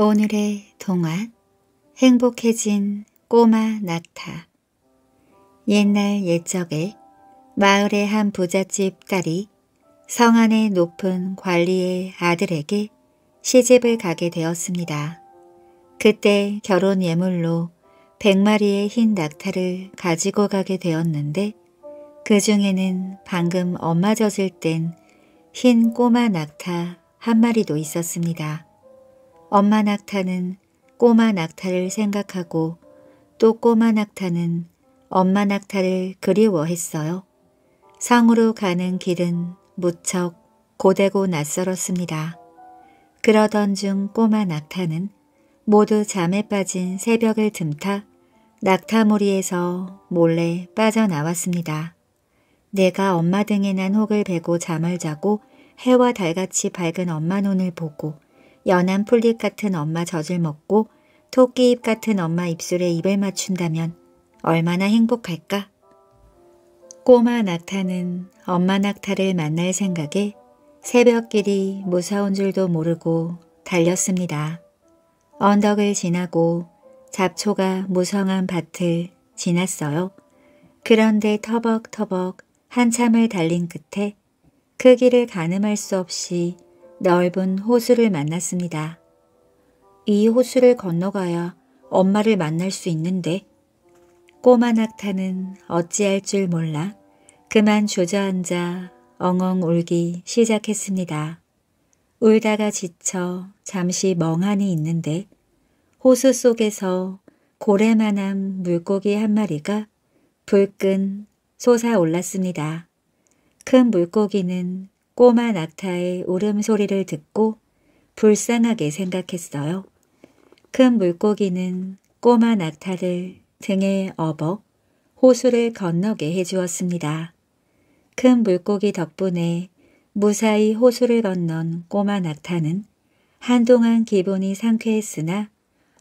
오늘의 동안 행복해진 꼬마 낙타 옛날 옛적에 마을의 한 부잣집 딸이 성안의 높은 관리의 아들에게 시집을 가게 되었습니다. 그때 결혼 예물로 100마리의 흰 낙타를 가지고 가게 되었는데 그 중에는 방금 엄마 젖을 땐 흰 꼬마 낙타 한 마리도 있었습니다. 엄마 낙타는 꼬마 낙타를 생각하고 또 꼬마 낙타는 엄마 낙타를 그리워했어요. 성으로 가는 길은 무척 고되고 낯설었습니다. 그러던 중 꼬마 낙타는 모두 잠에 빠진 새벽을 틈타 낙타무리에서 몰래 빠져나왔습니다. 내가 엄마 등에 난 혹을 베고 잠을 자고 해와 달같이 밝은 엄마 눈을 보고 연한 풀잎 같은 엄마 젖을 먹고 토끼 잎 같은 엄마 입술에 입을 맞춘다면 얼마나 행복할까? 꼬마 낙타는 엄마 낙타를 만날 생각에 새벽길이 무서운 줄도 모르고 달렸습니다. 언덕을 지나고 잡초가 무성한 밭을 지났어요. 그런데 터벅터벅 한참을 달린 끝에 크기를 그 가늠할 수 없이 넓은 호수를 만났습니다. 이 호수를 건너가야 엄마를 만날 수 있는데 꼬마 낙타는 어찌할 줄 몰라 그만 주저앉아 엉엉 울기 시작했습니다. 울다가 지쳐 잠시 멍하니 있는데 호수 속에서 고래만한 물고기 한 마리가 불끈 솟아올랐습니다. 큰 그 물고기는 꼬마 낙타의 울음소리를 듣고 불쌍하게 생각했어요. 큰 물고기는 꼬마 낙타를 등에 업어 호수를 건너게 해주었습니다. 큰 물고기 덕분에 무사히 호수를 건넌 꼬마 낙타는 한동안 기분이 상쾌했으나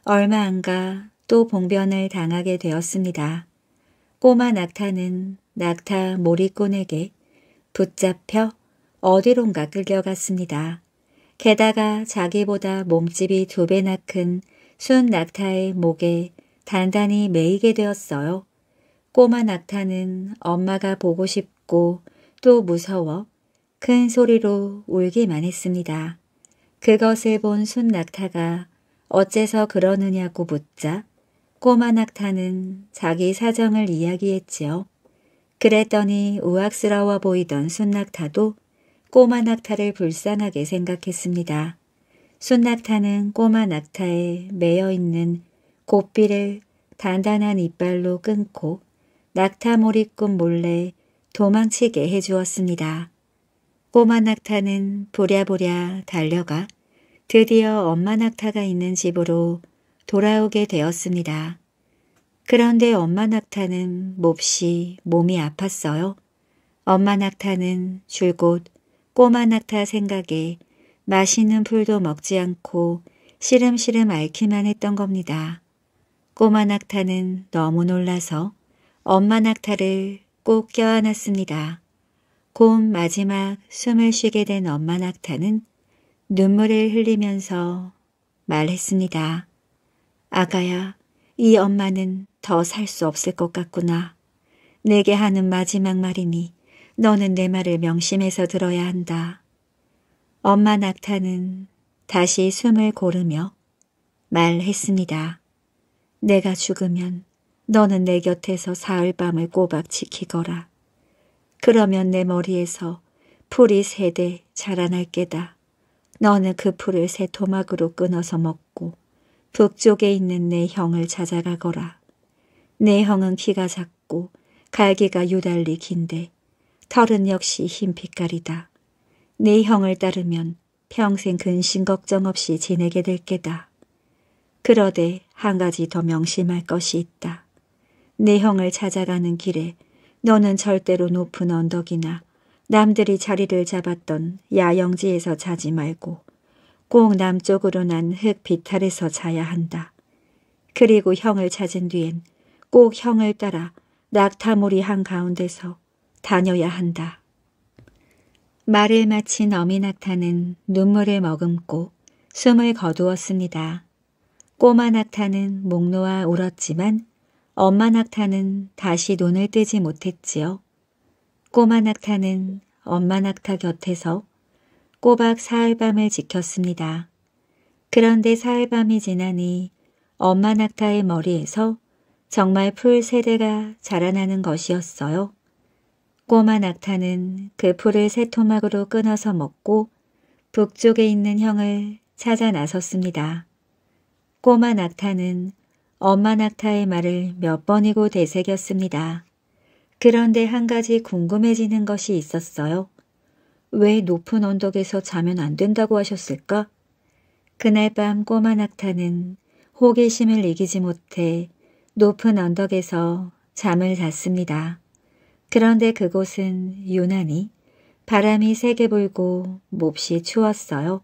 얼마 안 가 또 봉변을 당하게 되었습니다. 꼬마 낙타는 낙타 몰이꾼에게 붙잡혀 어디론가 끌려갔습니다. 게다가 자기보다 몸집이 두 배나 큰순 낙타의 목에 단단히 매이게 되었어요. 꼬마 낙타는 엄마가 보고 싶고 또 무서워 큰 소리로 울기만 했습니다. 그것을 본순 낙타가 어째서 그러느냐고 묻자 꼬마 낙타는 자기 사정을 이야기했지요. 그랬더니 우악스러워 보이던 순 낙타도 꼬마 낙타를 불쌍하게 생각했습니다. 순낙타는 꼬마 낙타에 매여 있는 고삐를 단단한 이빨로 끊고 낙타 몰입꾼 몰래 도망치게 해주었습니다. 꼬마 낙타는 보랴보랴 달려가 드디어 엄마 낙타가 있는 집으로 돌아오게 되었습니다. 그런데 엄마 낙타는 몹시 몸이 아팠어요. 엄마 낙타는 줄곧 꼬마 낙타 생각에 맛있는 풀도 먹지 않고 시름시름 앓기만 했던 겁니다. 꼬마 낙타는 너무 놀라서 엄마 낙타를 꼭 껴안았습니다. 곧 마지막 숨을 쉬게 된 엄마 낙타는 눈물을 흘리면서 말했습니다. 아가야, 이 엄마는 더 살 수 없을 것 같구나. 내게 하는 마지막 말이니 너는 내 말을 명심해서 들어야 한다. 엄마 낙타는 다시 숨을 고르며 말했습니다. 내가 죽으면 너는 내 곁에서 사흘밤을 꼬박 지키거라. 그러면 내 머리에서 풀이 세대 자라날 게다. 너는 그 풀을 새 토막으로 끊어서 먹고 북쪽에 있는 내 형을 찾아가거라. 내 형은 키가 작고 갈기가 유달리 긴데 털은 역시 흰 빛깔이다. 네 형을 따르면 평생 근심 걱정 없이 지내게 될 게다. 그러되 한 가지 더 명심할 것이 있다. 네 형을 찾아가는 길에 너는 절대로 높은 언덕이나 남들이 자리를 잡았던 야영지에서 자지 말고 꼭 남쪽으로 난 흙 비탈에서 자야 한다. 그리고 형을 찾은 뒤엔 꼭 형을 따라 낙타몰이 한가운데서 다녀야 한다. 말을 마친 어미낙타는 눈물을 머금고 숨을 거두었습니다. 꼬마 낙타는 목 놓아 울었지만 엄마 낙타는 다시 눈을 뜨지 못했지요. 꼬마 낙타는 엄마 낙타 곁에서 꼬박 사흘밤을 지켰습니다. 그런데 사흘밤이 지나니 엄마 낙타의 머리에서 정말 풀 세대가 자라나는 것이었어요. 꼬마 낙타는 그 풀을 새토막으로 끊어서 먹고 북쪽에 있는 형을 찾아 나섰습니다. 꼬마 낙타는 엄마 낙타의 말을 몇 번이고 되새겼습니다. 그런데 한 가지 궁금해지는 것이 있었어요. 왜 높은 언덕에서 자면 안 된다고 하셨을까? 그날 밤 꼬마 낙타는 호기심을 이기지 못해 높은 언덕에서 잠을 잤습니다. 그런데 그곳은 유난히 바람이 세게 불고 몹시 추웠어요.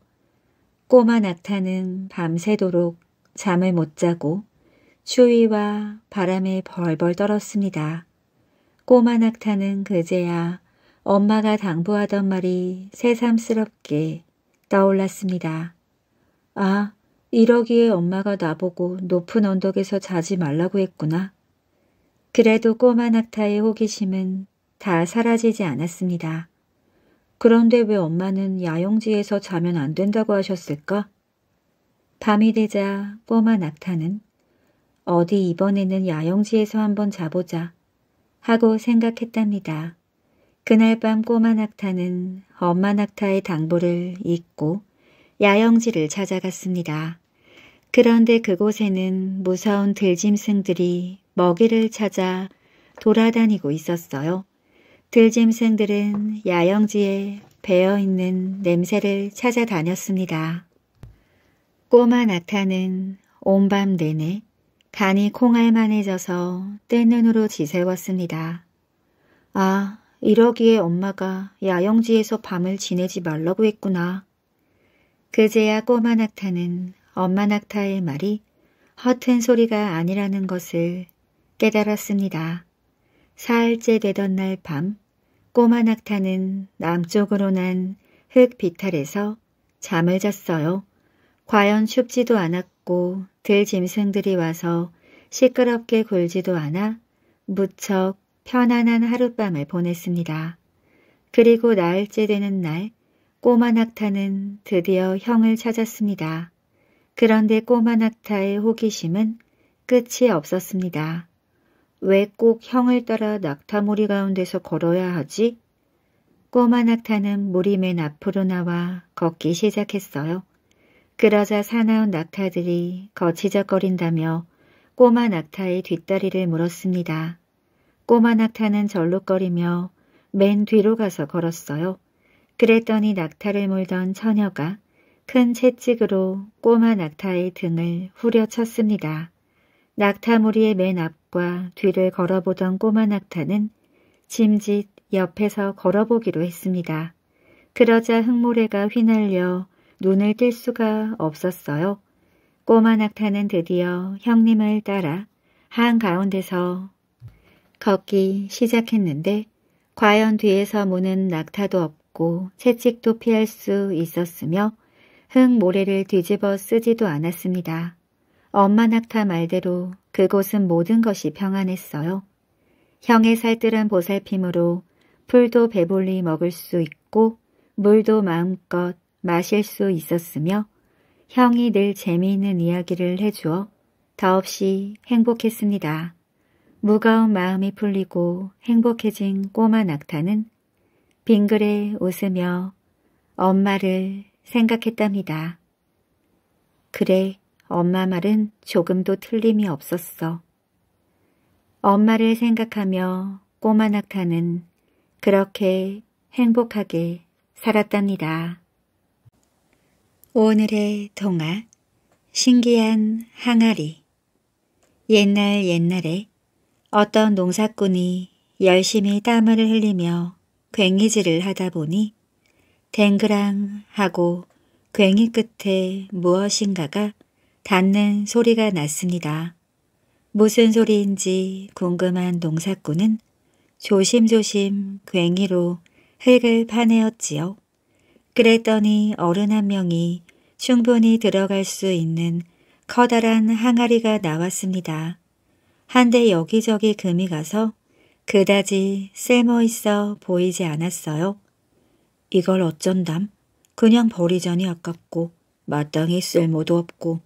꼬마 낙타는 밤새도록 잠을 못 자고 추위와 바람에 벌벌 떨었습니다. 꼬마 낙타는 그제야 엄마가 당부하던 말이 새삼스럽게 떠올랐습니다. 아, 이러기에 엄마가 나보고 높은 언덕에서 자지 말라고 했구나. 그래도 꼬마 낙타의 호기심은 다 사라지지 않았습니다. 그런데 왜 엄마는 야영지에서 자면 안 된다고 하셨을까? 밤이 되자 꼬마 낙타는 어디 이번에는 야영지에서 한번 자보자 하고 생각했답니다. 그날 밤 꼬마 낙타는 엄마 낙타의 당부를 잊고 야영지를 찾아갔습니다. 그런데 그곳에는 무서운 들짐승들이 먹이를 찾아 돌아다니고 있었어요. 들짐승들은 야영지에 배어있는 냄새를 찾아다녔습니다. 꼬마 낙타는 온 밤 내내 간이 콩알만해져서 뜬눈으로 지새웠습니다. 아, 이러기에 엄마가 야영지에서 밤을 지내지 말라고 했구나. 그제야 꼬마 낙타는 엄마 낙타의 말이 허튼 소리가 아니라는 것을 깨달았습니다. 사흘째 되던 날 밤 꼬마 낙타는 남쪽으로 난 흙 비탈에서 잠을 잤어요. 과연 춥지도 않았고 들 짐승들이 와서 시끄럽게 굴지도 않아 무척 편안한 하룻밤을 보냈습니다. 그리고 나흘째 되는 날 꼬마 낙타는 드디어 형을 찾았습니다. 그런데 꼬마 낙타의 호기심은 끝이 없었습니다. 왜꼭 형을 따라 낙타무리 가운데서 걸어야 하지? 꼬마 낙타는 무리맨 앞으로 나와 걷기 시작했어요. 그러자 사나운 낙타들이 거치적거린다며 꼬마 낙타의 뒷다리를 물었습니다. 꼬마 낙타는 절룩거리며 맨 뒤로 가서 걸었어요. 그랬더니 낙타를 물던 처녀가 큰 채찍으로 꼬마 낙타의 등을 후려쳤습니다. 낙타 무리의 맨앞 벽과 뒤를 걸어보던 꼬마 낙타는 짐짓 옆에서 걸어보기로 했습니다. 그러자 흙모래가 휘날려 눈을 뜰 수가 없었어요. 꼬마 낙타는 드디어 형님을 따라 한가운데서 걷기 시작했는데 과연 뒤에서 무는 낙타도 없고 채찍도 피할 수 있었으며 흙 모래를 뒤집어 쓰지도 않았습니다. 엄마 낙타 말대로 그곳은 모든 것이 평안했어요. 형의 살뜰한 보살핌으로 풀도 배불리 먹을 수 있고 물도 마음껏 마실 수 있었으며 형이 늘 재미있는 이야기를 해주어 더없이 행복했습니다. 무거운 마음이 풀리고 행복해진 꼬마 낙타는 빙그레 웃으며 엄마를 생각했답니다. 그래, 엄마 말은 조금도 틀림이 없었어. 엄마를 생각하며 꼬마 낙타는 그렇게 행복하게 살았답니다. 오늘의 동화 신기한 항아리 옛날 옛날에 어떤 농사꾼이 열심히 땀을 흘리며 괭이질을 하다 보니 댕그랑 하고 괭이 끝에 무엇인가가 닿는 소리가 났습니다. 무슨 소리인지 궁금한 농사꾼은 조심조심 괭이로 흙을 파내었지요. 그랬더니 어른 한 명이 충분히 들어갈 수 있는 커다란 항아리가 나왔습니다. 한데 여기저기 금이 가서 그다지 쓸모 있어 보이지 않았어요. 이걸 어쩐담? 그냥 버리자니 아깝고 마땅히 쓸모도 없고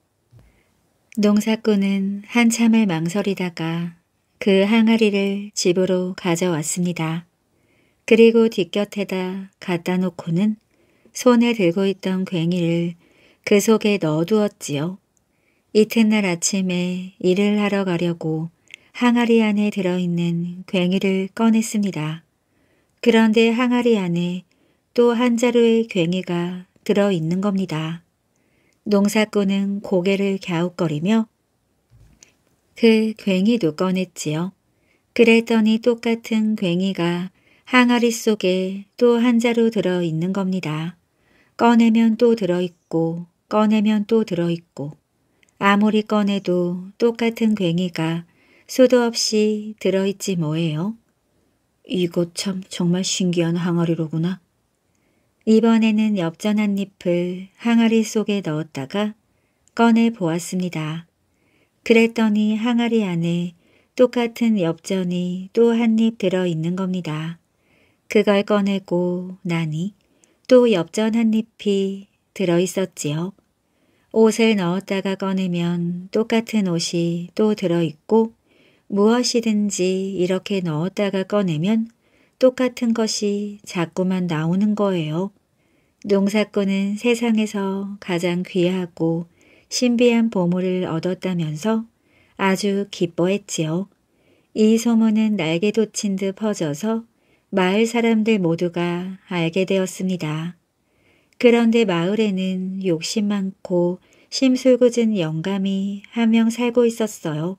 농사꾼은 한참을 망설이다가 그 항아리를 집으로 가져왔습니다. 그리고 뒷곁에다 갖다 놓고는 손에 들고 있던 괭이를 그 속에 넣어두었지요. 이튿날 아침에 일을 하러 가려고 항아리 안에 들어있는 괭이를 꺼냈습니다. 그런데 항아리 안에 또 한 자루의 괭이가 들어있는 겁니다. 농사꾼은 고개를 갸웃거리며 그 괭이도 꺼냈지요. 그랬더니 똑같은 괭이가 항아리 속에 또 한 자루 들어있는 겁니다. 꺼내면 또 들어있고 꺼내면 또 들어있고 아무리 꺼내도 똑같은 괭이가 수도 없이 들어있지 뭐예요. 이거 참 정말 신기한 항아리로구나. 이번에는 엽전 한 잎을 항아리 속에 넣었다가 꺼내 보았습니다. 그랬더니 항아리 안에 똑같은 엽전이 또 한 잎 들어있는 겁니다. 그걸 꺼내고 나니 또 엽전 한 잎이 들어있었지요. 옷을 넣었다가 꺼내면 똑같은 옷이 또 들어있고 무엇이든지 이렇게 넣었다가 꺼내면 똑같은 것이 자꾸만 나오는 거예요. 농사꾼은 세상에서 가장 귀하고 신비한 보물을 얻었다면서 아주 기뻐했지요. 이 소문은 날개 돋친 듯 퍼져서 마을 사람들 모두가 알게 되었습니다. 그런데 마을에는 욕심 많고 심술궂은 영감이 한 명 살고 있었어요.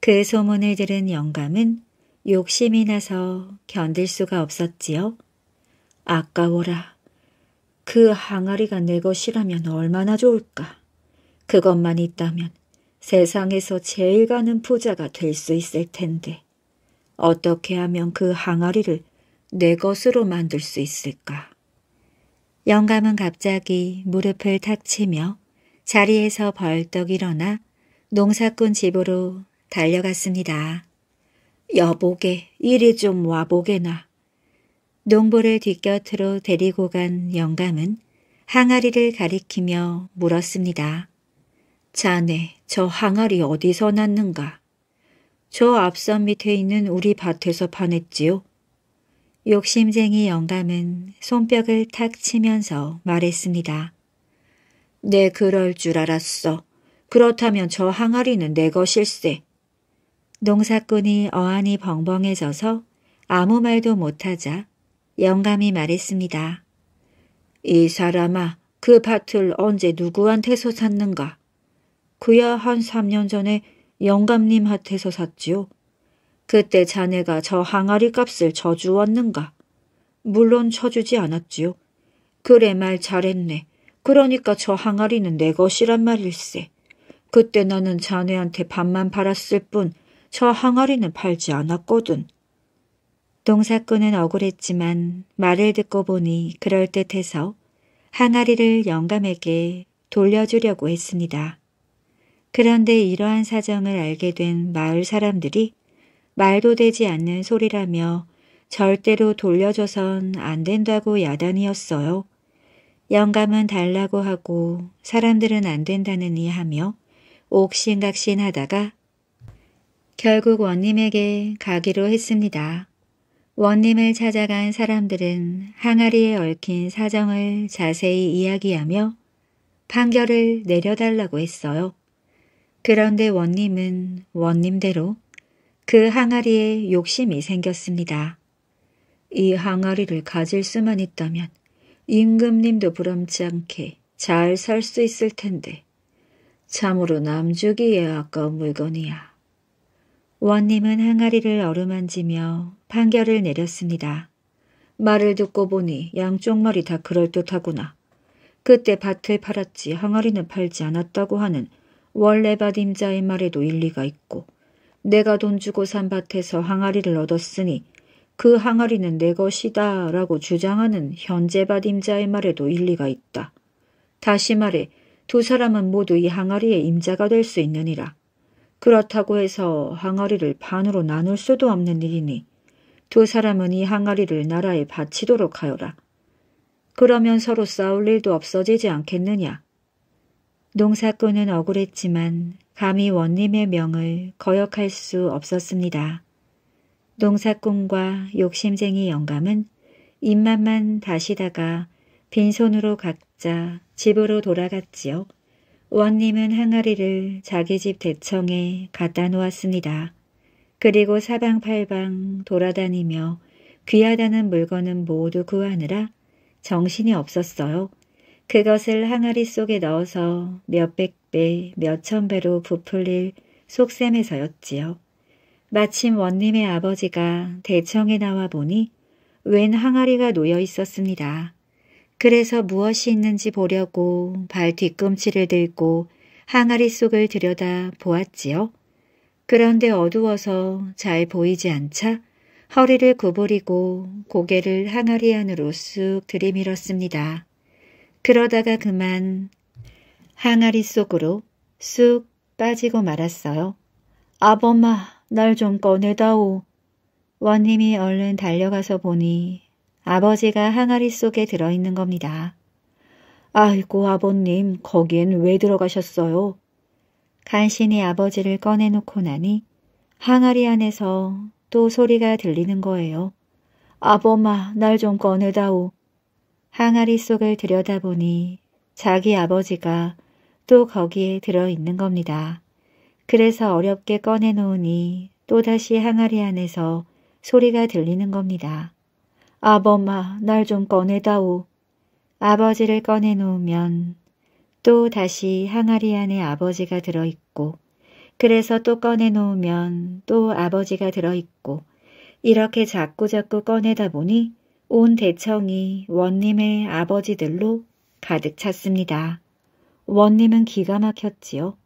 그 소문을 들은 영감은 욕심이 나서 견딜 수가 없었지요. 아까워라. 그 항아리가 내 것이라면 얼마나 좋을까. 그것만 있다면 세상에서 제일 가는 부자가 될 수 있을 텐데 어떻게 하면 그 항아리를 내 것으로 만들 수 있을까. 영감은 갑자기 무릎을 탁 치며 자리에서 벌떡 일어나 농사꾼 집으로 달려갔습니다. 여보게 이리 좀 와보게나. 농부를 뒤곁으로 데리고 간 영감은 항아리를 가리키며 물었습니다. 자네 저 항아리 어디서 났는가? 저 앞산 밑에 있는 우리 밭에서 파냈지요. 욕심쟁이 영감은 손뼉을 탁 치면서 말했습니다. 네 그럴 줄 알았어. 그렇다면 저 항아리는 내 것일세. 농사꾼이 어안이 벙벙해져서 아무 말도 못하자 영감이 말했습니다. 이 사람아 그 밭을 언제 누구한테서 샀는가? 그야 한 3년 전에 영감님 밭에서 샀지요. 그때 자네가 저 항아리 값을 져주었는가? 물론 쳐주지 않았지요. 그래 말 잘했네. 그러니까 저 항아리는 내 것이란 말일세. 그때 나는 자네한테 밥만 팔았을 뿐저 항아리는 팔지 않았거든. 동사꾼은 억울했지만 말을 듣고 보니 그럴듯해서 항아리를 영감에게 돌려주려고 했습니다. 그런데 이러한 사정을 알게 된 마을 사람들이 말도 되지 않는 소리라며 절대로 돌려줘선 안 된다고 야단이었어요. 영감은 달라고 하고 사람들은 안 된다느니 하며 옥신각신 하다가 결국 원님에게 가기로 했습니다. 원님을 찾아간 사람들은 항아리에 얽힌 사정을 자세히 이야기하며 판결을 내려달라고 했어요. 그런데 원님은 원님대로 그 항아리에 욕심이 생겼습니다. 이 항아리를 가질 수만 있다면 임금님도 부럼지 않게 잘 살 수 있을 텐데 참으로 남주기에 아까운 물건이야. 원님은 항아리를 어루만지며 판결을 내렸습니다. 말을 듣고 보니 양쪽 말이 다 그럴듯하구나. 그때 밭을 팔았지 항아리는 팔지 않았다고 하는 원래 밭임자의 말에도 일리가 있고 내가 돈 주고 산 밭에서 항아리를 얻었으니 그 항아리는 내 것이다 라고 주장하는 현재 밭임자의 말에도 일리가 있다. 다시 말해 두 사람은 모두 이 항아리의 임자가 될 수 있느니라. 그렇다고 해서 항아리를 반으로 나눌 수도 없는 일이니 두 사람은 이 항아리를 나라에 바치도록 하여라. 그러면 서로 싸울 일도 없어지지 않겠느냐. 농사꾼은 억울했지만 감히 원님의 명을 거역할 수 없었습니다. 농사꾼과 욕심쟁이 영감은 입맛만 다시다가 빈손으로 각자 집으로 돌아갔지요. 원님은 항아리를 자기 집 대청에 갖다 놓았습니다. 그리고 사방팔방 돌아다니며 귀하다는 물건은 모두 구하느라 정신이 없었어요. 그것을 항아리 속에 넣어서 몇백 배, 몇천 배로 부풀릴 속셈에서였지요. 마침 원님의 아버지가 대청에 나와 보니 웬 항아리가 놓여 있었습니다. 그래서 무엇이 있는지 보려고 발 뒤꿈치를 들고 항아리 속을 들여다 보았지요. 그런데 어두워서 잘 보이지 않자 허리를 구부리고 고개를 항아리 안으로 쑥 들이밀었습니다. 그러다가 그만 항아리 속으로 쑥 빠지고 말았어요. 아범마, 날 좀 꺼내다오. 원님이 얼른 달려가서 보니 아버지가 항아리 속에 들어있는 겁니다. 아이고 아버님 거기엔 왜 들어가셨어요? 간신히 아버지를 꺼내놓고 나니 항아리 안에서 또 소리가 들리는 거예요. 아범아 날 좀 꺼내다오. 항아리 속을 들여다보니 자기 아버지가 또 거기에 들어있는 겁니다. 그래서 어렵게 꺼내놓으니 또다시 항아리 안에서 소리가 들리는 겁니다. 아범아 날 좀 꺼내다오. 아버지를 꺼내놓으면 또 다시 항아리 안에 아버지가 들어있고 그래서 또 꺼내놓으면 또 아버지가 들어있고 이렇게 자꾸자꾸 꺼내다 보니 온 대청이 원님의 아버지들로 가득 찼습니다. 원님은 기가 막혔지요.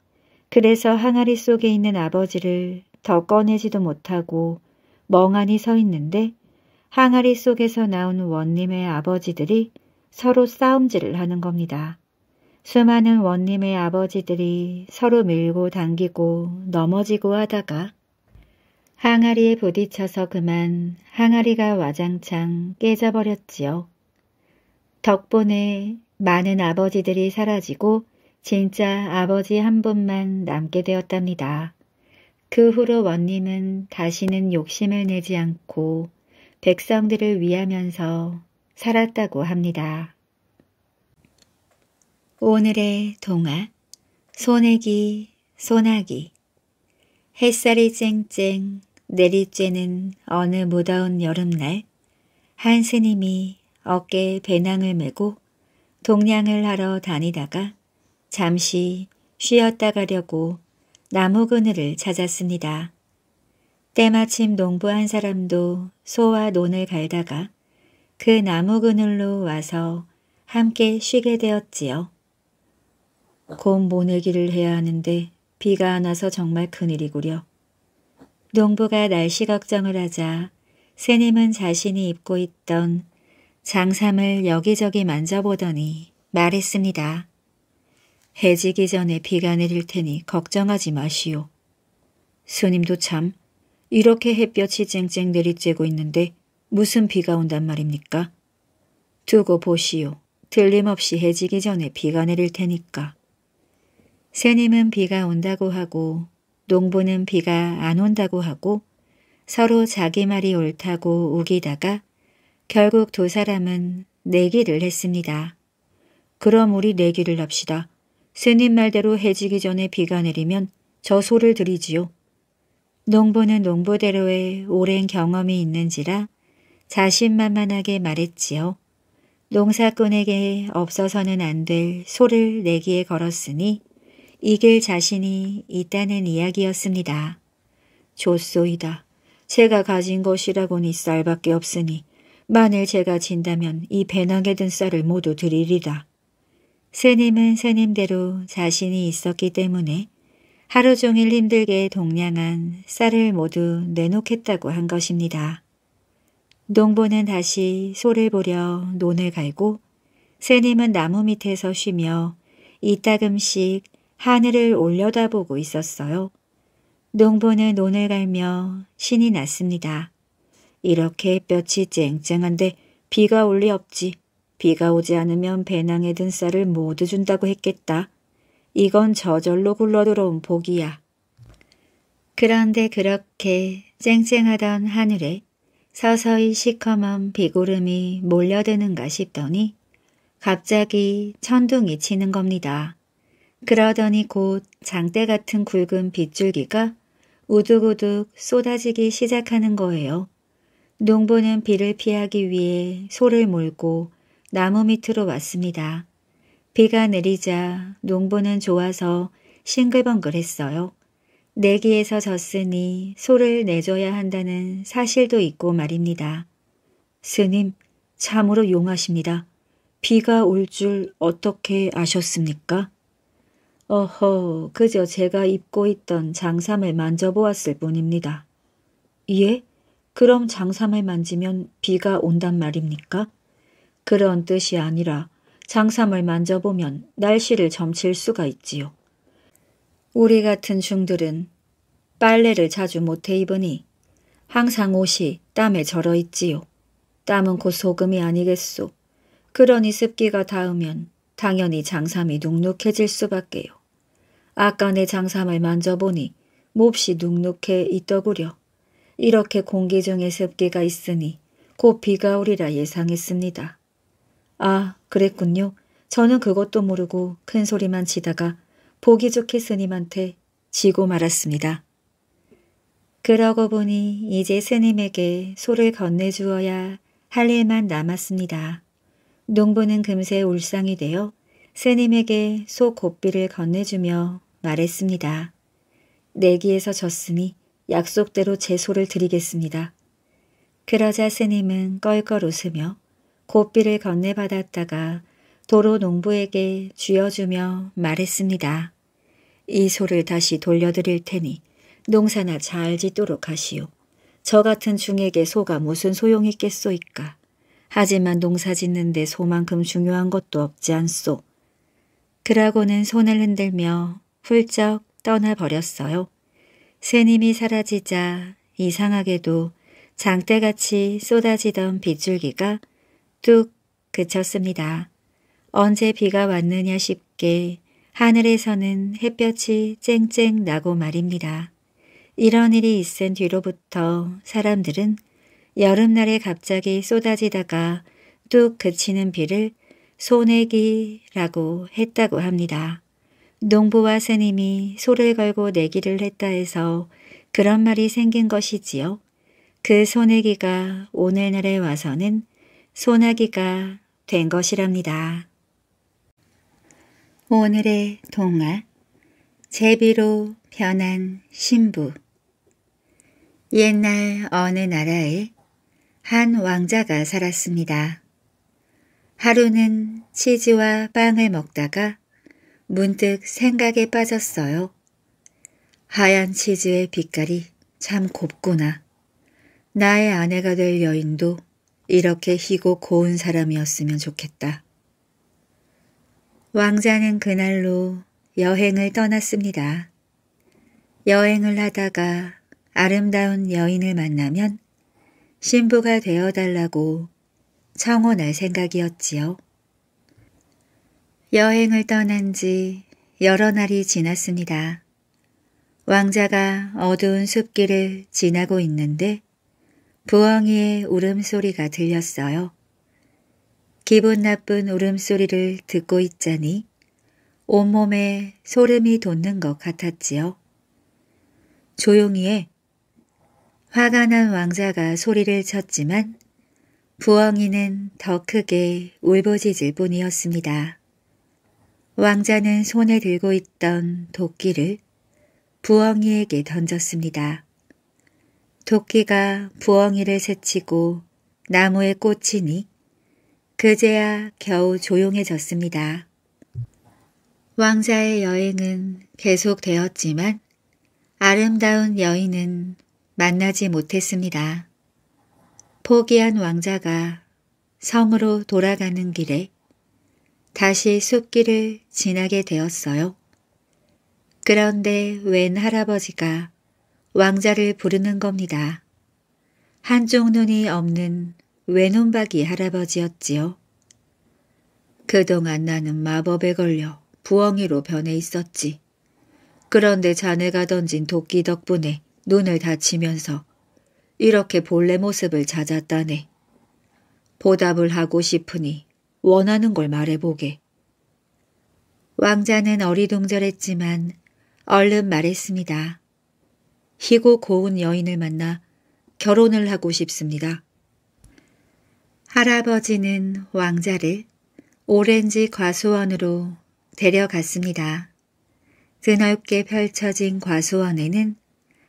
그래서 항아리 속에 있는 아버지를 더 꺼내지도 못하고 멍하니 서 있는데 항아리 속에서 나온 원님의 아버지들이 서로 싸움질을 하는 겁니다. 수많은 원님의 아버지들이 서로 밀고 당기고 넘어지고 하다가 항아리에 부딪혀서 그만 항아리가 와장창 깨져버렸지요. 덕분에 많은 아버지들이 사라지고 진짜 아버지 한 분만 남게 되었답니다. 그 후로 원님은 다시는 욕심을 내지 않고 백성들을 위하면서 살았다고 합니다. 오늘의 동화 소내기 소나기 햇살이 쨍쨍 내리쬐는 어느 무더운 여름날 한 스님이 어깨에 배낭을 메고 동냥을 하러 다니다가 잠시 쉬었다 가려고 나무 그늘을 찾았습니다. 때마침 농부 한 사람도 소와 논을 갈다가 그 나무 그늘로 와서 함께 쉬게 되었지요. 곧 모내기를 해야 하는데 비가 안 와서 정말 큰일이구려. 농부가 날씨 걱정을 하자 새님은 자신이 입고 있던 장삼을 여기저기 만져보더니 말했습니다. 해지기 전에 비가 내릴 테니 걱정하지 마시오. 스님도 참 이렇게 햇볕이 쨍쨍 내리쬐고 있는데 무슨 비가 온단 말입니까? 두고 보시오. 들림없이 해지기 전에 비가 내릴 테니까. 새님은 비가 온다고 하고 농부는 비가 안 온다고 하고 서로 자기 말이 옳다고 우기다가 결국 두 사람은 내기를 했습니다. 그럼 우리 내기를 합시다. 새님 말대로 해지기 전에 비가 내리면 저 소를 들이지요. 농부는 농부대로의 오랜 경험이 있는지라 자신만만하게 말했지요. 농사꾼에게 없어서는 안 될 소를 내기에 걸었으니 이길 자신이 있다는 이야기였습니다. 좋소이다. 제가 가진 것이라곤 이 쌀밖에 없으니 만일 제가 진다면 이 배낭에 든 쌀을 모두 드리리다. 스님은 스님대로 자신이 있었기 때문에 하루 종일 힘들게 동냥한 쌀을 모두 내놓겠다고 한 것입니다. 농부는 다시 소를 보려 논을 갈고 새님은 나무 밑에서 쉬며 이따금씩 하늘을 올려다보고 있었어요. 농부는 논을 갈며 신이 났습니다. 이렇게 볕이 쨍쨍한데 비가 올 리 없지. 비가 오지 않으면 배낭에 든 쌀을 모두 준다고 했겠다. 이건 저절로 굴러들어온 복이야. 그런데 그렇게 쨍쨍하던 하늘에 서서히 시커먼 비구름이 몰려드는가 싶더니 갑자기 천둥이 치는 겁니다. 그러더니 곧 장대 같은 굵은 빗줄기가 우두구둑 쏟아지기 시작하는 거예요. 농부는 비를 피하기 위해 소를 몰고 나무 밑으로 왔습니다. 비가 내리자 농부는 좋아서 싱글벙글했어요. 내기에서 졌으니 소를 내줘야 한다는 사실도 있고 말입니다. 스님, 참으로 용하십니다. 비가 올 줄 어떻게 아셨습니까? 어허, 그저 제가 입고 있던 장삼을 만져보았을 뿐입니다. 예? 그럼 장삼을 만지면 비가 온단 말입니까? 그런 뜻이 아니라 장삼을 만져보면 날씨를 점칠 수가 있지요. 우리 같은 중들은 빨래를 자주 못해 입으니 항상 옷이 땀에 절어 있지요. 땀은 곧 소금이 아니겠소. 그러니 습기가 닿으면 당연히 장삼이 눅눅해질 수밖에요. 아까 내 장삼을 만져보니 몹시 눅눅해 있더구려. 이렇게 공기 중에 습기가 있으니 곧 비가 오리라 예상했습니다. 아, 그랬군요. 저는 그것도 모르고 큰 소리만 치다가 보기 좋게 스님한테 지고 말았습니다. 그러고 보니 이제 스님에게 소를 건네주어야 할 일만 남았습니다. 농부는 금세 울상이 되어 스님에게 소 곱비를 건네주며 말했습니다. 내기에서 졌으니 약속대로 제 소를 드리겠습니다. 그러자 스님은 껄껄 웃으며 고삐를 건네받았다가 도로 농부에게 쥐어주며 말했습니다. 이 소를 다시 돌려드릴 테니 농사나 잘 짓도록 하시오. 저 같은 중에게 소가 무슨 소용이 있겠소이까. 하지만 농사 짓는데 소만큼 중요한 것도 없지 않소. 그라고는 손을 흔들며 훌쩍 떠나버렸어요. 새님이 사라지자 이상하게도 장대같이 쏟아지던 빗줄기가 뚝 그쳤습니다. 언제 비가 왔느냐 싶게 하늘에서는 햇볕이 쨍쨍 나고 말입니다. 이런 일이 있은 뒤로부터 사람들은 여름날에 갑자기 쏟아지다가 뚝 그치는 비를 소내기라고 했다고 합니다. 농부와 스님이 소를 걸고 내기를 했다 해서 그런 말이 생긴 것이지요. 그 소내기가 오늘날에 와서는 소나기가 된 것이랍니다. 오늘의 동화 제비로 변한 신부 옛날 어느 나라에 한 왕자가 살았습니다. 하루는 치즈와 빵을 먹다가 문득 생각에 빠졌어요. 하얀 치즈의 빛깔이 참 곱구나. 나의 아내가 될 여인도 이렇게 희고 고운 사람이었으면 좋겠다. 왕자는 그날로 여행을 떠났습니다. 여행을 하다가 아름다운 여인을 만나면 신부가 되어달라고 청혼할 생각이었지요. 여행을 떠난 지 여러 날이 지났습니다. 왕자가 어두운 숲길을 지나고 있는데 부엉이의 울음소리가 들렸어요. 기분 나쁜 울음소리를 듣고 있자니 온몸에 소름이 돋는 것 같았지요. 조용히에 화가 난 왕자가 소리를 쳤지만 부엉이는 더 크게 울부짖을 뿐이었습니다. 왕자는 손에 들고 있던 도끼를 부엉이에게 던졌습니다. 도끼가 부엉이를 스치고 나무에 꽂히니 그제야 겨우 조용해졌습니다. 왕자의 여행은 계속되었지만 아름다운 여인은 만나지 못했습니다. 포기한 왕자가 성으로 돌아가는 길에 다시 숲길을 지나게 되었어요. 그런데 웬 할아버지가 왕자를 부르는 겁니다. 한쪽 눈이 없는 외눈박이 할아버지였지요. 그동안 나는 마법에 걸려 부엉이로 변해 있었지. 그런데 자네가 던진 도끼 덕분에 눈을 다치면서 이렇게 본래 모습을 찾았다네. 보답을 하고 싶으니 원하는 걸 말해보게. 왕자는 어리둥절했지만 얼른 말했습니다. 희고 고운 여인을 만나 결혼을 하고 싶습니다. 할아버지는 왕자를 오렌지 과수원으로 데려갔습니다. 드넓게 펼쳐진 과수원에는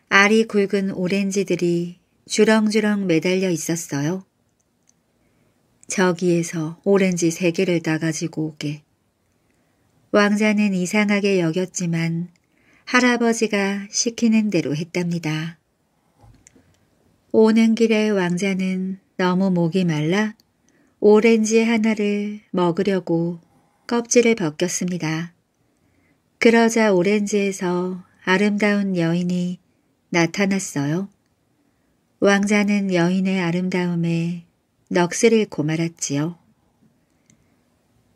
알이 굵은 오렌지들이 주렁주렁 매달려 있었어요. 저기에서 오렌지 세 개를 따가지고 오게. 왕자는 이상하게 여겼지만 할아버지가 시키는 대로 했답니다. 오는 길에 왕자는 너무 목이 말라 오렌지 하나를 먹으려고 껍질을 벗겼습니다. 그러자 오렌지에서 아름다운 여인이 나타났어요. 왕자는 여인의 아름다움에 넋을 잃고 말았지요.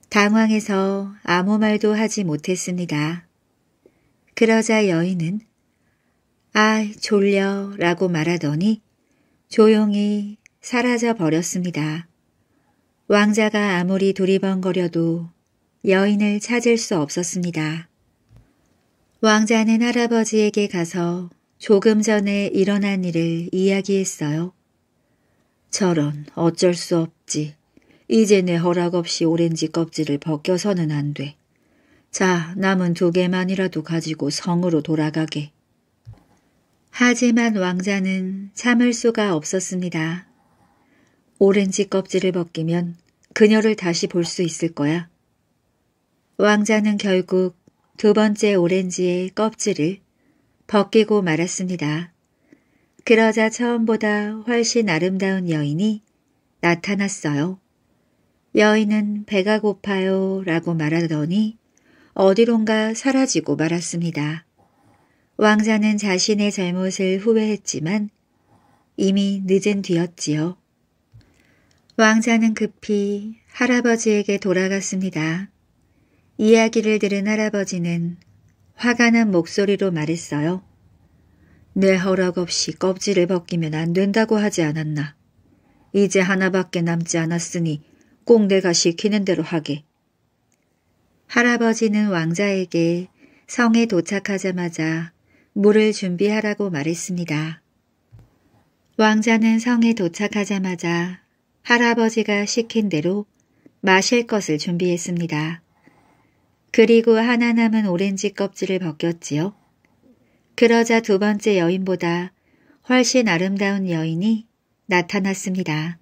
당황해서 아무 말도 하지 못했습니다. 그러자 여인은 아이 졸려 라고 말하더니 조용히 사라져 버렸습니다. 왕자가 아무리 두리번거려도 여인을 찾을 수 없었습니다. 왕자는 할아버지에게 가서 조금 전에 일어난 일을 이야기했어요. 저런 어쩔 수 없지. 이제 내 허락 없이 오렌지 껍질을 벗겨서는 안 돼. 자, 남은 두 개만이라도 가지고 성으로 돌아가게. 하지만 왕자는 참을 수가 없었습니다. 오렌지 껍질을 벗기면 그녀를 다시 볼 수 있을 거야. 왕자는 결국 두 번째 오렌지의 껍질을 벗기고 말았습니다. 그러자 처음보다 훨씬 아름다운 여인이 나타났어요. 여인은 배가 고파요 라고 말하더니 어디론가 사라지고 말았습니다. 왕자는 자신의 잘못을 후회했지만 이미 늦은 뒤였지요. 왕자는 급히 할아버지에게 돌아갔습니다. 이야기를 들은 할아버지는 화가 난 목소리로 말했어요. 내 허락 없이 껍질을 벗기면 안 된다고 하지 않았나. 이제 하나밖에 남지 않았으니 꼭 내가 시키는 대로 하게. 할아버지는 왕자에게 성에 도착하자마자 물을 준비하라고 말했습니다. 왕자는 성에 도착하자마자 할아버지가 시킨 대로 마실 것을 준비했습니다. 그리고 하나 남은 오렌지 껍질을 벗겼지요. 그러자 두 번째 여인보다 훨씬 아름다운 여인이 나타났습니다.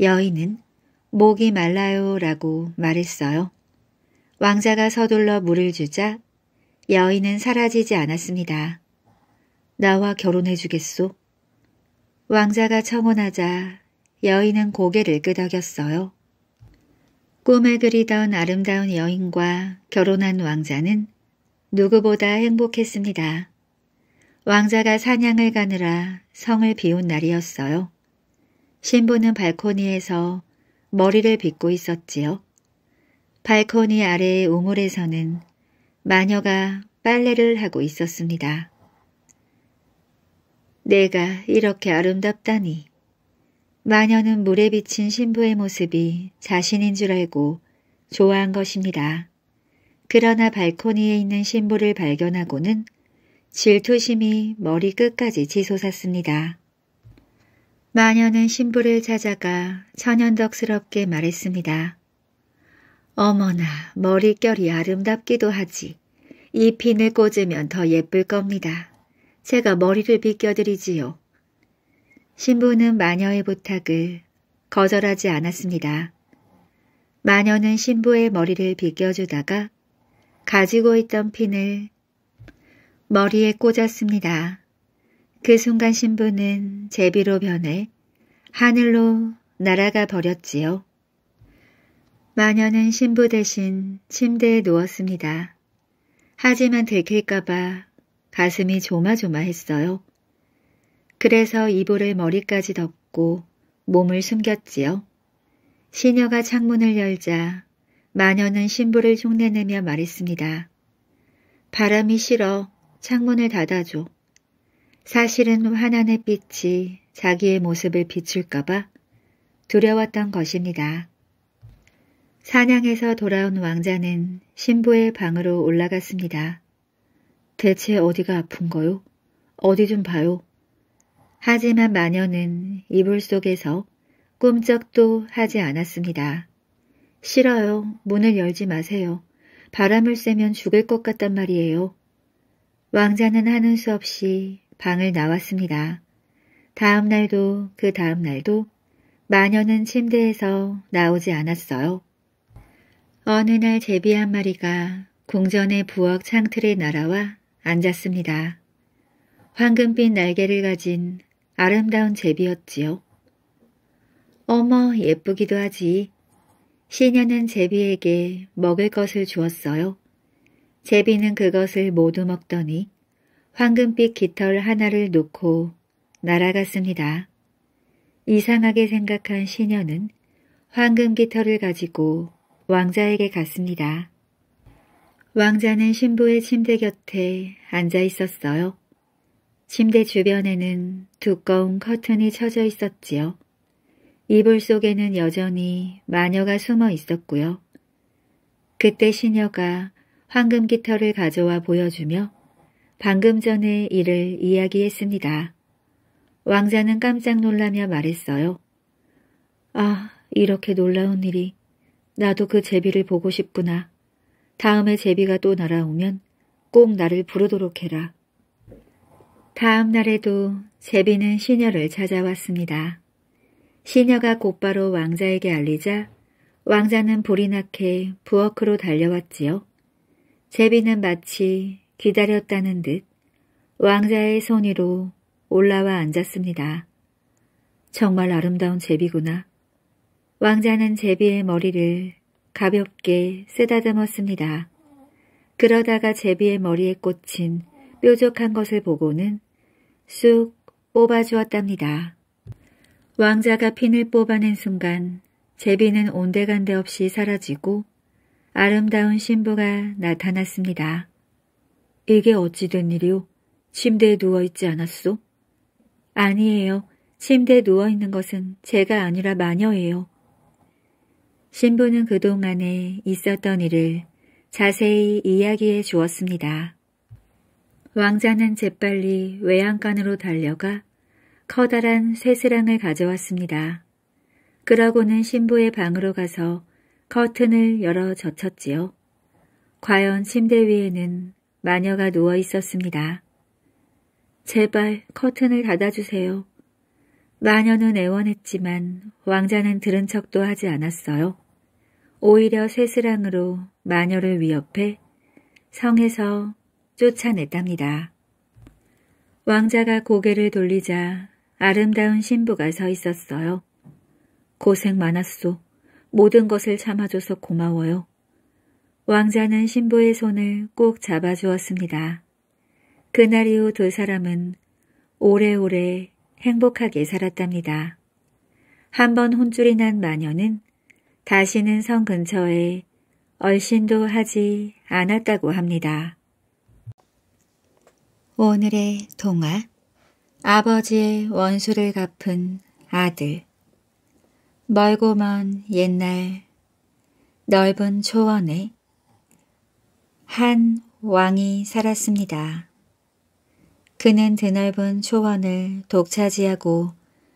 여인은 목이 말라요라고 말했어요. 왕자가 서둘러 물을 주자 여인은 사라지지 않았습니다. 나와 결혼해 주겠소? 왕자가 청혼하자 여인은 고개를 끄덕였어요. 꿈에 그리던 아름다운 여인과 결혼한 왕자는 누구보다 행복했습니다. 왕자가 사냥을 가느라 성을 비운 날이었어요. 신부는 발코니에서 머리를 빗고 있었지요. 발코니 아래의 우물에서는 마녀가 빨래를 하고 있었습니다. 내가 이렇게 아름답다니. 마녀는 물에 비친 신부의 모습이 자신인 줄 알고 좋아한 것입니다. 그러나 발코니에 있는 신부를 발견하고는 질투심이 머리 끝까지 치솟았습니다. 마녀는 신부를 찾아가 천연덕스럽게 말했습니다. 어머나 머릿결이 아름답기도 하지. 이 핀을 꽂으면 더 예쁠 겁니다. 제가 머리를 빗겨드리지요. 신부는 마녀의 부탁을 거절하지 않았습니다. 마녀는 신부의 머리를 빗겨주다가 가지고 있던 핀을 머리에 꽂았습니다. 그 순간 신부는 제비로 변해 하늘로 날아가 버렸지요. 마녀는 신부 대신 침대에 누웠습니다. 하지만 들킬까봐 가슴이 조마조마했어요. 그래서 이불을 머리까지 덮고 몸을 숨겼지요. 시녀가 창문을 열자 마녀는 신부를 흉내내며 말했습니다. 바람이 싫어 창문을 닫아줘. 사실은 환한의 빛이 자기의 모습을 비출까봐 두려웠던 것입니다. 사냥에서 돌아온 왕자는 신부의 방으로 올라갔습니다. 대체 어디가 아픈 거요? 어디 좀 봐요. 하지만 마녀는 이불 속에서 꿈쩍도 하지 않았습니다. 싫어요. 문을 열지 마세요. 바람을 쐬면 죽을 것 같단 말이에요. 왕자는 하는 수 없이 방을 나왔습니다. 다음 날도 그 다음 날도 마녀는 침대에서 나오지 않았어요. 어느 날 제비 한 마리가 궁전의 부엌 창틀에 날아와 앉았습니다. 황금빛 날개를 가진 아름다운 제비였지요. 어머 예쁘기도 하지. 시녀는 제비에게 먹을 것을 주었어요. 제비는 그것을 모두 먹더니 황금빛 깃털 하나를 놓고 날아갔습니다. 이상하게 생각한 시녀는 황금 깃털을 가지고 왕자에게 갔습니다. 왕자는 신부의 침대 곁에 앉아 있었어요. 침대 주변에는 두꺼운 커튼이 쳐져 있었지요. 이불 속에는 여전히 마녀가 숨어 있었고요. 그때 시녀가 황금 깃털을 가져와 보여주며 방금 전에 일을 이야기했습니다. 왕자는 깜짝 놀라며 말했어요. 아, 이렇게 놀라운 일이 나도 그 제비를 보고 싶구나. 다음에 제비가 또 날아오면 꼭 나를 부르도록 해라. 다음 날에도 제비는 시녀를 찾아왔습니다. 시녀가 곧바로 왕자에게 알리자 왕자는 불이 나게 부엌으로 달려왔지요. 제비는 마치 기다렸다는 듯 왕자의 손위로 올라와 앉았습니다. 정말 아름다운 제비구나. 왕자는 제비의 머리를 가볍게 쓰다듬었습니다. 그러다가 제비의 머리에 꽂힌 뾰족한 것을 보고는 쑥 뽑아주었답니다. 왕자가 핀을 뽑아낸 순간 제비는 온데간데 없이 사라지고 아름다운 신부가 나타났습니다. 이게 어찌된 일이오? 침대에 누워있지 않았소? 아니에요. 침대에 누워있는 것은 제가 아니라 마녀예요. 신부는 그동안에 있었던 일을 자세히 이야기해 주었습니다. 왕자는 재빨리 외양간으로 달려가 커다란 쇠스랑을 가져왔습니다. 그러고는 신부의 방으로 가서 커튼을 열어 젖혔지요. 과연 침대 위에는 마녀가 누워 있었습니다. 제발 커튼을 닫아주세요. 마녀는 애원했지만 왕자는 들은 척도 하지 않았어요. 오히려 쇠스랑으로 마녀를 위협해 성에서 쫓아냈답니다. 왕자가 고개를 돌리자 아름다운 신부가 서 있었어요. 고생 많았소. 모든 것을 참아줘서 고마워요. 왕자는 신부의 손을 꼭 잡아주었습니다. 그날 이후 두 사람은 오래오래 행복하게 살았답니다. 한 번 혼쭐이 난 마녀는 다시는 성 근처에 얼씬도 하지 않았다고 합니다. 오늘의 동화 아버지의 원수를 갚은 아들 멀고 먼 옛날 넓은 초원에 한 왕이 살았습니다. 그는 드넓은 초원을 독차지하고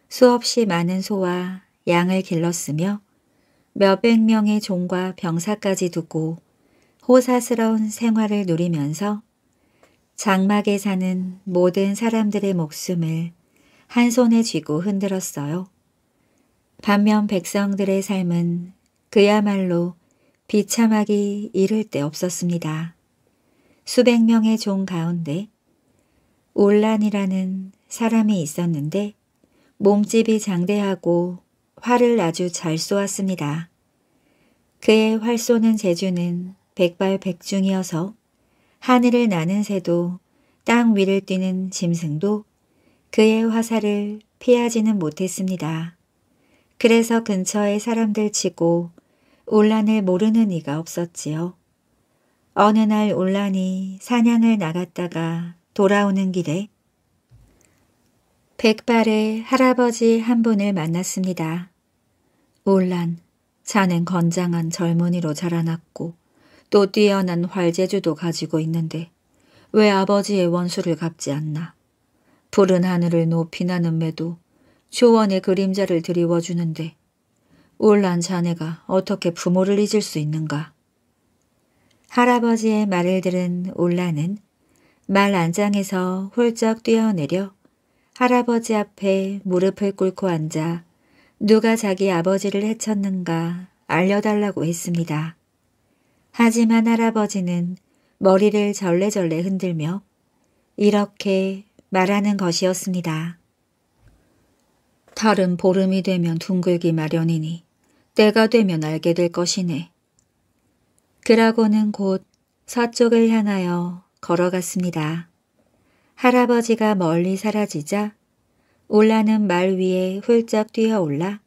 수없이 많은 소와 양을 길렀으며 몇백 명의 종과 병사까지 두고 호사스러운 생활을 누리면서 장막에 사는 모든 사람들의 목숨을 한 손에 쥐고 흔들었어요. 반면 백성들의 삶은 그야말로 비참하기 이를 데 없었습니다. 수백 명의 종 가운데 올란이라는 사람이 있었는데 몸집이 장대하고 활을 아주 잘 쏘았습니다. 그의 활 쏘는 재주는 백발백중이어서 하늘을 나는 새도 땅 위를 뛰는 짐승도 그의 화살을 피하지는 못했습니다. 그래서 근처의 사람들 치고 올란을 모르는 이가 없었지요. 어느 날 올란이 사냥을 나갔다가 돌아오는 길에 백발의 할아버지 한 분을 만났습니다. 올란, 자는 건장한 젊은이로 자라났고 또 뛰어난 활재주도 가지고 있는데 왜 아버지의 원수를 갚지 않나. 푸른 하늘을 높이 나는 매도 조원의 그림자를 드리워주는데 올란 자네가 어떻게 부모를 잊을 수 있는가. 할아버지의 말을 들은 올란은 말 안장에서 홀쩍 뛰어내려 할아버지 앞에 무릎을 꿇고 앉아 누가 자기 아버지를 해쳤는가 알려달라고 했습니다. 하지만 할아버지는 머리를 절레절레 흔들며 이렇게 말하는 것이었습니다. 달은 보름이 되면 둥글기 마련이니 때가 되면 알게 될 것이네. 그러고는 곧 서쪽을 향하여 걸어갔습니다. 할아버지가 멀리 사라지자 올라는 말 위에 훌쩍 뛰어올라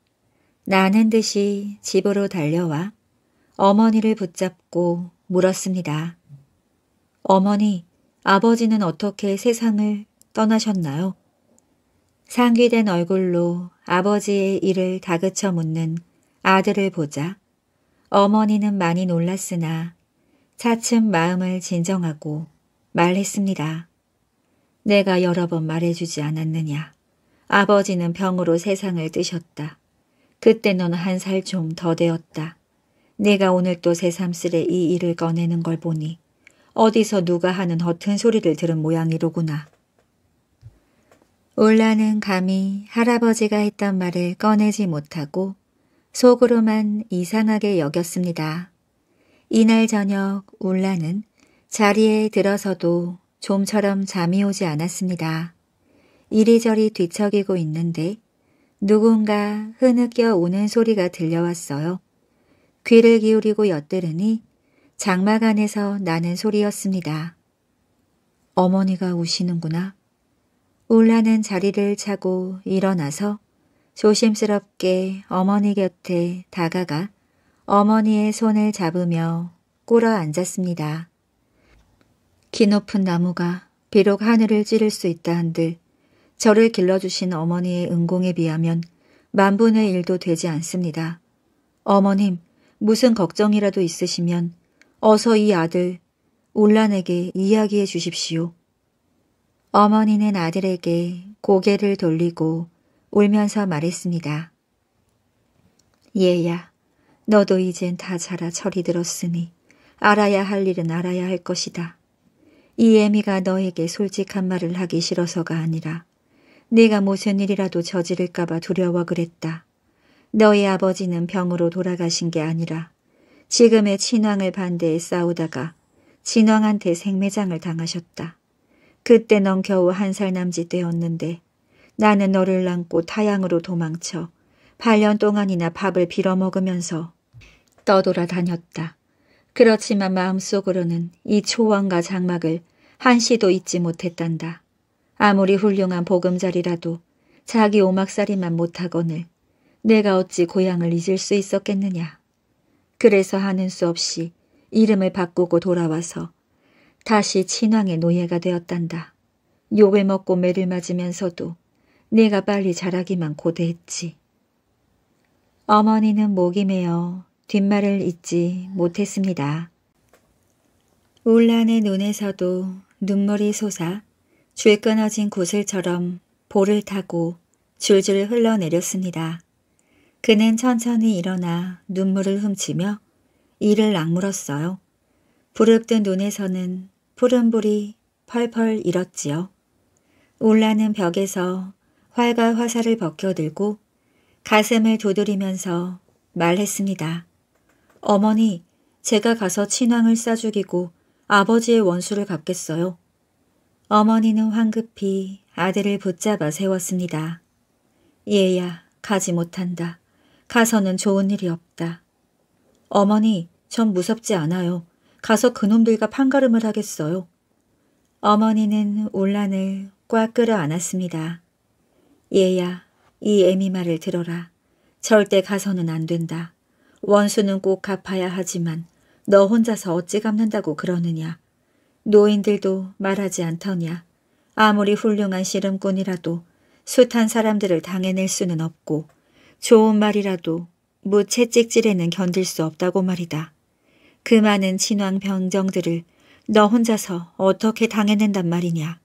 나는 듯이 집으로 달려와 어머니를 붙잡고 물었습니다. 어머니, 아버지는 어떻게 세상을 떠나셨나요? 상기된 얼굴로 아버지의 일을 다그쳐 묻는 아들을 보자 어머니는 많이 놀랐으나 차츰 마음을 진정하고 말했습니다. 내가 여러 번 말해주지 않았느냐. 아버지는 병으로 세상을 뜨셨다. 그때 넌 한 살 좀 더 되었다. 내가 오늘 또 새삼스레 이 일을 꺼내는 걸 보니 어디서 누가 하는 허튼 소리를 들은 모양이로구나. 올라는 감히 할아버지가 했던 말을 꺼내지 못하고 속으로만 이상하게 여겼습니다. 이날 저녁 울라는 자리에 들어서도 좀처럼 잠이 오지 않았습니다. 이리저리 뒤척이고 있는데 누군가 흐느껴 우는 소리가 들려왔어요. 귀를 기울이고 엿들으니 장막 안에서 나는 소리였습니다. 어머니가 우시는구나. 올라는 자리를 차고 일어나서 조심스럽게 어머니 곁에 다가가 어머니의 손을 잡으며 꿇어 앉았습니다. 키 높은 나무가 비록 하늘을 찌를 수 있다 한들 저를 길러주신 어머니의 은공에 비하면 만분의 일도 되지 않습니다. 어머님, 무슨 걱정이라도 있으시면 어서 이 아들 울란에게 이야기해 주십시오. 어머니는 아들에게 고개를 돌리고 울면서 말했습니다. 얘야, 너도 이젠 다 자라 철이 들었으니 알아야 할 일은 알아야 할 것이다. 이 애미가 너에게 솔직한 말을 하기 싫어서가 아니라 네가 무슨 일이라도 저지를까 봐 두려워 그랬다. 너의 아버지는 병으로 돌아가신 게 아니라 지금의 친왕을 반대해 싸우다가 진왕한테 생매장을 당하셨다. 그때 넌 겨우 한 살 남짓 되었는데 나는 너를 안고 타양으로 도망쳐 8년 동안이나 밥을 빌어먹으면서 떠돌아 다녔다. 그렇지만 마음속으로는 이 초원과 장막을 한시도 잊지 못했단다. 아무리 훌륭한 보금자리라도 자기 오막살이만 못하거늘 내가 어찌 고향을 잊을 수 있었겠느냐. 그래서 하는 수 없이 이름을 바꾸고 돌아와서 다시 친왕의 노예가 되었단다. 욕을 먹고 매를 맞으면서도 내가 빨리 자라기만 고대했지. 어머니는 목이 메어 뒷말을 잊지 못했습니다. 울란의 눈에서도 눈물이 솟아 줄 끊어진 구슬처럼 볼을 타고 줄줄 흘러내렸습니다. 그는 천천히 일어나 눈물을 훔치며 이를 악물었어요. 부릅뜬 눈에서는 푸른불이 펄펄 일었지요. 올란은 벽에서 활과 화살을 벗겨들고 가슴을 두드리면서 말했습니다. 어머니, 제가 가서 친왕을 싸죽이고 아버지의 원수를 갚겠어요. 어머니는 황급히 아들을 붙잡아 세웠습니다. 얘야, 가지 못한다. 가서는 좋은 일이 없다. 어머니, 전 무섭지 않아요. 가서 그놈들과 판가름을 하겠어요. 어머니는 울란을 꽉 끌어안았습니다. 얘야, 이 애미 말을 들어라. 절대 가서는 안 된다. 원수는 꼭 갚아야 하지만 너 혼자서 어찌 갚는다고 그러느냐. 노인들도 말하지 않더냐. 아무리 훌륭한 씨름꾼이라도 숱한 사람들을 당해낼 수는 없고 좋은 말이라도 무채찍질에는 견딜 수 없다고 말이다. 그 많은 친왕 병정들을 너 혼자서 어떻게 당해낸단 말이냐.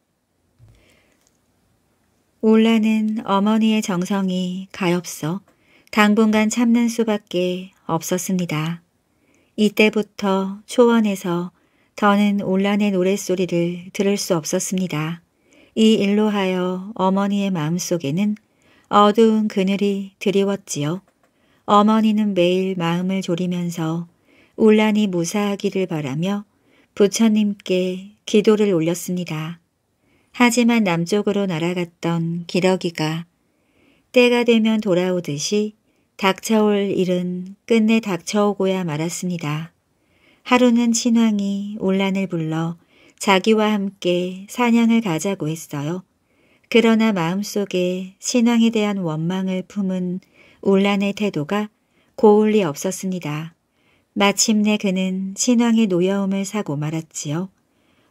올라는 어머니의 정성이 가엾어 당분간 참는 수밖에 없었습니다. 이때부터 초원에서 더는 온란의 노랫소리를 들을 수 없었습니다. 이 일로 하여 어머니의 마음속에는 어두운 그늘이 드리웠지요. 어머니는 매일 마음을 졸이면서 온란이 무사하기를 바라며 부처님께 기도를 올렸습니다. 하지만 남쪽으로 날아갔던 기러기가 때가 되면 돌아오듯이 닥쳐올 일은 끝내 닥쳐오고야 말았습니다. 하루는 신왕이 온란을 불러 자기와 함께 사냥을 가자고 했어요. 그러나 마음속에 신왕에 대한 원망을 품은 온란의 태도가 고울리 없었습니다. 마침내 그는 신왕의 노여움을 사고 말았지요.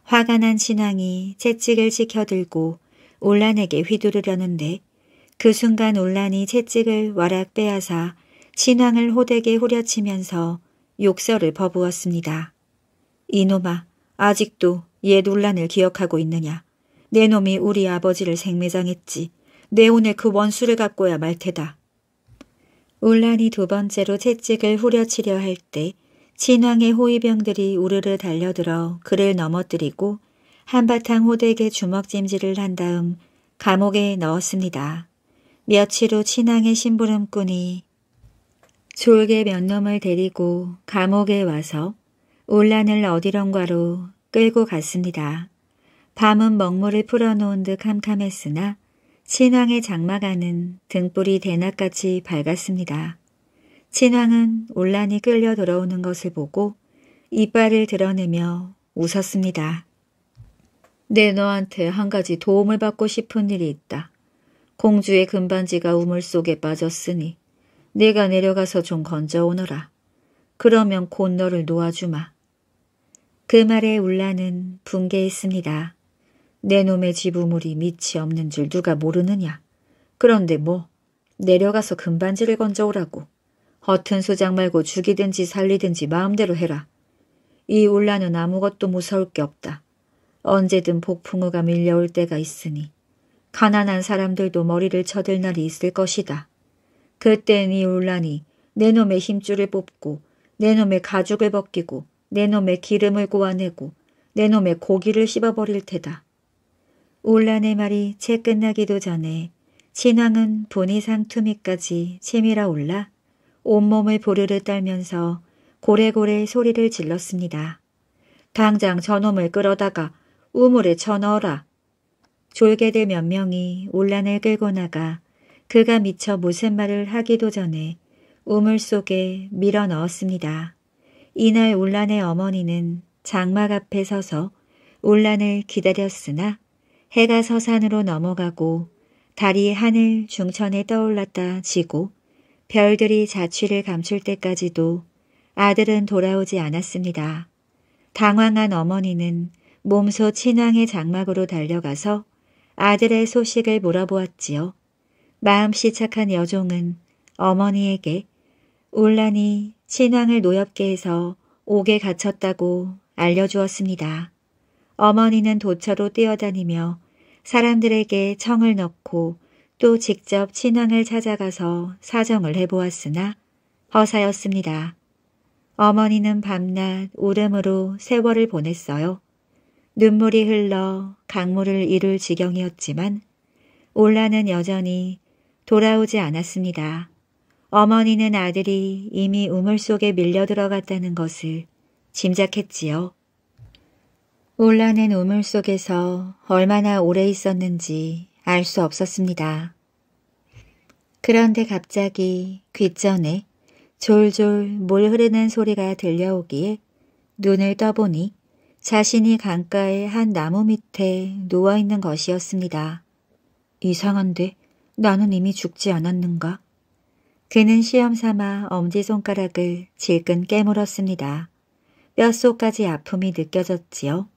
화가 난 신왕이 채찍을 지켜들고 온란에게 휘두르려는데 그 순간 온란이 채찍을 와락 빼앗아 신왕을 호되게 후려치면서 욕설을 퍼부었습니다 이놈아, 아직도 옛 논란을 기억하고 있느냐. 내 놈이 우리 아버지를 생매장했지. 내 오늘 그 원수를 갖고야 말 테다. 울란이 두 번째로 채찍을 후려치려 할때 진왕의 호위병들이 우르르 달려들어 그를 넘어뜨리고 한바탕 호되게 주먹찜질을 한 다음 감옥에 넣었습니다. 며칠 후친앙의 심부름꾼이 졸개 몇 놈을 데리고 감옥에 와서 올란을 어디론가로 끌고 갔습니다. 밤은 먹물을 풀어놓은 듯 캄캄했으나 친왕의 장마가는 등불이 대낮같이 밝았습니다. 친왕은 올란이 끌려 들어오는 것을 보고 이빨을 드러내며 웃었습니다. 내 너한테 한 가지 도움을 받고 싶은 일이 있다. 공주의 금반지가 우물 속에 빠졌으니 내가 내려가서 좀 건져오너라. 그러면 곧 너를 놓아주마. 그 말에 울라는 붕괴했습니다. 내 놈의 지부물이 밑이 없는 줄 누가 모르느냐. 그런데 뭐 내려가서 금반지를 건져오라고. 허튼 소장 말고 죽이든지 살리든지 마음대로 해라. 이 울라는 아무것도 무서울 게 없다. 언제든 폭풍우가 밀려올 때가 있으니 가난한 사람들도 머리를 쳐들 날이 있을 것이다. 그땐 이 울란이 내 놈의 힘줄을 뽑고 내 놈의 가죽을 벗기고 내 놈의 기름을 고아내고 내 놈의 고기를 씹어버릴 테다. 울란의 말이 채 끝나기도 전에 신왕은 분이 상투미까지 치밀어 올라 온몸을 보르르 떨면서 고래고래 소리를 질렀습니다. 당장 저놈을 끌어다가 우물에 쳐넣어라. 졸개들 몇 명이 올란을 끌고 나가 그가 미처 무슨 말을 하기도 전에 우물 속에 밀어 넣었습니다. 이날 울란의 어머니는 장막 앞에 서서 울란을 기다렸으나 해가 서산으로 넘어가고 달이 하늘 중천에 떠올랐다 지고 별들이 자취를 감출 때까지도 아들은 돌아오지 않았습니다. 당황한 어머니는 몸소 친왕의 장막으로 달려가서 아들의 소식을 물어보았지요. 마음씨 착한 여종은 어머니에게 울란이 친왕을 노엽게 해서 옥에 갇혔다고 알려주었습니다. 어머니는 도처로 뛰어다니며 사람들에게 청을 넣고 또 직접 친왕을 찾아가서 사정을 해보았으나 허사였습니다. 어머니는 밤낮 울음으로 세월을 보냈어요. 눈물이 흘러 강물을 이룰 지경이었지만 올라는 여전히 돌아오지 않았습니다. 어머니는 아들이 이미 우물 속에 밀려 들어갔다는 것을 짐작했지요. 올라는 우물 속에서 얼마나 오래 있었는지 알 수 없었습니다. 그런데 갑자기 귀전에 졸졸 물 흐르는 소리가 들려오기에 눈을 떠보니 자신이 강가의 한 나무 밑에 누워있는 것이었습니다. 이상한데 나는 이미 죽지 않았는가? 그는 시험삼아 엄지손가락을 질끈 깨물었습니다. 뼛속까지 아픔이 느껴졌지요.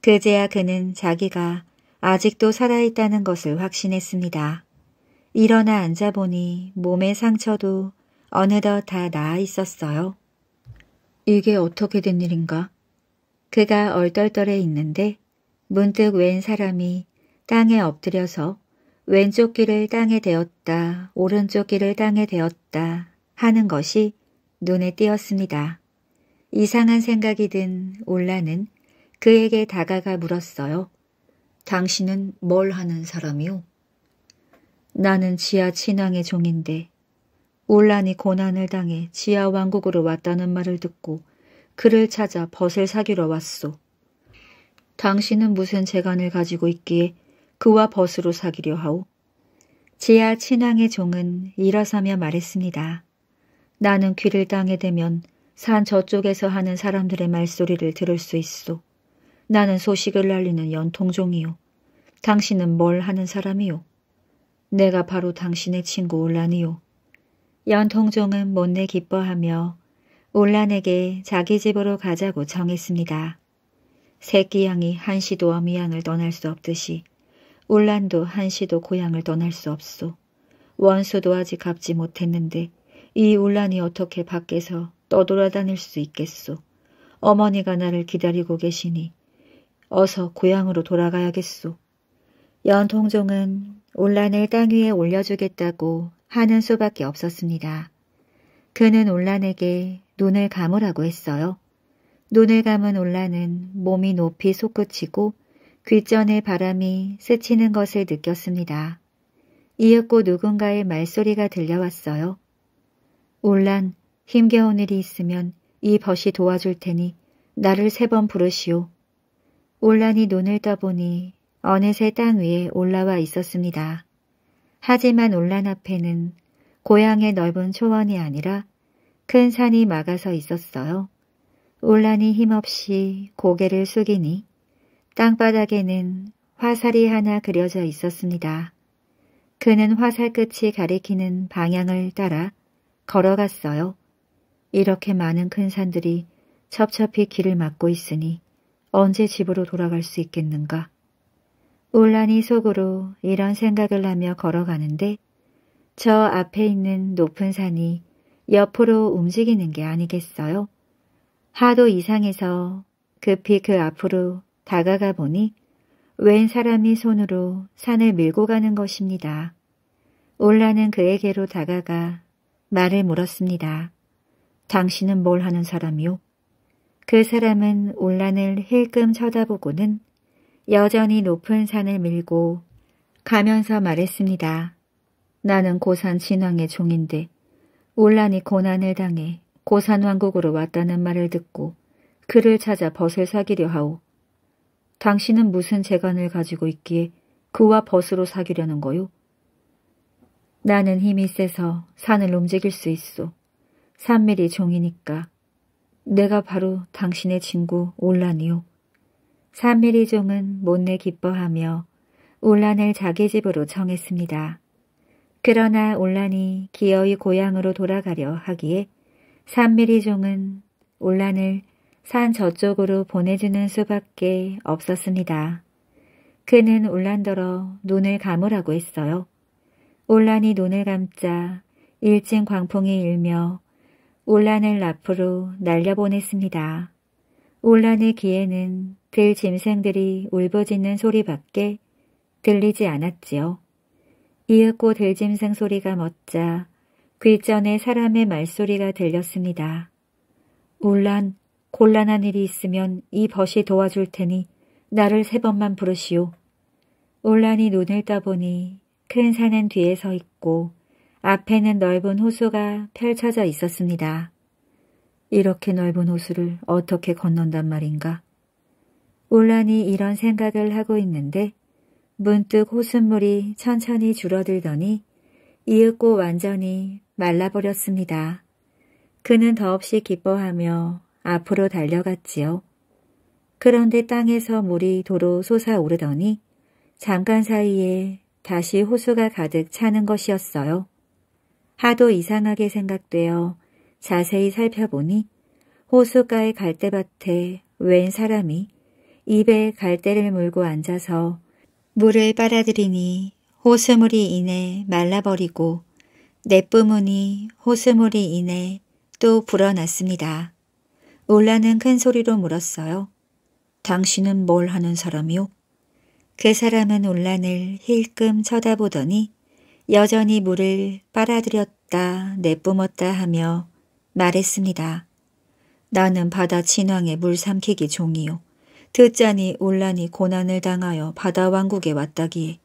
그제야 그는 자기가 아직도 살아있다는 것을 확신했습니다. 일어나 앉아보니 몸의 상처도 어느덧 다 나아 있었어요. 이게 어떻게 된 일인가? 그가 얼떨떨해 있는데 문득 웬 사람이 땅에 엎드려서 왼쪽 귀를 땅에 대었다, 오른쪽 귀를 땅에 대었다 하는 것이 눈에 띄었습니다. 이상한 생각이 든 올라는 그에게 다가가 물었어요. 당신은 뭘 하는 사람이오 나는 지하 친왕의 종인데 올란이 고난을 당해 지하 왕국으로 왔다는 말을 듣고 그를 찾아 벗을 사귀러 왔소. 당신은 무슨 재간을 가지고 있기에 그와 벗으로 사귀려 하오. 지하 친왕의 종은 일어서며 말했습니다. 나는 귀를 땅에 대면 산 저쪽에서 하는 사람들의 말소리를 들을 수 있소. 나는 소식을 날리는 연통종이요. 당신은 뭘 하는 사람이요. 내가 바로 당신의 친구 올라니요. 연통종은 못내 기뻐하며 올란에게 자기 집으로 가자고 정했습니다. 새끼 양이 한시도 어미 양을 떠날 수 없듯이 올란도 한시도 고향을 떠날 수 없소. 원수도 아직 갚지 못했는데 이 올란이 어떻게 밖에서 떠돌아다닐 수 있겠소. 어머니가 나를 기다리고 계시니 어서 고향으로 돌아가야겠소. 연통종은 올란을 땅 위에 올려주겠다고 하는 수밖에 없었습니다. 그는 올란에게 눈을 감으라고 했어요. 눈을 감은 올라는 몸이 높이 솟구치고 귀전의 바람이 스치는 것을 느꼈습니다. 이윽고 누군가의 말소리가 들려왔어요. 올란, 힘겨운 일이 있으면 이 벗이 도와줄 테니 나를 세 번 부르시오. 올란이 눈을 떠보니 어느새 땅 위에 올라와 있었습니다. 하지만 올란 앞에는 고향의 넓은 초원이 아니라 큰 산이 막아서 있었어요. 올란이 힘없이 고개를 숙이니 땅바닥에는 화살이 하나 그려져 있었습니다. 그는 화살 끝이 가리키는 방향을 따라 걸어갔어요. 이렇게 많은 큰 산들이 첩첩히 길을 막고 있으니 언제 집으로 돌아갈 수 있겠는가. 울란이 속으로 이런 생각을 하며 걸어가는데 저 앞에 있는 높은 산이 옆으로 움직이는 게 아니겠어요? 하도 이상해서 급히 그 앞으로 다가가 보니 웬 사람이 손으로 산을 밀고 가는 것입니다. 올라는 그에게로 다가가 말을 물었습니다. 당신은 뭘 하는 사람이요? 그 사람은 올란을 힐끔 쳐다보고는 여전히 높은 산을 밀고 가면서 말했습니다. 나는 고산 진왕의 종인데 올란이 고난을 당해 고산왕국으로 왔다는 말을 듣고 그를 찾아 벗을 사기려 하오. 당신은 무슨 재간을 가지고 있기에 그와 벗으로 사귀려는 거요? 나는 힘이 세서 산을 움직일 수 있소. 산밀이 종이니까. 내가 바로 당신의 친구 올란이요. 산밀이 종은 못내 기뻐하며 올란을 자기 집으로 정했습니다. 그러나 올란이 기어이 고향으로 돌아가려 하기에 산미리 종은 올란을 산 저쪽으로 보내주는 수밖에 없었습니다. 그는 올란더러 눈을 감으라고 했어요. 올란이 눈을 감자 일진 광풍이 일며 올란을 앞으로 날려보냈습니다. 올란의 귀에는 들 짐승들이 울부짖는 소리밖에 들리지 않았지요. 이윽고 들짐승 소리가 멎자 귓전에 그 사람의 말소리가 들렸습니다. 올란, 곤란한 일이 있으면 이 벗이 도와줄 테니 나를 세 번만 부르시오. 올란이 눈을 떠보니 큰 산은 뒤에 서 있고 앞에는 넓은 호수가 펼쳐져 있었습니다. 이렇게 넓은 호수를 어떻게 건넌단 말인가? 올란이 이런 생각을 하고 있는데 문득 호수물이 천천히 줄어들더니 이윽고 완전히 말라버렸습니다. 그는 더없이 기뻐하며 앞으로 달려갔지요. 그런데 땅에서 물이 도로 솟아오르더니 잠깐 사이에 다시 호수가 가득 차는 것이었어요. 하도 이상하게 생각되어 자세히 살펴보니 호수가의 갈대밭에 웬 사람이 입에 갈대를 물고 앉아서 물을 빨아들이니 호수물이 인해 말라버리고 내뿜으니 호수물이 인해 또 불어났습니다. 올라는 큰 소리로 물었어요. 당신은 뭘 하는 사람이요? 그 사람은 올란을 힐끔 쳐다보더니 여전히 물을 빨아들였다 내뿜었다 하며 말했습니다. 나는 바다 진왕의 물 삼키기 종이요. 듣자니 온란히 고난을 당하여 바다 왕국에 왔다기에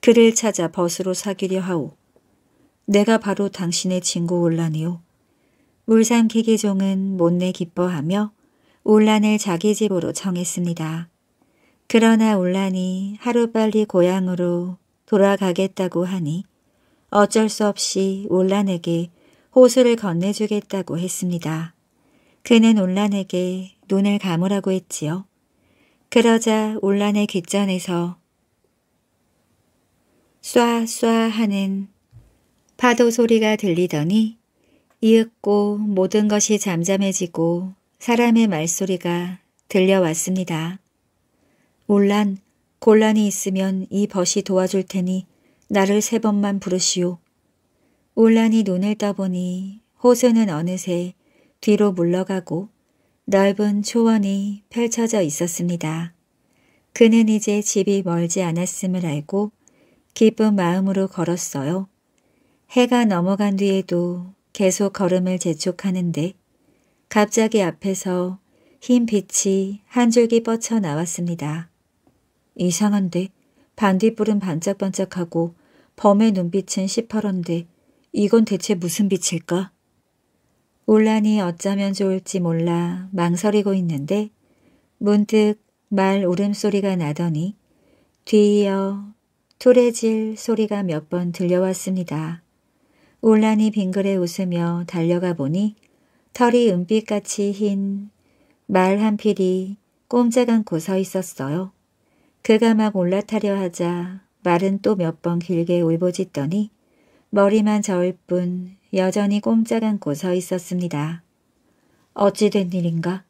그를 찾아 벗으로 사귀려 하오. 내가 바로 당신의 친구 온란이오물산기계종은 못내 기뻐하며 온란을 자기 집으로 정했습니다. 그러나 온란이 하루빨리 고향으로 돌아가겠다고 하니 어쩔 수 없이 온란에게 호수를 건네주겠다고 했습니다. 그는 온란에게 눈을 감으라고 했지요. 그러자 올란의 귓전에서 쏴쏴 하는 파도 소리가 들리더니 이윽고 모든 것이 잠잠해지고 사람의 말소리가 들려왔습니다. 올란, 곤란이 있으면 이 벗이 도와줄 테니 나를 세 번만 부르시오. 올란이 눈을 떠보니 호수는 어느새 뒤로 물러가고 넓은 초원이 펼쳐져 있었습니다. 그는 이제 집이 멀지 않았음을 알고 기쁜 마음으로 걸었어요. 해가 넘어간 뒤에도 계속 걸음을 재촉하는데 갑자기 앞에서 흰 빛이 한 줄기 뻗쳐 나왔습니다. 이상한데 반딧불은 반짝반짝하고 범의 눈빛은 시퍼런데 이건 대체 무슨 빛일까? 올란이 어쩌면 좋을지 몰라 망설이고 있는데 문득 말 울음소리가 나더니 뒤이어 토레질 소리가 몇 번 들려왔습니다. 올란이 빙그레 웃으며 달려가 보니 털이 은빛같이 흰 말 한 필이 꼼짝 않고 서 있었어요. 그가 막 올라타려 하자 말은 또 몇 번 길게 울부짖더니 머리만 저을 뿐 여전히 꼼짝 않고 서 있었습니다. 어찌된 일인가?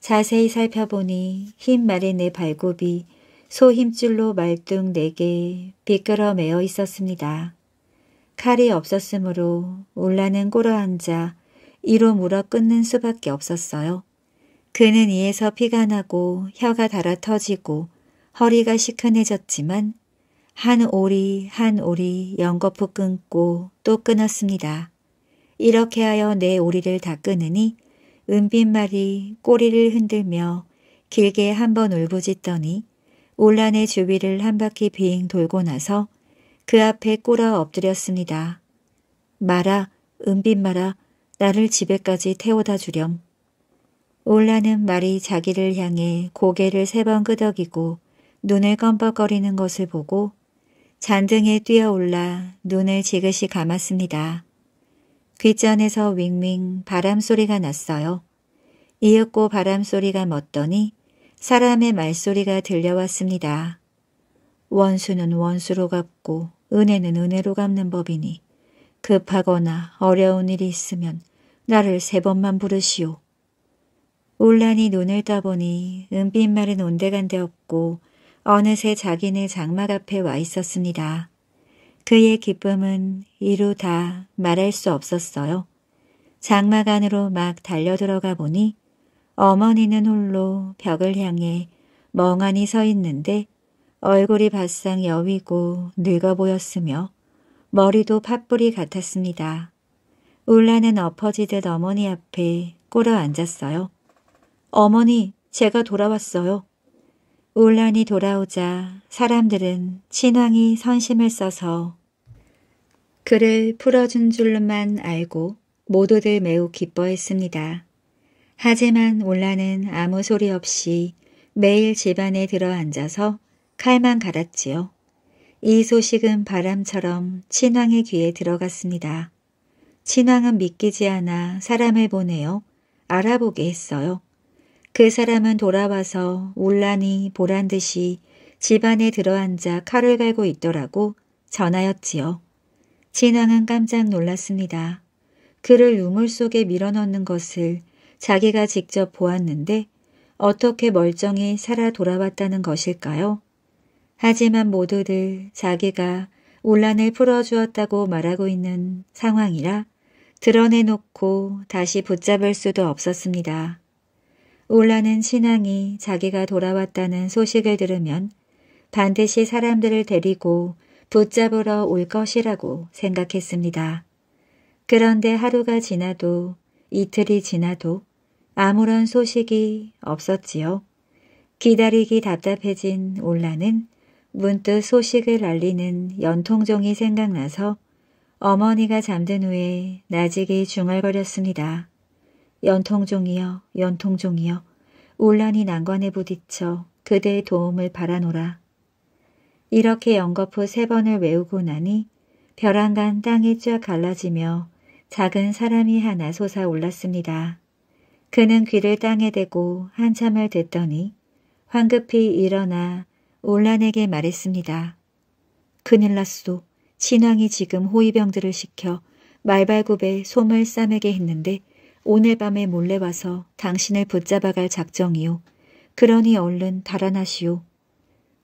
자세히 살펴보니 흰 말의 내 발굽이 소 힘줄로 말뚝 네 개 비끄러 매어 있었습니다. 칼이 없었으므로 올라는 꼬러앉아 이로 물어 끊는 수밖에 없었어요. 그는 이에서 피가 나고 혀가 달아 터지고 허리가 시큰해졌지만 한 오리 한 오리 연거푸 끊고 또 끊었습니다. 이렇게 하여 내 오리를 다 끊으니 은빛말이 꼬리를 흔들며 길게 한 번 울부짖더니 올란의 주위를 한 바퀴 빙 돌고 나서 그 앞에 꼬라 엎드렸습니다. 마라, 은빛마라 나를 집에까지 태워다 주렴. 올라는 말이 자기를 향해 고개를 세 번 끄덕이고 눈을 껌벅거리는 것을 보고 잔등에 뛰어올라 눈을 지그시 감았습니다. 귀전에서 윙윙 바람소리가 났어요. 이윽고 바람소리가 멎더니 사람의 말소리가 들려왔습니다. 원수는 원수로 갚고 은혜는 은혜로 갚는 법이니 급하거나 어려운 일이 있으면 나를 세 번만 부르시오. 울란이 눈을 떠보니 은빛말은 온데간데 없고 어느새 자기네 장막 앞에 와 있었습니다. 그의 기쁨은 이루 다 말할 수 없었어요. 장막 안으로 막 달려들어가 보니 어머니는 홀로 벽을 향해 멍하니 서 있는데 얼굴이 바싹 여위고 늙어 보였으며 머리도 팥불이 같았습니다. 울라는 엎어지듯 어머니 앞에 꿇어 앉았어요. 어머니, 제가 돌아왔어요. 온란이 돌아오자 사람들은 친왕이 선심을 써서 그를 풀어준 줄만 알고 모두들 매우 기뻐했습니다. 하지만 온란은 아무 소리 없이 매일 집안에 들어앉아서 칼만 갈았지요. 이 소식은 바람처럼 친왕의 귀에 들어갔습니다. 친왕은 믿기지 않아 사람을 보내어 알아보게 했어요. 그 사람은 돌아와서 울란이 보란 듯이 집안에 들어앉아 칼을 갈고 있더라고 전하였지요. 진왕은 깜짝 놀랐습니다. 그를 유물 속에 밀어넣는 것을 자기가 직접 보았는데 어떻게 멀쩡히 살아 돌아왔다는 것일까요? 하지만 모두들 자기가 울란을 풀어주었다고 말하고 있는 상황이라 드러내놓고 다시 붙잡을 수도 없었습니다. 올라는 신앙이 자기가 돌아왔다는 소식을 들으면 반드시 사람들을 데리고 붙잡으러 올 것이라고 생각했습니다. 그런데 하루가 지나도 이틀이 지나도 아무런 소식이 없었지요. 기다리기 답답해진 올라는 문득 소식을 알리는 연통종이 생각나서 어머니가 잠든 후에 나직이 중얼거렸습니다. 연통종이여 연통종이여 울란이 난관에 부딪혀 그대의 도움을 바라노라. 이렇게 연거푸 세 번을 외우고 나니 벼랑간 땅이 쫙 갈라지며 작은 사람이 하나 솟아올랐습니다. 그는 귀를 땅에 대고 한참을 듣더니 황급히 일어나 올란에게 말했습니다. 큰일 났소. 친왕이 지금 호위병들을 시켜 말발굽에 솜을 싸매게 했는데 오늘 밤에 몰래 와서 당신을 붙잡아갈 작정이요. 그러니 얼른 달아나시오.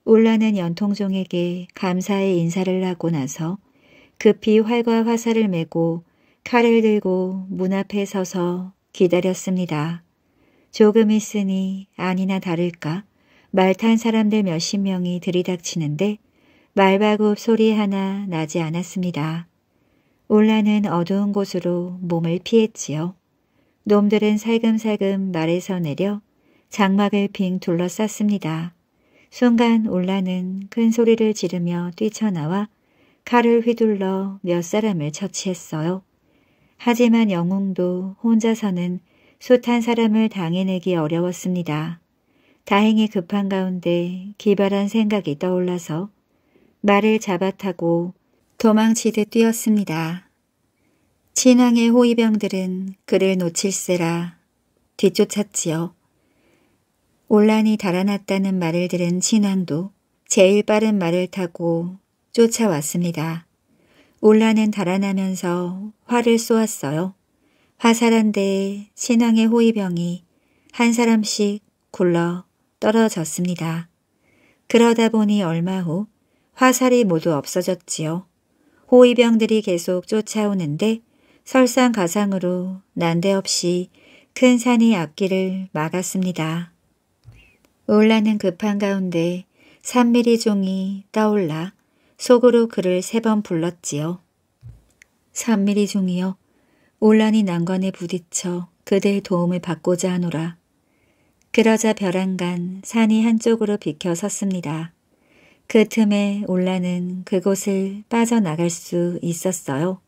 올라는 연통종에게 감사의 인사를 하고 나서 급히 활과 화살을 메고 칼을 들고 문 앞에 서서 기다렸습니다. 조금 있으니 아니나 다를까 말탄 사람들 몇십 명이 들이닥치는데 말바굽 소리 하나 나지 않았습니다. 올라는 어두운 곳으로 몸을 피했지요. 놈들은 살금살금 말에서 내려 장막을 빙 둘러쌌습니다. 순간 올라는 큰 소리를 지르며 뛰쳐나와 칼을 휘둘러 몇 사람을 처치했어요. 하지만 영웅도 혼자서는 숱한 사람을 당해내기 어려웠습니다. 다행히 급한 가운데 기발한 생각이 떠올라서 말을 잡아타고 도망치듯 뛰었습니다. 친왕의 호위병들은 그를 놓칠세라 뒤쫓았지요. 온란이 달아났다는 말을 들은 친왕도 제일 빠른 말을 타고 쫓아왔습니다. 온란은 달아나면서 화를 쏘았어요. 화살한 데에 신왕의 호위병이 한 사람씩 굴러 떨어졌습니다. 그러다 보니 얼마 후 화살이 모두 없어졌지요. 호위병들이 계속 쫓아오는데 설상가상으로 난데없이 큰 산이 앞길을 막았습니다. 올라는 급한 가운데 산미리 종이 떠올라 속으로 그를 세 번 불렀지요. 산미리 종이여 올란이 난관에 부딪혀 그대의 도움을 받고자 하노라. 그러자 벼랑간 산이 한쪽으로 비켜 섰습니다. 그 틈에 올라는 그곳을 빠져나갈 수 있었어요.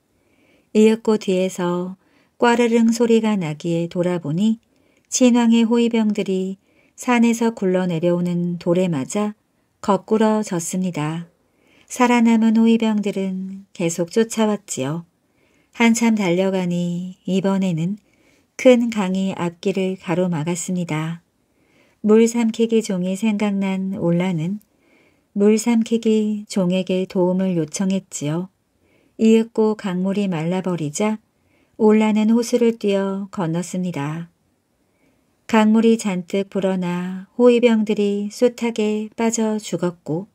이윽고 뒤에서 꽈르릉 소리가 나기에 돌아보니 친왕의 호위병들이 산에서 굴러내려오는 돌에 맞아 거꾸러 졌습니다. 살아남은 호위병들은 계속 쫓아왔지요. 한참 달려가니 이번에는 큰 강이 앞길을 가로막았습니다. 물 삼키기 종이 생각난 올라는 물 삼키기 종에게 도움을 요청했지요. 이윽고 강물이 말라버리자 올라는 호수를 뛰어 건넜습니다. 강물이 잔뜩 불어나 호위병들이 숱하게 빠져 죽었고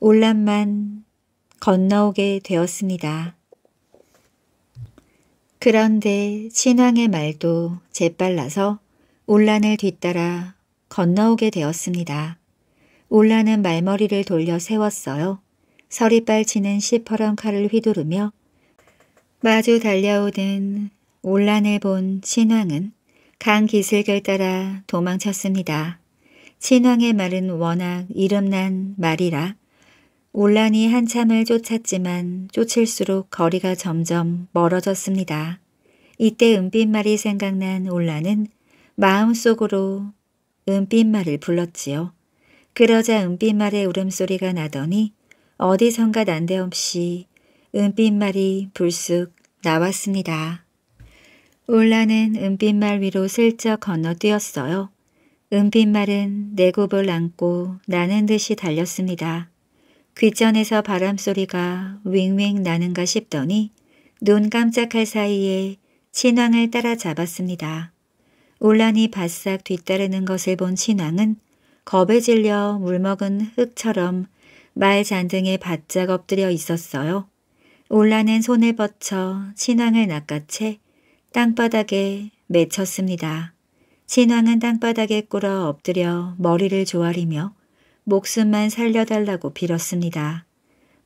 올란만 건너오게 되었습니다. 그런데 신왕의 말도 재빨라서 올란을 뒤따라 건너오게 되었습니다. 올란은 말머리를 돌려 세웠어요. 서리빨 치는 시퍼런 칼을 휘두르며 마주 달려오던 온란을 본 친왕은 강기슬결 따라 도망쳤습니다. 친왕의 말은 워낙 이름난 말이라 온란이 한참을 쫓았지만 쫓을수록 거리가 점점 멀어졌습니다. 이때 은빛말이 생각난 온란은 마음속으로 은빛말을 불렀지요. 그러자 은빛말의 울음소리가 나더니 어디선가 난데없이 은빛말이 불쑥 나왔습니다. 올라는 은빛말 위로 슬쩍 건너뛰었어요. 은빛말은 내 굽을 안고 나는 듯이 달렸습니다. 귀전에서 바람소리가 윙윙 나는가 싶더니 눈 깜짝할 사이에 친왕을 따라잡았습니다. 올란이 바싹 뒤따르는 것을 본 친왕은 겁에 질려 물먹은 흙처럼 말 잔등에 바짝 엎드려 있었어요. 올라는 손을 뻗쳐 신왕을 낚아채 땅바닥에 맺혔습니다. 신왕은 땅바닥에 꿇어 엎드려 머리를 조아리며 목숨만 살려달라고 빌었습니다.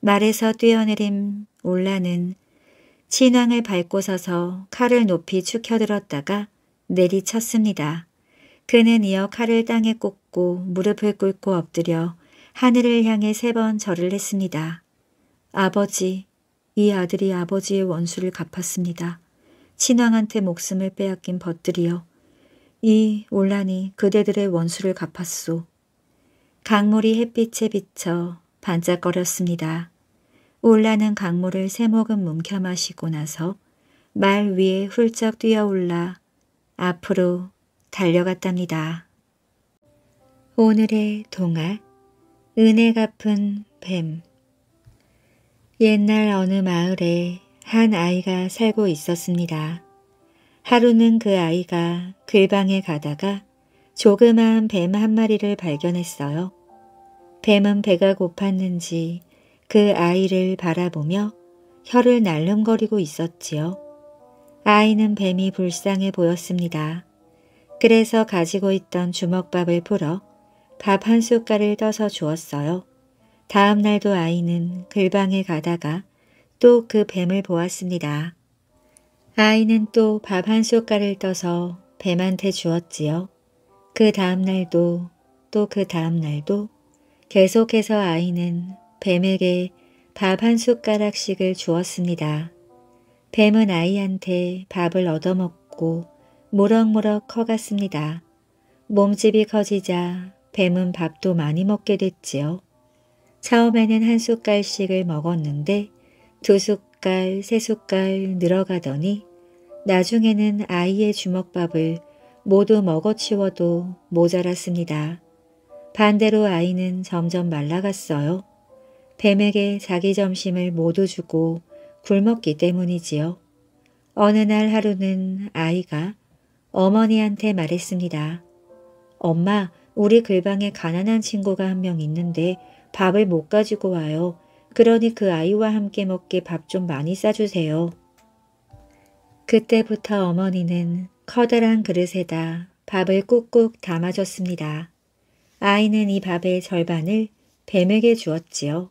말에서 뛰어내린 올라는 신왕을 밟고 서서 칼을 높이 축혀들었다가 내리쳤습니다. 그는 이어 칼을 땅에 꽂고 무릎을 꿇고 엎드려 하늘을 향해 세 번 절을 했습니다. 아버지, 이 아들이 아버지의 원수를 갚았습니다. 친왕한테 목숨을 빼앗긴 벗들이여. 이올란이 그대들의 원수를 갚았소. 강물이 햇빛에 비쳐 반짝거렸습니다. 올라는 강물을 세목은 뭉켜 마시고 나서 말 위에 훌쩍 뛰어올라 앞으로 달려갔답니다. 오늘의 동화 은혜 갚은 뱀 옛날 어느 마을에 한 아이가 살고 있었습니다. 하루는 그 아이가 글방에 가다가 조그마한 뱀 한 마리를 발견했어요. 뱀은 배가 고팠는지 그 아이를 바라보며 혀를 날름거리고 있었지요. 아이는 뱀이 불쌍해 보였습니다. 그래서 가지고 있던 주먹밥을 풀어 밥한 숟갈을 떠서 주었어요. 다음 날도 아이는 글방에 가다가 또 그 뱀을 보았습니다. 아이는 또 밥 한 숟갈을 떠서 뱀한테 주었지요. 그 다음 날도 또 그 다음 날도 계속해서 아이는 뱀에게 밥 한 숟가락씩을 주었습니다. 뱀은 아이한테 밥을 얻어먹고 무럭무럭 커갔습니다. 몸집이 커지자 뱀은 밥도 많이 먹게 됐지요. 처음에는 한 숟갈씩을 먹었는데 두 숟갈, 세 숟갈 늘어가더니 나중에는 아이의 주먹밥을 모두 먹어치워도 모자랐습니다. 반대로 아이는 점점 말라갔어요. 뱀에게 자기 점심을 모두 주고 굶었기 때문이지요. 어느 날 하루는 아이가 어머니한테 말했습니다. 엄마, 우리 글방에 가난한 친구가 한 명 있는데 밥을 못 가지고 와요. 그러니 그 아이와 함께 먹게 밥 좀 많이 싸주세요. 그때부터 어머니는 커다란 그릇에다 밥을 꾹꾹 담아줬습니다. 아이는 이 밥의 절반을 뱀에게 주었지요.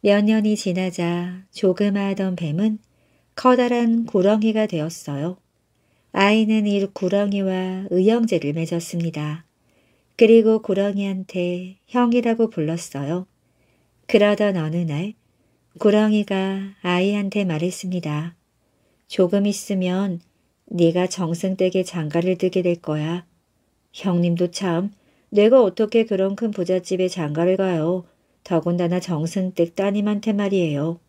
몇 년이 지나자 조그마하던 뱀은 커다란 구렁이가 되었어요. 아이는 이 구렁이와 의형제를 맺었습니다. 그리고 고랑이한테 형이라고 불렀어요. 그러던 어느 날 고랑이가 아이한테 말했습니다. 조금 있으면 네가 정승댁에 장가를 뜨게될 거야. 형님도 참 내가 어떻게 그런 큰 부잣집에 장가를 가요. 더군다나 정승댁 따님한테 말이에요.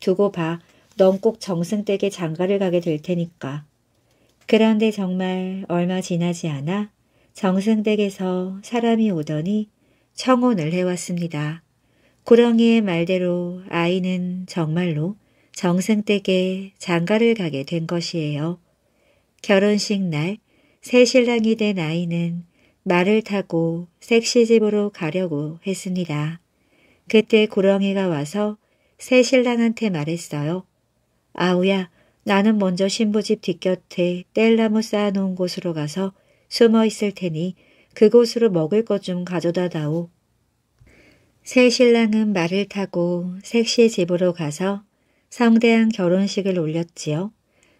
두고 봐. 넌 꼭 정승댁에 장가를 가게 될 테니까. 그런데 정말 얼마 지나지 않아 정승댁에서 사람이 오더니 청혼을 해왔습니다. 구렁이의 말대로 아이는 정말로 정승댁에 장가를 가게 된 것이에요. 결혼식 날 새 신랑이 된 아이는 말을 타고 섹시집으로 가려고 했습니다. 그때 구렁이가 와서 새 신랑한테 말했어요. 아우야 나는 먼저 신부집 뒷곁에 뗄나무 쌓아놓은 곳으로 가서 숨어 있을 테니 그곳으로 먹을 것 좀 가져다 다오. 새 신랑은 말을 타고 색시 집으로 가서 성대한 결혼식을 올렸지요.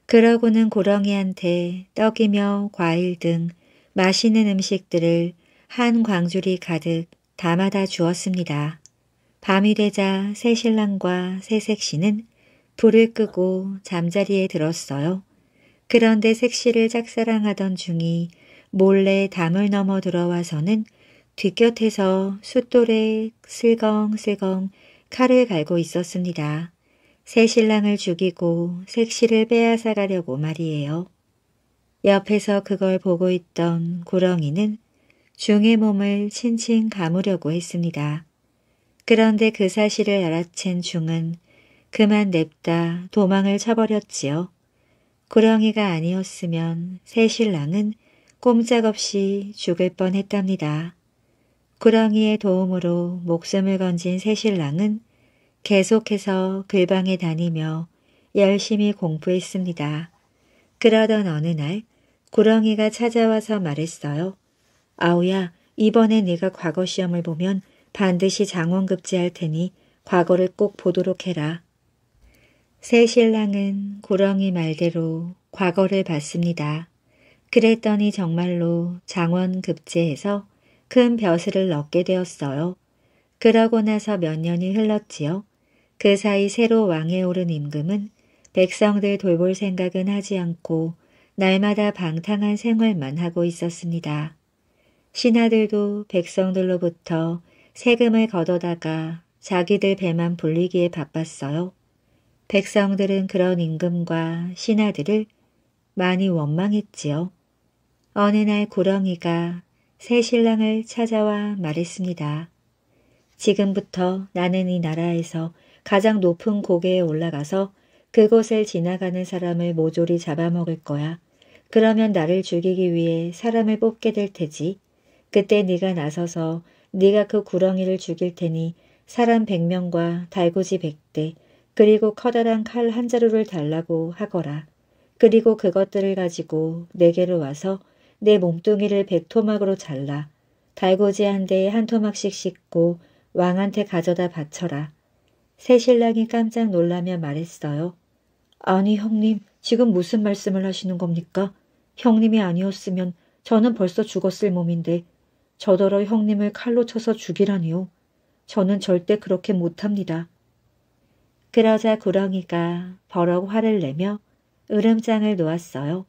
그러고는 고렁이한테 떡이며 과일 등 맛있는 음식들을 한 광주리 가득 담아다 주었습니다. 밤이 되자 새 신랑과 새 색시는 불을 끄고 잠자리에 들었어요. 그런데 색시를 짝사랑하던 중이 몰래 담을 넘어 들어와서는 뒷곁에서 숫돌에 슬겅슬겅 칼을 갈고 있었습니다. 새 신랑을 죽이고 색시를 빼앗아 가려고 말이에요. 옆에서 그걸 보고 있던 구렁이는 중의 몸을 칭칭 감으려고 했습니다. 그런데 그 사실을 알아챈 중은 그만 냅다 도망을 쳐버렸지요. 구렁이가 아니었으면 새 신랑은 꼼짝없이 죽을 뻔했답니다. 구렁이의 도움으로 목숨을 건진 새 신랑은 계속해서 글방에 다니며 열심히 공부했습니다. 그러던 어느 날 구렁이가 찾아와서 말했어요. 아우야, 이번에 네가 과거 시험을 보면 반드시 장원급제할 테니 과거를 꼭 보도록 해라. 새 신랑은 구렁이 말대로 과거를 봤습니다. 그랬더니 정말로 장원급제에서 큰 벼슬을 넣게 되었어요. 그러고 나서 몇 년이 흘렀지요. 그 사이 새로 왕에 오른 임금은 백성들 돌볼 생각은 하지 않고 날마다 방탕한 생활만 하고 있었습니다. 신하들도 백성들로부터 세금을 걷어다가 자기들 배만 불리기에 바빴어요. 백성들은 그런 임금과 신하들을 많이 원망했지요. 어느 날 고렁이가 새 신랑을 찾아와 말했습니다. 지금부터 나는 이 나라에서 가장 높은 고개에 올라가서 그곳을 지나가는 사람을 모조리 잡아먹을 거야. 그러면 나를 죽이기 위해 사람을 뽑게 될 테지. 그때 네가 나서서 네가 그 구렁이를 죽일 테니 사람 백명과 달구지 백대 그리고 커다란 칼 한 자루를 달라고 하거라. 그리고 그것들을 가지고 내게로 와서 내 몸뚱이를 백토막으로 잘라 달고지 한 대에 한 토막씩 씻고 왕한테 가져다 바쳐라. 새 신랑이 깜짝 놀라며 말했어요. 아니 형님 지금 무슨 말씀을 하시는 겁니까? 형님이 아니었으면 저는 벌써 죽었을 몸인데 저더러 형님을 칼로 쳐서 죽이라니요. 저는 절대 그렇게 못합니다. 그러자 구렁이가 버럭 화를 내며 으름장을 놓았어요.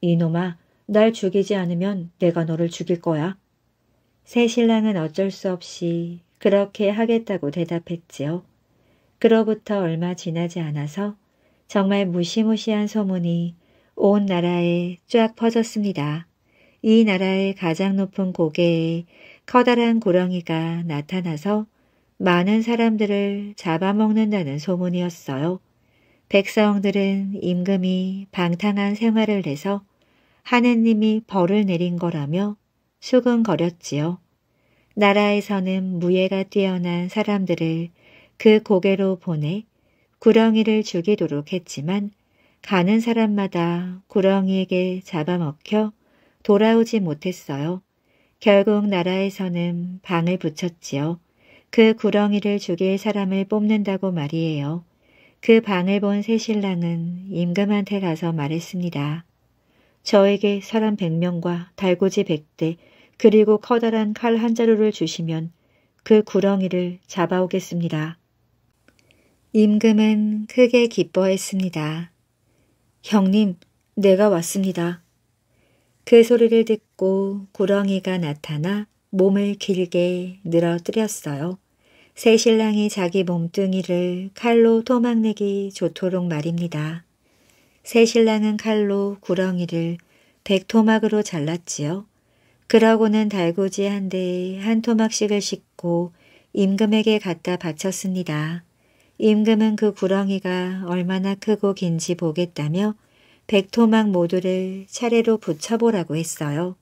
이놈아 날 죽이지 않으면 내가 너를 죽일 거야. 새 신랑은 어쩔 수 없이 그렇게 하겠다고 대답했지요. 그로부터 얼마 지나지 않아서 정말 무시무시한 소문이 온 나라에 쫙 퍼졌습니다. 이 나라의 가장 높은 고개에 커다란 구렁이가 나타나서 많은 사람들을 잡아먹는다는 소문이었어요. 백성들은 임금이 방탕한 생활을 해서 하느님이 벌을 내린 거라며 수근거렸지요. 나라에서는 무예가 뛰어난 사람들을 그 고개로 보내 구렁이를 죽이도록 했지만 가는 사람마다 구렁이에게 잡아먹혀 돌아오지 못했어요. 결국 나라에서는 방을 붙였지요. 그 구렁이를 죽일 사람을 뽑는다고 말이에요. 그 방을 본 새신랑은 임금한테 가서 말했습니다. 저에게 사람 백명과 달고지 백대 그리고 커다란 칼 한 자루를 주시면 그 구렁이를 잡아오겠습니다. 임금은 크게 기뻐했습니다. 형님, 내가 왔습니다. 그 소리를 듣고 구렁이가 나타나 몸을 길게 늘어뜨렸어요. 새 신랑이 자기 몸뚱이를 칼로 토막내기 좋도록 말입니다. 새 신랑은 칼로 구렁이를 백토막으로 잘랐지요. 그러고는 달고지 한 대에 한 토막씩을 싣고 임금에게 갖다 바쳤습니다. 임금은 그 구렁이가 얼마나 크고 긴지 보겠다며 백토막 모두를 차례로 붙여보라고 했어요.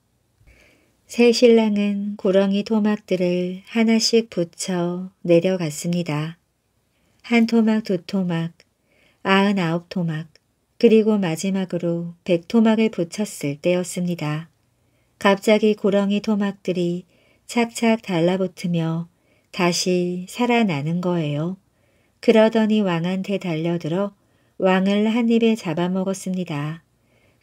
새 신랑은 구렁이 토막들을 하나씩 붙여 내려갔습니다. 한 토막, 두 토막, 아흔아홉 토막, 그리고 마지막으로 백토막을 붙였을 때였습니다. 갑자기 고렁이 토막들이 착착 달라붙으며 다시 살아나는 거예요. 그러더니 왕한테 달려들어 왕을 한 입에 잡아먹었습니다.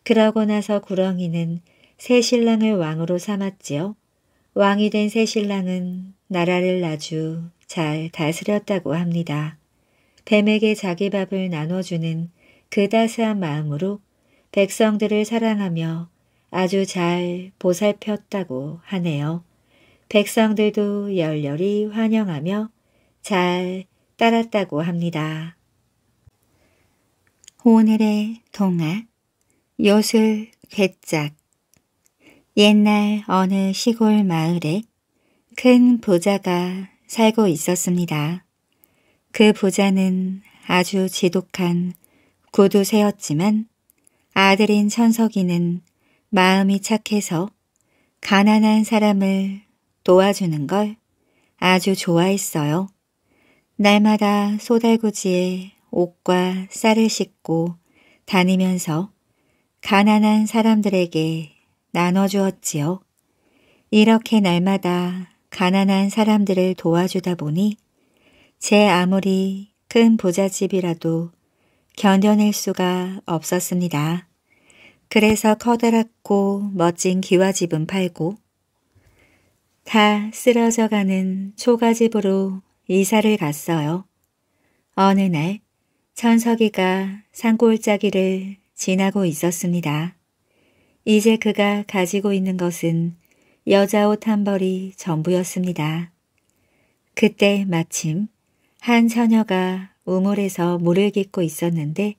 그러고 나서 구렁이는 새 신랑을 왕으로 삼았지요. 왕이 된 새 신랑은 나라를 아주 잘 다스렸다고 합니다. 뱀에게 자기 밥을 나눠주는 그 따스한 마음으로 백성들을 사랑하며 아주 잘 보살폈다고 하네요. 백성들도 열렬히 환영하며 잘 따랐다고 합니다. 오늘의 동화 요술 괴짝 옛날 어느 시골 마을에 큰 부자가 살고 있었습니다. 그 부자는 아주 지독한 구두쇠였지만 아들인 천석이는 마음이 착해서 가난한 사람을 도와주는 걸 아주 좋아했어요. 날마다 소달구지에 옷과 쌀을 싣고 다니면서 가난한 사람들에게 나눠주었지요. 이렇게 날마다 가난한 사람들을 도와주다 보니 제 아무리 큰 부잣집이라도 견뎌낼 수가 없었습니다. 그래서 커다랗고 멋진 기와집은 팔고 다 쓰러져가는 초가집으로 이사를 갔어요. 어느 날 천석이가 산골짜기를 지나고 있었습니다. 이제 그가 가지고 있는 것은 여자 옷 한 벌이 전부였습니다. 그때 마침 한 처녀가 우물에서 물을 깃고 있었는데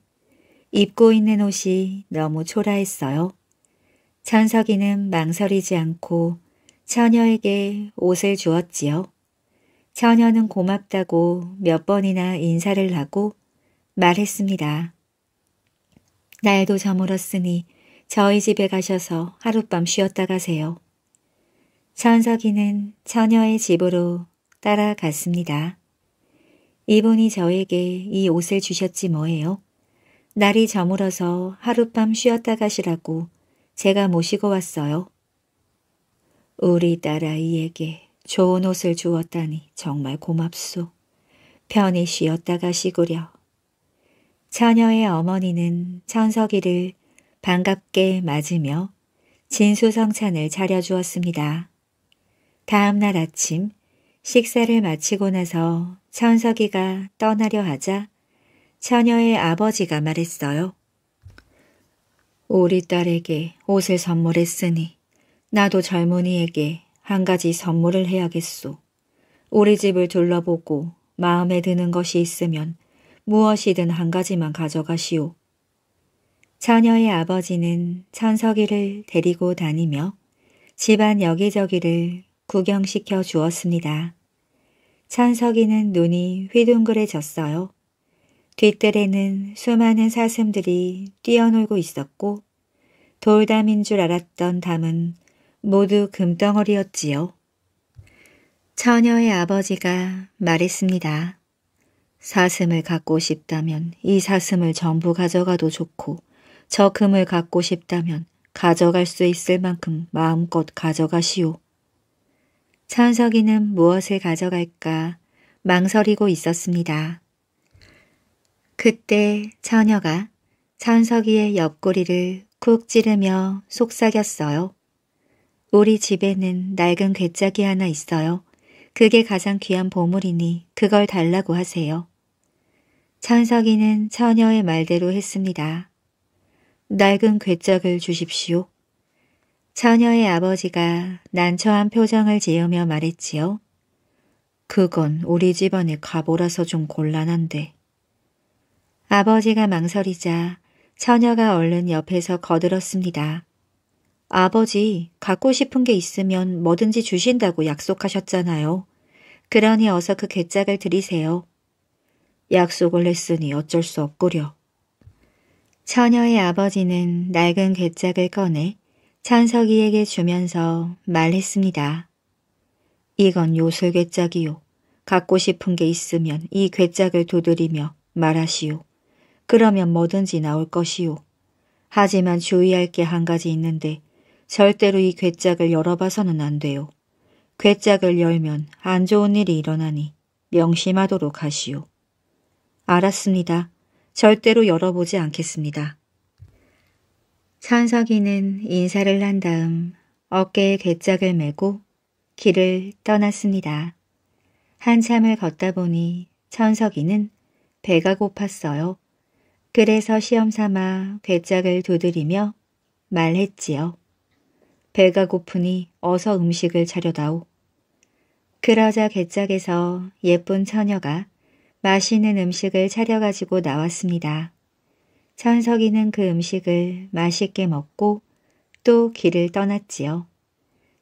입고 있는 옷이 너무 초라했어요. 천석이는 망설이지 않고 처녀에게 옷을 주었지요. 처녀는 고맙다고 몇 번이나 인사를 하고 말했습니다. 날도 저물었으니 저희 집에 가셔서 하룻밤 쉬었다 가세요. 천석이는 처녀의 집으로 따라갔습니다. 이분이 저에게 이 옷을 주셨지 뭐예요? 날이 저물어서 하룻밤 쉬었다 가시라고 제가 모시고 왔어요. 우리 딸아이에게 좋은 옷을 주었다니 정말 고맙소. 편히 쉬었다 가시구려. 처녀의 어머니는 천석이를 반갑게 맞으며 진수성찬을 차려주었습니다. 다음 날 아침 식사를 마치고 나서 천석이가 떠나려 하자 처녀의 아버지가 말했어요. 우리 딸에게 옷을 선물했으니 나도 젊은이에게 한 가지 선물을 해야겠소. 우리 집을 둘러보고 마음에 드는 것이 있으면 무엇이든 한 가지만 가져가시오. 처녀의 아버지는 천석이를 데리고 다니며 집안 여기저기를 구경시켜 주었습니다. 천석이는 눈이 휘둥그레졌어요. 뒷뜰에는 수많은 사슴들이 뛰어놀고 있었고 돌담인 줄 알았던 담은 모두 금덩어리였지요. 처녀의 아버지가 말했습니다. 사슴을 갖고 싶다면 이 사슴을 전부 가져가도 좋고 저 금을 갖고 싶다면 가져갈 수 있을 만큼 마음껏 가져가시오. 천석이는 무엇을 가져갈까 망설이고 있었습니다. 그때 처녀가 천석이의 옆구리를 쿡 찌르며 속삭였어요. 우리 집에는 낡은 괴짝이 하나 있어요. 그게 가장 귀한 보물이니 그걸 달라고 하세요. 천석이는 처녀의 말대로 했습니다. 낡은 괴짝을 주십시오. 처녀의 아버지가 난처한 표정을 지으며 말했지요. 그건 우리 집안의 가보라서좀 곤란한데. 아버지가 망설이자 처녀가 얼른 옆에서 거들었습니다. 아버지, 갖고 싶은 게 있으면 뭐든지 주신다고 약속하셨잖아요. 그러니 어서 그 괴짝을 드리세요. 약속을 했으니 어쩔 수 없구려. 처녀의 아버지는 낡은 괴짝을 꺼내 찬석이에게 주면서 말했습니다. 이건 요술 괴짝이요. 갖고 싶은 게 있으면 이 괴짝을 두드리며 말하시오. 그러면 뭐든지 나올 것이오. 하지만 주의할 게 한 가지 있는데 절대로 이 괴짝을 열어봐서는 안 돼요. 괴짝을 열면 안 좋은 일이 일어나니 명심하도록 하시오. 알았습니다. 절대로 열어보지 않겠습니다. 천석이는 인사를 한 다음 어깨에 괴짝을 메고 길을 떠났습니다. 한참을 걷다 보니 천석이는 배가 고팠어요. 그래서 시험삼아 괴짝을 두드리며 말했지요. 배가 고프니 어서 음식을 차려다오. 그러자 괴짝에서 예쁜 처녀가 맛있는 음식을 차려가지고 나왔습니다. 천석이는 그 음식을 맛있게 먹고 또 길을 떠났지요.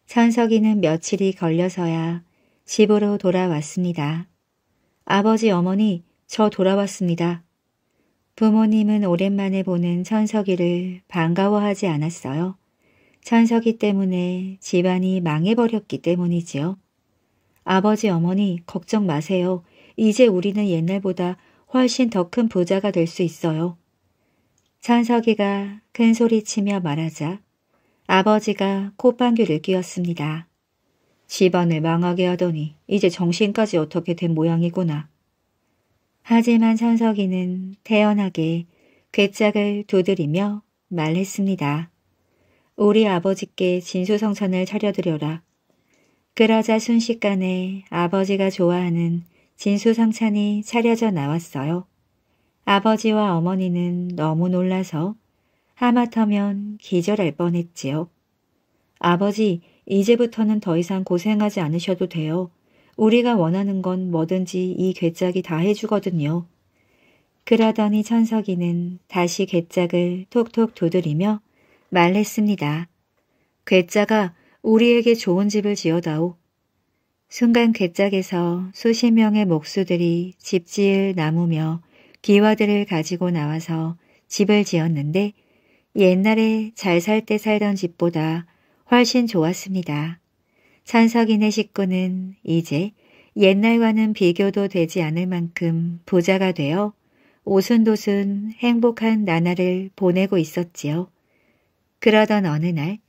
천석이는 며칠이 걸려서야 집으로 돌아왔습니다. 아버지 어머니 저 돌아왔습니다. 부모님은 오랜만에 보는 천석이를 반가워하지 않았어요. 천석이 때문에 집안이 망해버렸기 때문이지요. 아버지 어머니 걱정 마세요. 이제 우리는 옛날보다 훨씬 더 큰 부자가 될 수 있어요. 천석이가 큰소리치며 말하자 아버지가 콧방귀를 뀌었습니다. 집안을 망하게 하더니 이제 정신까지 어떻게 된 모양이구나. 하지만 천석이는 태연하게 괴짝을 두드리며 말했습니다. 우리 아버지께 진수성찬을 차려드려라. 그러자 순식간에 아버지가 좋아하는 진수성찬이 차려져 나왔어요. 아버지와 어머니는 너무 놀라서 하마터면 기절할 뻔했지요. 아버지, 이제부터는 더 이상 고생하지 않으셔도 돼요. 우리가 원하는 건 뭐든지 이 괴짝이 다 해주거든요. 그러더니 천석이는 다시 괴짝을 톡톡 두드리며 말했습니다. 괴짜가 우리에게 좋은 집을 지어다오. 순간 괴짝에서 수십 명의 목수들이 집 지을 나무며 기와들을 가지고 나와서 집을 지었는데 옛날에 잘 살 때 살던 집보다 훨씬 좋았습니다. 찬석이네 식구는 이제 옛날과는 비교도 되지 않을 만큼 부자가 되어 오순도순 행복한 나날을 보내고 있었지요. 그러던 어느 날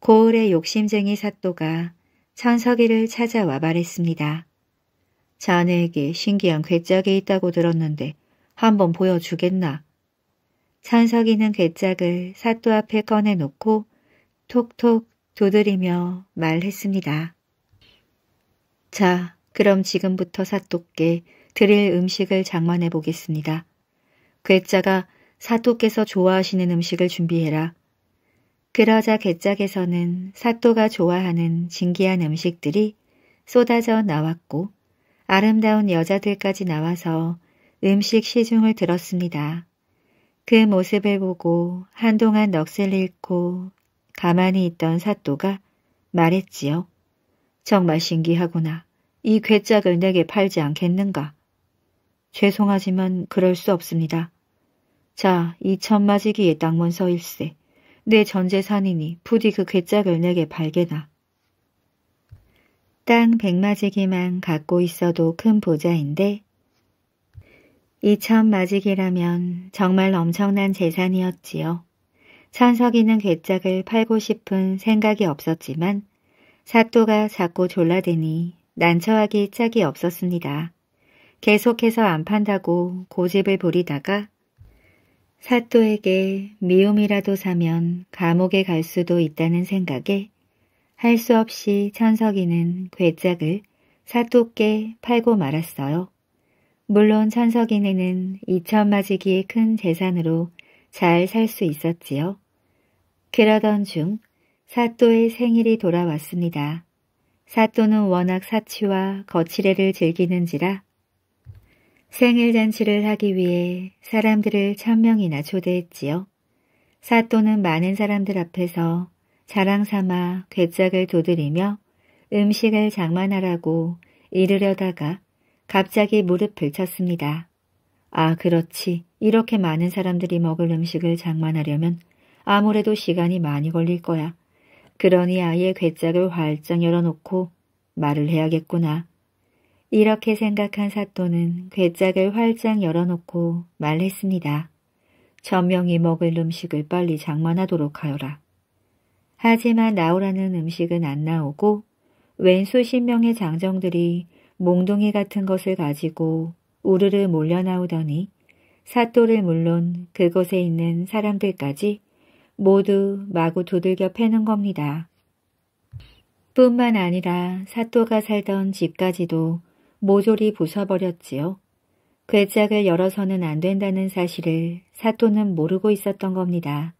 고을의 욕심쟁이 사또가 천석이를 찾아와 말했습니다. 자네에게 신기한 괴짝이 있다고 들었는데 한번 보여주겠나. 찬석이는 괴짝을 사또 앞에 꺼내놓고 톡톡 두드리며 말했습니다. 자, 그럼 지금부터 사또께 드릴 음식을 장만해 보겠습니다. 괴짜가 사또께서 좋아하시는 음식을 준비해라. 그러자 괴짝에서는 사또가 좋아하는 진기한 음식들이 쏟아져 나왔고 아름다운 여자들까지 나와서 음식 시중을 들었습니다. 그 모습을 보고 한동안 넋을 잃고 가만히 있던 사또가 말했지요. 정말 신기하구나. 이 괴짝을 내게 팔지 않겠는가? 죄송하지만 그럴 수 없습니다. 자, 이 천마지기의 땅문서 일세. 내 전재산이니 부디 그 괴짝을 내게 발게나. 땅 백마지기만 갖고 있어도 큰 보자인데 이천 마지이라면 정말 엄청난 재산이었지요. 천석이는 괴짝을 팔고 싶은 생각이 없었지만 사또가 자꾸 졸라대니 난처하기 짝이 없었습니다. 계속해서 안 판다고 고집을 부리다가 사또에게 미움이라도 사면 감옥에 갈 수도 있다는 생각에 할 수 없이 천석이는 괴짝을 사또께 팔고 말았어요. 물론 천석이네는 이천 마지기의 큰 재산으로 잘 살 수 있었지요. 그러던 중 사또의 생일이 돌아왔습니다. 사또는 워낙 사치와 거칠애를 즐기는지라 생일 잔치를 하기 위해 사람들을 천명이나 초대했지요. 사또는 많은 사람들 앞에서 자랑삼아 괴짝을 도드리며 음식을 장만하라고 이르려다가 갑자기 무릎을 쳤습니다. 아 그렇지 이렇게 많은 사람들이 먹을 음식을 장만하려면 아무래도 시간이 많이 걸릴 거야. 그러니 아예 괴짝을 활짝 열어놓고 말을 해야겠구나. 이렇게 생각한 사또는 괴짝을 활짝 열어놓고 말했습니다. 전명이 먹을 음식을 빨리 장만하도록 하여라. 하지만 나오라는 음식은 안 나오고 왼수 신명의 장정들이 몽둥이 같은 것을 가지고 우르르 몰려나오더니 사또를 물론 그곳에 있는 사람들까지 모두 마구 두들겨 패는 겁니다. 뿐만 아니라 사또가 살던 집까지도 모조리 부숴버렸지요. 괴짝을 열어서는 안 된다는 사실을 사또는 모르고 있었던 겁니다.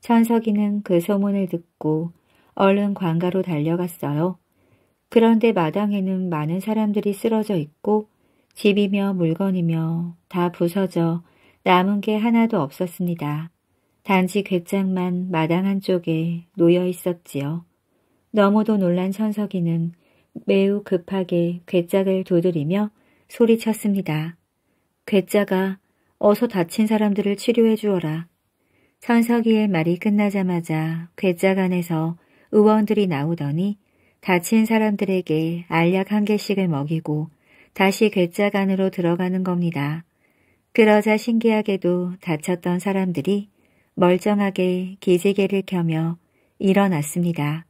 천석이는 그 소문을 듣고 얼른 관가로 달려갔어요. 그런데 마당에는 많은 사람들이 쓰러져 있고 집이며 물건이며 다 부서져 남은 게 하나도 없었습니다. 단지 괴짝만 마당 한쪽에 놓여 있었지요. 너무도 놀란 천석이는 매우 급하게 괴짝을 두드리며 소리쳤습니다. 괴짜가 어서 다친 사람들을 치료해 주어라. 천석이의 말이 끝나자마자 괴짜 안에서 의원들이 나오더니 다친 사람들에게 알약 한 개씩을 먹이고 다시 괴짜 안으로 들어가는 겁니다. 그러자 신기하게도 다쳤던 사람들이 멀쩡하게 기지개를 켜며 일어났습니다.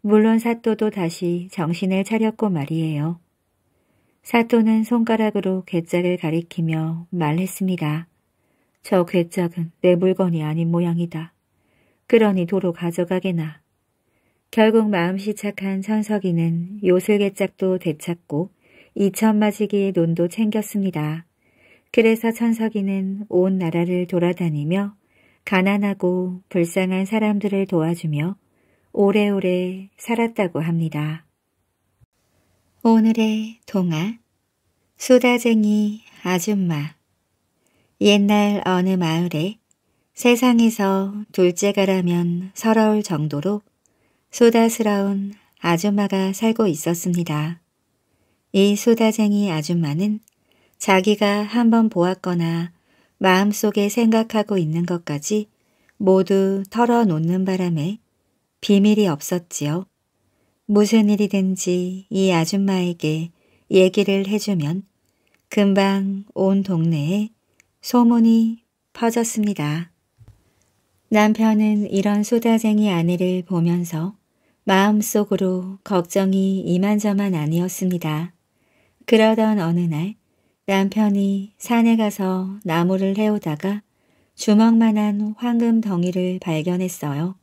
물론 사또도 다시 정신을 차렸고 말이에요. 사또는 손가락으로 괴짝을 가리키며 말했습니다. 저 괴짝은 내 물건이 아닌 모양이다. 그러니 도로 가져가게나. 결국 마음씨 착한 천석이는 요술개짝도 되찾고 이천마지기의 논도 챙겼습니다. 그래서 천석이는 온 나라를 돌아다니며 가난하고 불쌍한 사람들을 도와주며 오래오래 살았다고 합니다. 오늘의 동화 수다쟁이 아줌마 옛날 어느 마을에 세상에서 둘째가라면 서러울 정도로 소다스러운 아줌마가 살고 있었습니다. 이 소다쟁이 아줌마는 자기가 한번 보았거나 마음속에 생각하고 있는 것까지 모두 털어놓는 바람에 비밀이 없었지요. 무슨 일이든지 이 아줌마에게 얘기를 해주면 금방 온 동네에 소문이 퍼졌습니다. 남편은 이런 소다쟁이 아내를 보면서 마음속으로 걱정이 이만저만 아니었습니다. 그러던 어느 날 남편이 산에 가서 나무를 해오다가 주먹만한 황금 덩이를 발견했어요.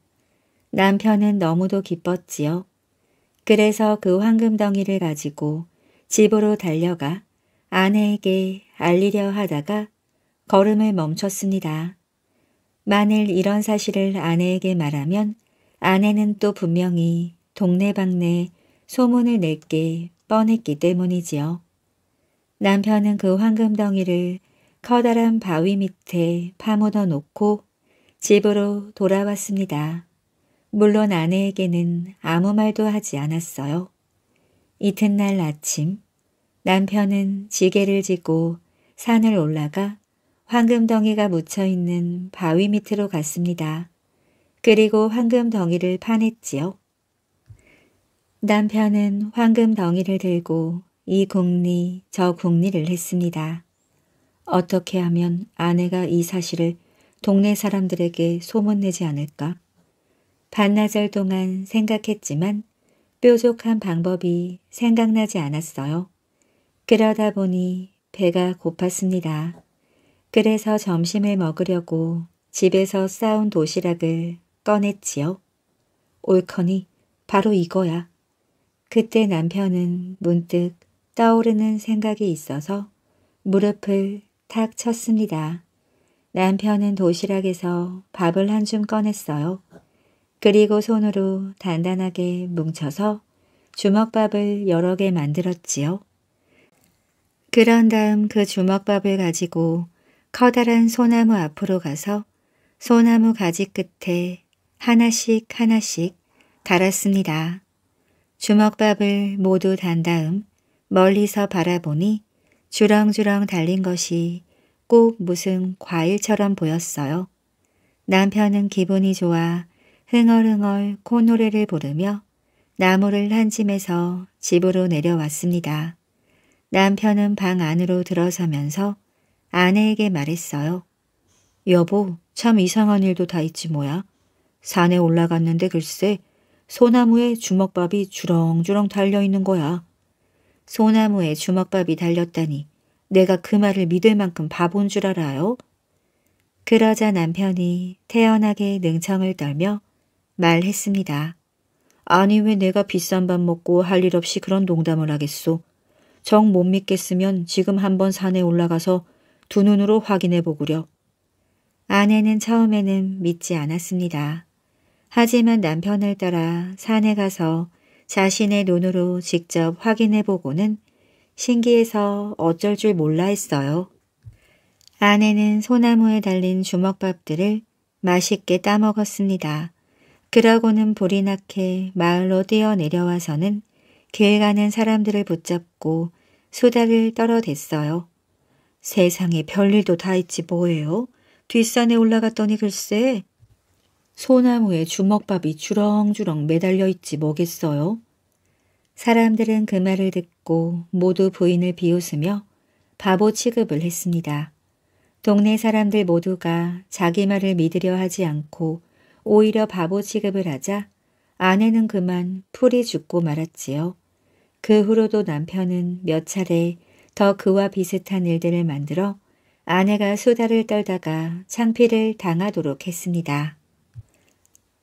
남편은 너무도 기뻤지요. 그래서 그 황금 덩이를 가지고 집으로 달려가 아내에게 알리려 하다가 걸음을 멈췄습니다. 만일 이런 사실을 아내에게 말하면 아내는 또 분명히 동네방네 소문을 낼 게 뻔했기 때문이지요. 남편은 그 황금덩이를 커다란 바위 밑에 파묻어 놓고 집으로 돌아왔습니다. 물론 아내에게는 아무 말도 하지 않았어요. 이튿날 아침 남편은 지게를 지고 산을 올라가 황금덩이가 묻혀있는 바위 밑으로 갔습니다. 그리고 황금 덩이를 파냈지요. 남편은 황금 덩이를 들고 이 궁리 저 궁리를 했습니다. 어떻게 하면 아내가 이 사실을 동네 사람들에게 소문내지 않을까? 반나절 동안 생각했지만 뾰족한 방법이 생각나지 않았어요. 그러다 보니 배가 고팠습니다. 그래서 점심을 먹으려고 집에서 싸온 도시락을 꺼냈지요. 옳거니 바로 이거야. 그때 남편은 문득 떠오르는 생각이 있어서 무릎을 탁 쳤습니다. 남편은 도시락에서 밥을 한 줌 꺼냈어요. 그리고 손으로 단단하게 뭉쳐서 주먹밥을 여러 개 만들었지요. 그런 다음 그 주먹밥을 가지고 커다란 소나무 앞으로 가서 소나무 가지 끝에 하나씩 하나씩 달았습니다 주먹밥을 모두 단 다음 멀리서 바라보니 주렁주렁 달린 것이 꼭 무슨 과일처럼 보였어요. 남편은 기분이 좋아 흥얼흥얼 코노래를 부르며 나무를 한 짐에서 집으로 내려왔습니다. 남편은 방 안으로 들어서면서 아내에게 말했어요. 여보, 참 이상한 일도 다 있지 뭐야. 산에 올라갔는데 글쎄 소나무에 주먹밥이 주렁주렁 달려있는 거야. 소나무에 주먹밥이 달렸다니 내가 그 말을 믿을 만큼 바본 줄 알아요? 그러자 남편이 태연하게 능청을 떨며 말했습니다. 아니 왜 내가 비싼 밥 먹고 할 일 없이 그런 농담을 하겠소. 정 못 믿겠으면 지금 한번 산에 올라가서 두 눈으로 확인해 보구려. 아내는 처음에는 믿지 않았습니다. 하지만 남편을 따라 산에 가서 자신의 눈으로 직접 확인해보고는 신기해서 어쩔 줄 몰라 했어요. 아내는 소나무에 달린 주먹밥들을 맛있게 따먹었습니다. 그러고는 불이 나게 마을로 뛰어내려와서는 길 가는 사람들을 붙잡고 수다를 떨어댔어요. 세상에 별일도 다 있지 뭐예요? 뒷산에 올라갔더니 글쎄 소나무에 주먹밥이 주렁주렁 매달려 있지 뭐겠어요? 사람들은 그 말을 듣고 모두 부인을 비웃으며 바보 취급을 했습니다. 동네 사람들 모두가 자기 말을 믿으려 하지 않고 오히려 바보 취급을 하자 아내는 그만 풀이 죽고 말았지요. 그 후로도 남편은 몇 차례 더 그와 비슷한 일들을 만들어 아내가 수다를 떨다가 창피를 당하도록 했습니다.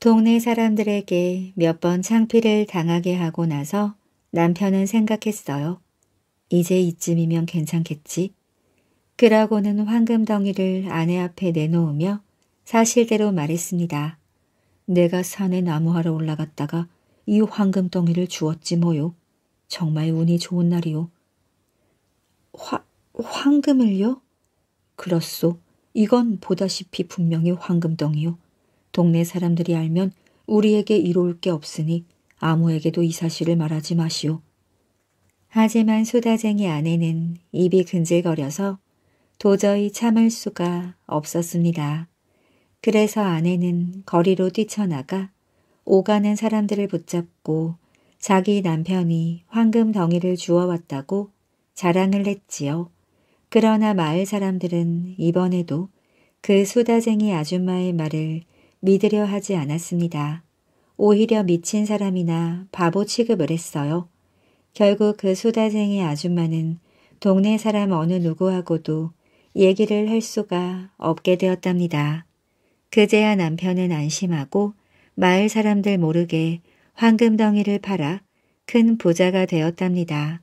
동네 사람들에게 몇 번 창피를 당하게 하고 나서 남편은 생각했어요. 이제 이쯤이면 괜찮겠지. 그러고는 황금덩이를 아내 앞에 내놓으며 사실대로 말했습니다. 내가 산에 나무하러 올라갔다가 이 황금덩이를 주었지 뭐요. 정말 운이 좋은 날이요. 화, 황금을요? 그렇소. 이건 보다시피 분명히 황금덩이요. 동네 사람들이 알면 우리에게 이로울 게 없으니 아무에게도 이 사실을 말하지 마시오. 하지만 소다쟁이 아내는 입이 근질거려서 도저히 참을 수가 없었습니다. 그래서 아내는 거리로 뛰쳐나가 오가는 사람들을 붙잡고 자기 남편이 황금 덩이를 주워왔다고 자랑을 했지요. 그러나 마을 사람들은 이번에도 그 수다쟁이 아줌마의 말을 믿으려 하지 않았습니다. 오히려 미친 사람이나 바보 취급을 했어요. 결국 그 수다쟁이 아줌마는 동네 사람 어느 누구하고도 얘기를 할 수가 없게 되었답니다. 그제야 남편은 안심하고 마을 사람들 모르게 황금덩이를 팔아 큰 부자가 되었답니다.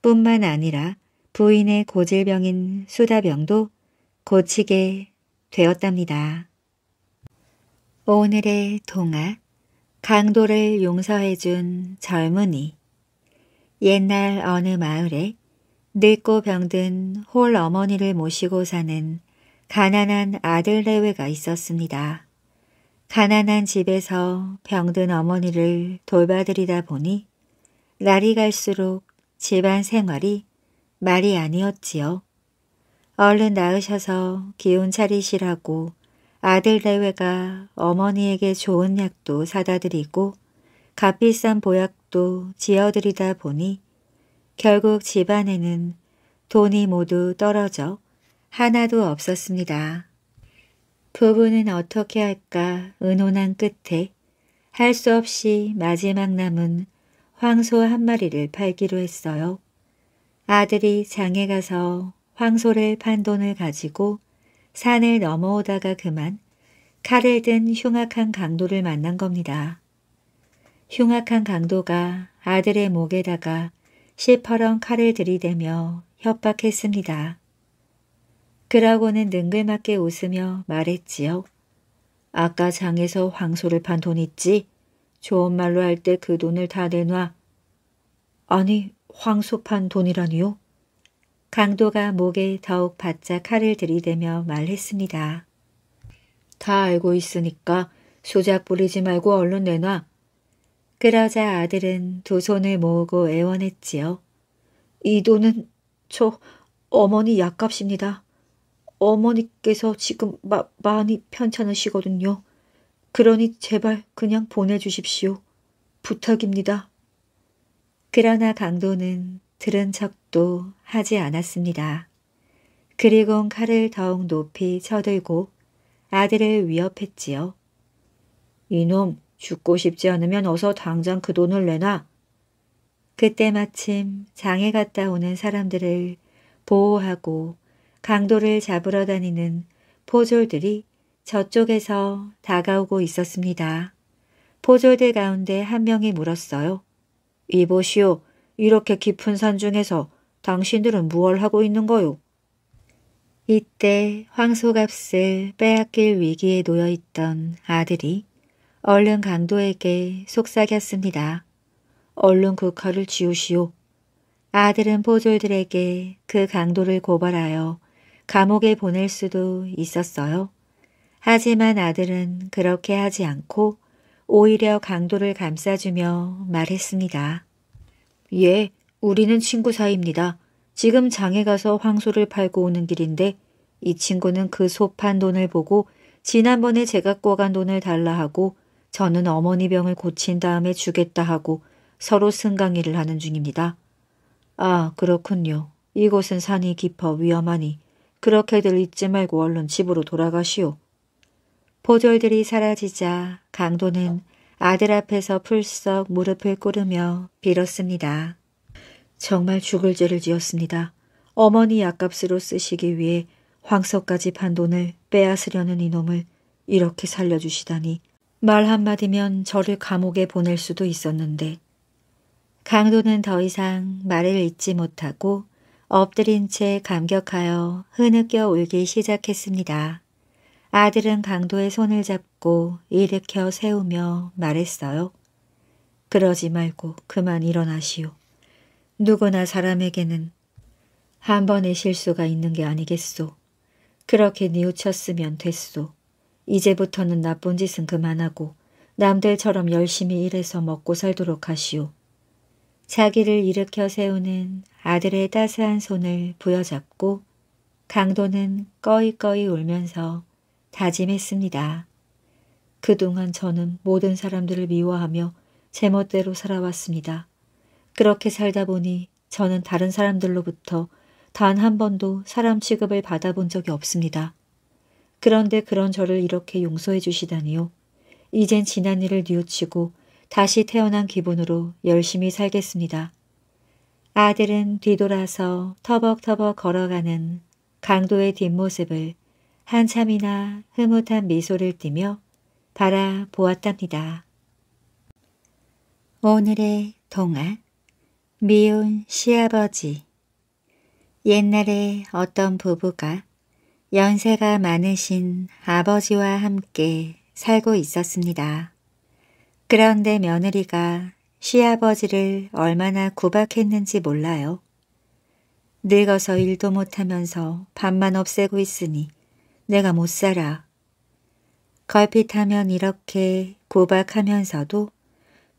뿐만 아니라 부인의 고질병인 수다병도 고치게 되었답니다. 오늘의 동화 강도를 용서해준 젊은이 옛날 어느 마을에 늙고 병든 홀 어머니를 모시고 사는 가난한 아들 내외가 있었습니다. 가난한 집에서 병든 어머니를 돌봐드리다 보니 날이 갈수록 집안 생활이 말이 아니었지요. 얼른 나으셔서 기운 차리시라고 아들 대회가 어머니에게 좋은 약도 사다 드리고 값비싼 보약도 지어드리다 보니 결국 집안에는 돈이 모두 떨어져 하나도 없었습니다. 부부는 어떻게 할까 은혼한 끝에 할 수 없이 마지막 남은 황소 한 마리를 팔기로 했어요. 아들이 장에 가서 황소를 판 돈을 가지고 산을 넘어오다가 그만 칼을 든 흉악한 강도를 만난 겁니다. 흉악한 강도가 아들의 목에다가 시퍼런 칼을 들이대며 협박했습니다. 그러고는 능글맞게 웃으며 말했지요. 아까 장에서 황소를 판 돈 있지? 좋은 말로 할 때 그 돈을 다 내놔. 아니, 황소 판 돈이라니요? 강도가 목에 더욱 바짝 칼을 들이대며 말했습니다. 다 알고 있으니까 소작 부리지 말고 얼른 내놔. 그러자 아들은 두 손을 모으고 애원했지요. 이 돈은 저 어머니 약값입니다. 어머니께서 지금 마, 많이 편찮으시거든요. 그러니 제발 그냥 보내주십시오. 부탁입니다. 그러나 강도는 들은 척 생도 하지 않았습니다. 그리곤 칼을 더욱 높이 쳐들고 아들을 위협했지요. 이놈 죽고 싶지 않으면 어서 당장 그 돈을 내놔. 그때 마침 장에 갔다 오는 사람들을 보호하고 강도를 잡으러 다니는 포졸들이 저쪽에서 다가오고 있었습니다. 포졸들 가운데 한 명이 물었어요. 이보시오, 이렇게 깊은 산 중에서 당신들은 무얼 하고 있는 거요? 이때 황소값을 빼앗길 위기에 놓여있던 아들이 얼른 강도에게 속삭였습니다. 얼른 그 칼을 지우시오. 아들은 포졸들에게 그 강도를 고발하여 감옥에 보낼 수도 있었어요. 하지만 아들은 그렇게 하지 않고 오히려 강도를 감싸주며 말했습니다. 예, 우리는 친구 사이입니다. 지금 장에 가서 황소를 팔고 오는 길인데 이 친구는 그 소판 돈을 보고 지난번에 제가 꿔간 돈을 달라 하고 저는 어머니 병을 고친 다음에 주겠다 하고 서로 승강이를 하는 중입니다. 아 그렇군요. 이곳은 산이 깊어 위험하니 그렇게들 잊지 말고 얼른 집으로 돌아가시오. 보졸들이 사라지자 강도는 아들 앞에서 풀썩 무릎을 꿇으며 빌었습니다. 정말 죽을 죄를 지었습니다. 어머니 약값으로 쓰시기 위해 황석까지 판 돈을 빼앗으려는 이놈을 이렇게 살려주시다니 말 한마디면 저를 감옥에 보낼 수도 있었는데 강도는 더 이상 말을 잊지 못하고 엎드린 채 감격하여 흐느껴 울기 시작했습니다. 아들은 강도의 손을 잡고 일으켜 세우며 말했어요. 그러지 말고 그만 일어나시오. 누구나 사람에게는 한 번의 실수가 있는 게 아니겠소. 그렇게 뉘우쳤으면 됐소. 이제부터는 나쁜 짓은 그만하고 남들처럼 열심히 일해서 먹고 살도록 하시오. 자기를 일으켜 세우는 아들의 따스한 손을 부여잡고 강도는 꺼이꺼이 울면서 다짐했습니다. 그동안 저는 모든 사람들을 미워하며 제멋대로 살아왔습니다. 그렇게 살다 보니 저는 다른 사람들로부터 단 한 번도 사람 취급을 받아본 적이 없습니다. 그런데 그런 저를 이렇게 용서해 주시다니요. 이젠 지난 일을 뉘우치고 다시 태어난 기분으로 열심히 살겠습니다. 아들은 뒤돌아서 터벅터벅 걸어가는 강도의 뒷모습을 한참이나 흐뭇한 미소를 띠며 바라보았답니다. 오늘의 동안 미운 시아버지 옛날에 어떤 부부가 연세가 많으신 아버지와 함께 살고 있었습니다. 그런데 며느리가 시아버지를 얼마나 구박했는지 몰라요. 늙어서 일도 못하면서 밥만 없애고 있으니 내가 못 살아. 걸핏하면 이렇게 구박하면서도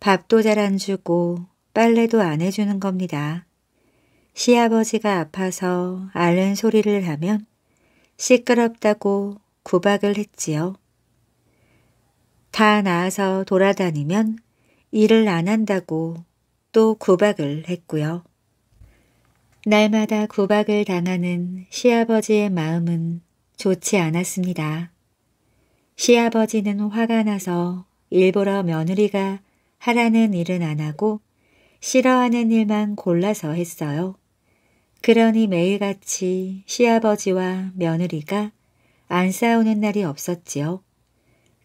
밥도 잘 안 주고 빨래도 안 해주는 겁니다. 시아버지가 아파서 앓는 소리를 하면 시끄럽다고 구박을 했지요. 다 나아서 돌아다니면 일을 안 한다고 또 구박을 했고요. 날마다 구박을 당하는 시아버지의 마음은 좋지 않았습니다. 시아버지는 화가 나서 일부러 며느리가 하라는 일은 안 하고 싫어하는 일만 골라서 했어요. 그러니 매일같이 시아버지와 며느리가 안 싸우는 날이 없었지요.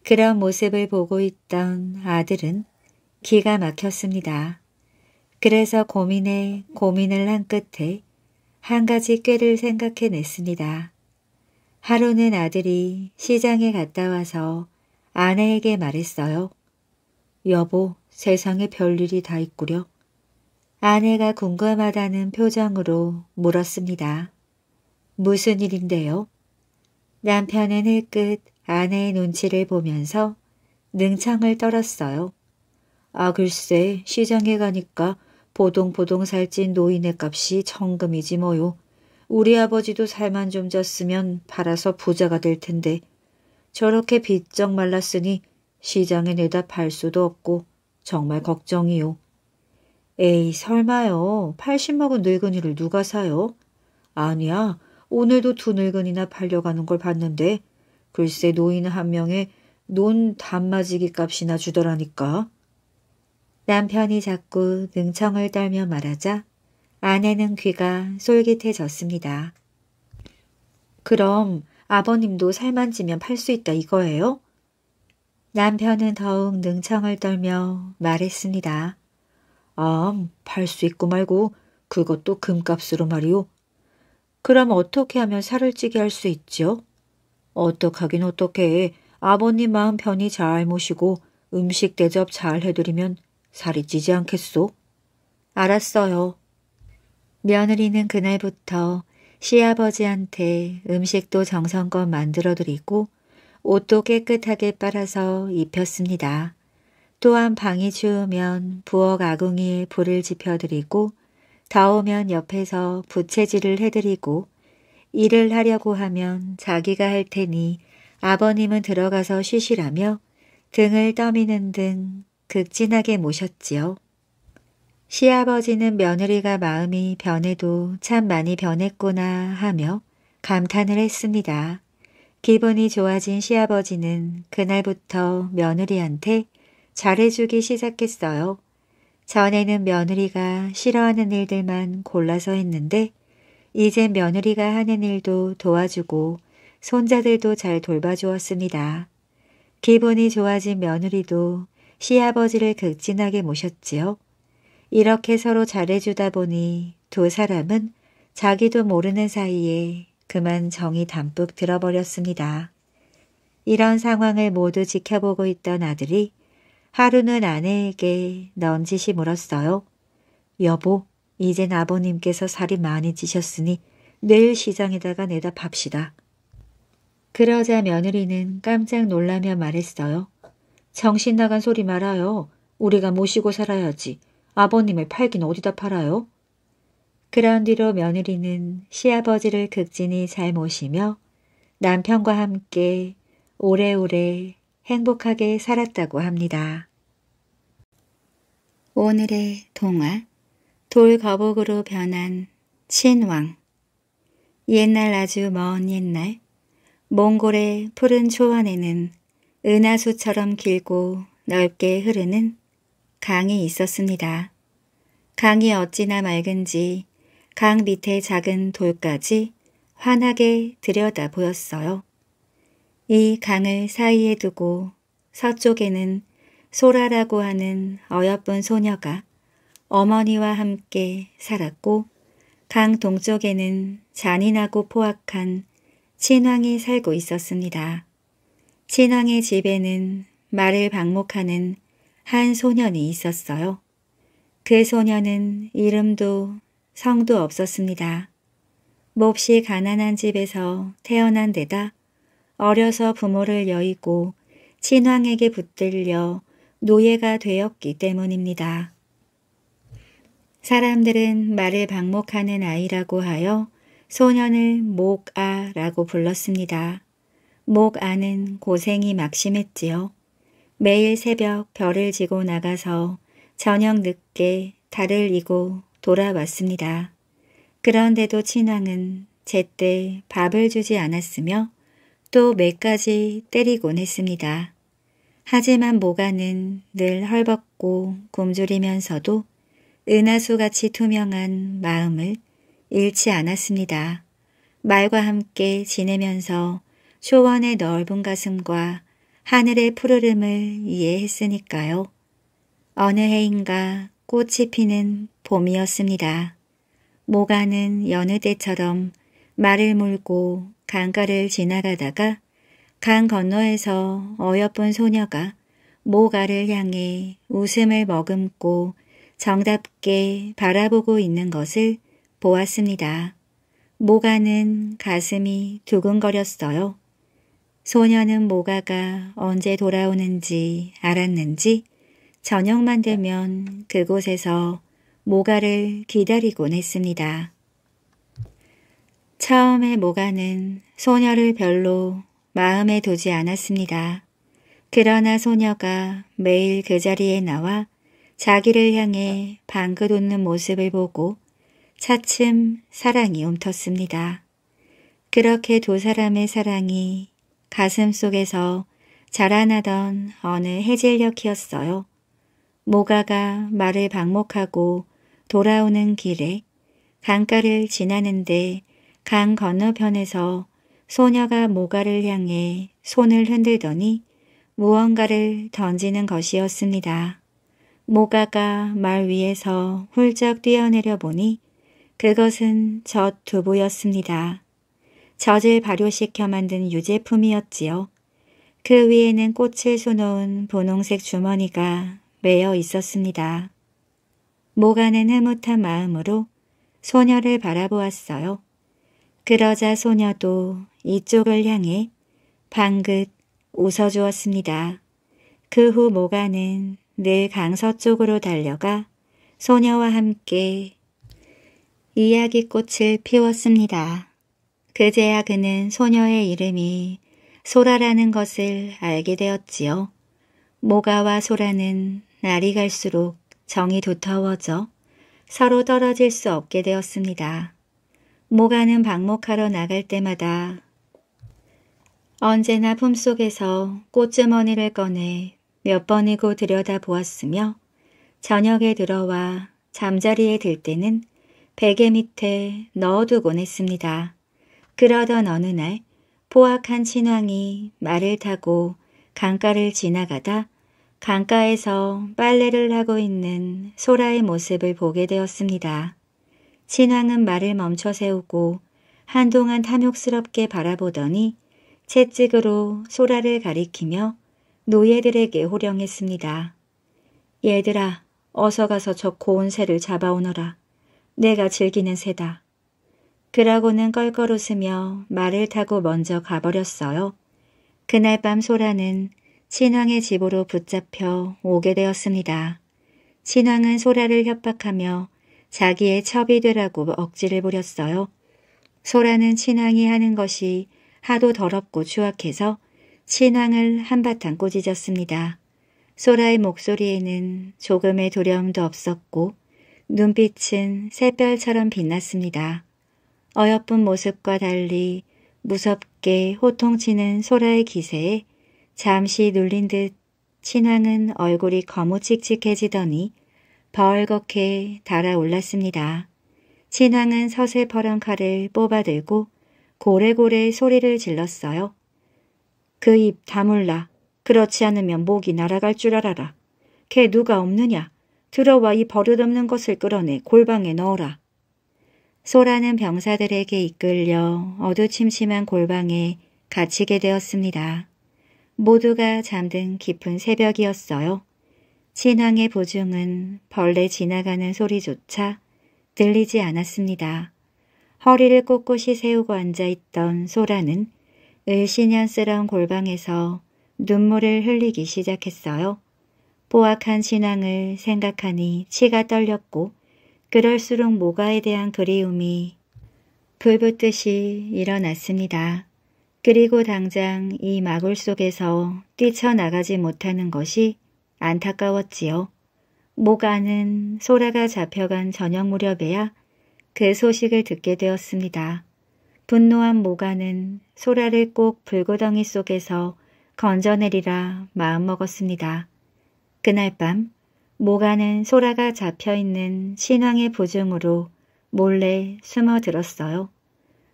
그런 모습을 보고 있던 아들은 기가 막혔습니다. 그래서 고민에 고민을 한 끝에 한 가지 꾀를 생각해냈습니다. 하루는 아들이 시장에 갔다 와서 아내에게 말했어요. 여보, 세상에 별일이 다 있구려. 아내가 궁금하다는 표정으로 물었습니다. 무슨 일인데요? 남편은 흘끗 아내의 눈치를 보면서 능청을 떨었어요. 아 글쎄 시장에 가니까 보동보동 살찐 노인의 값이 천금이지 뭐요. 우리 아버지도 살만 좀 졌으면 팔아서 부자가 될 텐데 저렇게 빚쩍 말랐으니 시장에 내다 팔 수도 없고 정말 걱정이요. 에이 설마요. 80 먹은 늙은이를 누가 사요? 아니야. 오늘도 두 늙은이나 팔려가는 걸 봤는데 글쎄 노인 한 명에 논 단마지기 값이나 주더라니까. 남편이 자꾸 능청을 떨며 말하자 아내는 귀가 솔깃해졌습니다. 그럼 아버님도 살만 지면 팔 수 있다 이거예요? 남편은 더욱 능청을 떨며 말했습니다. 암, 아, 팔수 있고 말고 그것도 금값으로 말이오. 그럼 어떻게 하면 살을 찌게 할 수있죠 어떡하긴 어떡해. 아버님 마음 편히 잘 모시고 음식 대접 잘 해드리면 살이 찌지 않겠소? 알았어요. 며느리는 그날부터 시아버지한테 음식도 정성껏 만들어드리고 옷도 깨끗하게 빨아서 입혔습니다. 또한 방이 추우면 부엌 아궁이에 불을 지펴드리고 더우면 옆에서 부채질을 해드리고 일을 하려고 하면 자기가 할 테니 아버님은 들어가서 쉬시라며 등을 떠미는 등 극진하게 모셨지요. 시아버지는 며느리가 마음이 변해도 참 많이 변했구나 하며 감탄을 했습니다. 기분이 좋아진 시아버지는 그날부터 며느리한테 잘해주기 시작했어요. 전에는 며느리가 싫어하는 일들만 골라서 했는데 이제 며느리가 하는 일도 도와주고 손자들도 잘 돌봐주었습니다. 기분이 좋아진 며느리도 시아버지를 극진하게 모셨지요. 이렇게 서로 잘해주다 보니 두 사람은 자기도 모르는 사이에 그만 정이 담뿍 들어버렸습니다. 이런 상황을 모두 지켜보고 있던 아들이 하루는 아내에게 넌지시 물었어요. 여보, 이젠 아버님께서 살이 많이 찌셨으니 내일 시장에다가 내다 팝시다 그러자 며느리는 깜짝 놀라며 말했어요. 정신 나간 소리 말아요. 우리가 모시고 살아야지. 아버님을 팔긴 어디다 팔아요? 그런 뒤로 며느리는 시아버지를 극진히 잘 모시며 남편과 함께 오래오래 행복하게 살았다고 합니다. 오늘의 동화 돌거북으로 변한 친왕 옛날 아주 먼 옛날 몽골의 푸른 초원에는 은하수처럼 길고 넓게 흐르는 강이 있었습니다. 강이 어찌나 맑은지 강 밑에 작은 돌까지 환하게 들여다 보였어요. 이 강을 사이에 두고 서쪽에는 소라라고 하는 어여쁜 소녀가 어머니와 함께 살았고 강 동쪽에는 잔인하고 포악한 친왕이 살고 있었습니다. 친왕의 집에는 말을 방목하는 한 소년이 있었어요. 그 소년은 이름도 성도 없었습니다. 몹시 가난한 집에서 태어난 데다 어려서 부모를 여의고 친왕에게 붙들려 노예가 되었기 때문입니다. 사람들은 말을 방목하는 아이라고 하여 소년을 목아라고 불렀습니다. 목아는 고생이 막심했지요. 매일 새벽 별을 지고 나가서 저녁 늦게 달을 이고 돌아왔습니다. 그런데도 친왕은 제때 밥을 주지 않았으며 또몇 가지 때리곤 했습니다. 하지만 모가는 늘 헐벗고 곰졸이면서도 은하수같이 투명한 마음을 잃지 않았습니다. 말과 함께 지내면서 초원의 넓은 가슴과 하늘의 푸르름을 이해했으니까요. 어느 해인가 꽃이 피는 봄이었습니다. 모가는 여느 때처럼 말을 물고 강가를 지나가다가 강 건너에서 어여쁜 소녀가 모가를 향해 웃음을 머금고 정답게 바라보고 있는 것을 보았습니다. 모가는 가슴이 두근거렸어요. 소녀는 모가가 언제 돌아오는지 알았는지 저녁만 되면 그곳에서 모가를 기다리곤 했습니다. 처음에 모가는 소녀를 별로 마음에 두지 않았습니다. 그러나 소녀가 매일 그 자리에 나와 자기를 향해 방긋 웃는 모습을 보고 차츰 사랑이 움텄습니다. 그렇게 두 사람의 사랑이 가슴 속에서 자라나던 어느 해질녘이었어요. 모가가 말을 방목하고 돌아오는 길에 강가를 지나는데 강 건너편에서 소녀가 모가를 향해 손을 흔들더니 무언가를 던지는 것이었습니다. 모가가 말 위에서 훌쩍 뛰어내려 보니 그것은 젖 두부였습니다. 젖을 발효시켜 만든 유제품이었지요. 그 위에는 꽃을 수놓은 분홍색 주머니가 매어 있었습니다. 모가는 흐뭇한 마음으로 소녀를 바라보았어요. 그러자 소녀도 이쪽을 향해 방긋 웃어주었습니다. 그 후 모가는 늘 강서 쪽으로 달려가 소녀와 함께 이야기꽃을 피웠습니다. 그제야 그는 소녀의 이름이 소라라는 것을 알게 되었지요. 모가와 소라는 날이 갈수록 정이 두터워져 서로 떨어질 수 없게 되었습니다. 모가는 방목하러 나갈 때마다 언제나 품속에서 꽃주머니를 꺼내 몇 번이고 들여다보았으며 저녁에 들어와 잠자리에 들 때는 베개 밑에 넣어두곤 했습니다. 그러던 어느 날 포악한 친왕이 말을 타고 강가를 지나가다 강가에서 빨래를 하고 있는 소라의 모습을 보게 되었습니다. 신왕은 말을 멈춰 세우고 한동안 탐욕스럽게 바라보더니 채찍으로 소라를 가리키며 노예들에게 호령했습니다. 얘들아, 어서 가서 저 고운 새를 잡아오너라. 내가 즐기는 새다. 그라고는 껄껄 웃으며 말을 타고 먼저 가버렸어요. 그날 밤 소라는 신왕의 집으로 붙잡혀 오게 되었습니다. 신왕은 소라를 협박하며 자기의 첩이 되라고 억지를 부렸어요. 소라는 친왕이 하는 것이 하도 더럽고 추악해서 친왕을 한바탕 꾸짖었습니다 소라의 목소리에는 조금의 두려움도 없었고 눈빛은 새별처럼 빛났습니다. 어여쁜 모습과 달리 무섭게 호통치는 소라의 기세에 잠시 눌린 듯 친왕은 얼굴이 거무칙칙해지더니 벌겋게 달아올랐습니다. 친황은 서슬퍼런 칼을 뽑아들고 고래고래 소리를 질렀어요. 그 입 다물라. 그렇지 않으면 목이 날아갈 줄 알아라. 걔 누가 없느냐. 들어와 이 버릇없는 것을 끌어내 골방에 넣어라. 소라는 병사들에게 이끌려 어두침침한 골방에 갇히게 되었습니다. 모두가 잠든 깊은 새벽이었어요. 신앙의 보증은 벌레 지나가는 소리조차 들리지 않았습니다. 허리를 꼿꼿이 세우고 앉아있던 소라는 을신년스러운 골방에서 눈물을 흘리기 시작했어요. 포악한 신앙을 생각하니 치가 떨렸고 그럴수록 모가에 대한 그리움이 불붙듯이 일어났습니다. 그리고 당장 이마굴 속에서 뛰쳐나가지 못하는 것이 안타까웠지요. 모가는 소라가 잡혀간 저녁 무렵에야 그 소식을 듣게 되었습니다. 분노한 모가는 소라를 꼭 불구덩이 속에서 건져내리라 마음먹었습니다. 그날 밤 모가는 소라가 잡혀있는 신왕의 부중으로 몰래 숨어들었어요.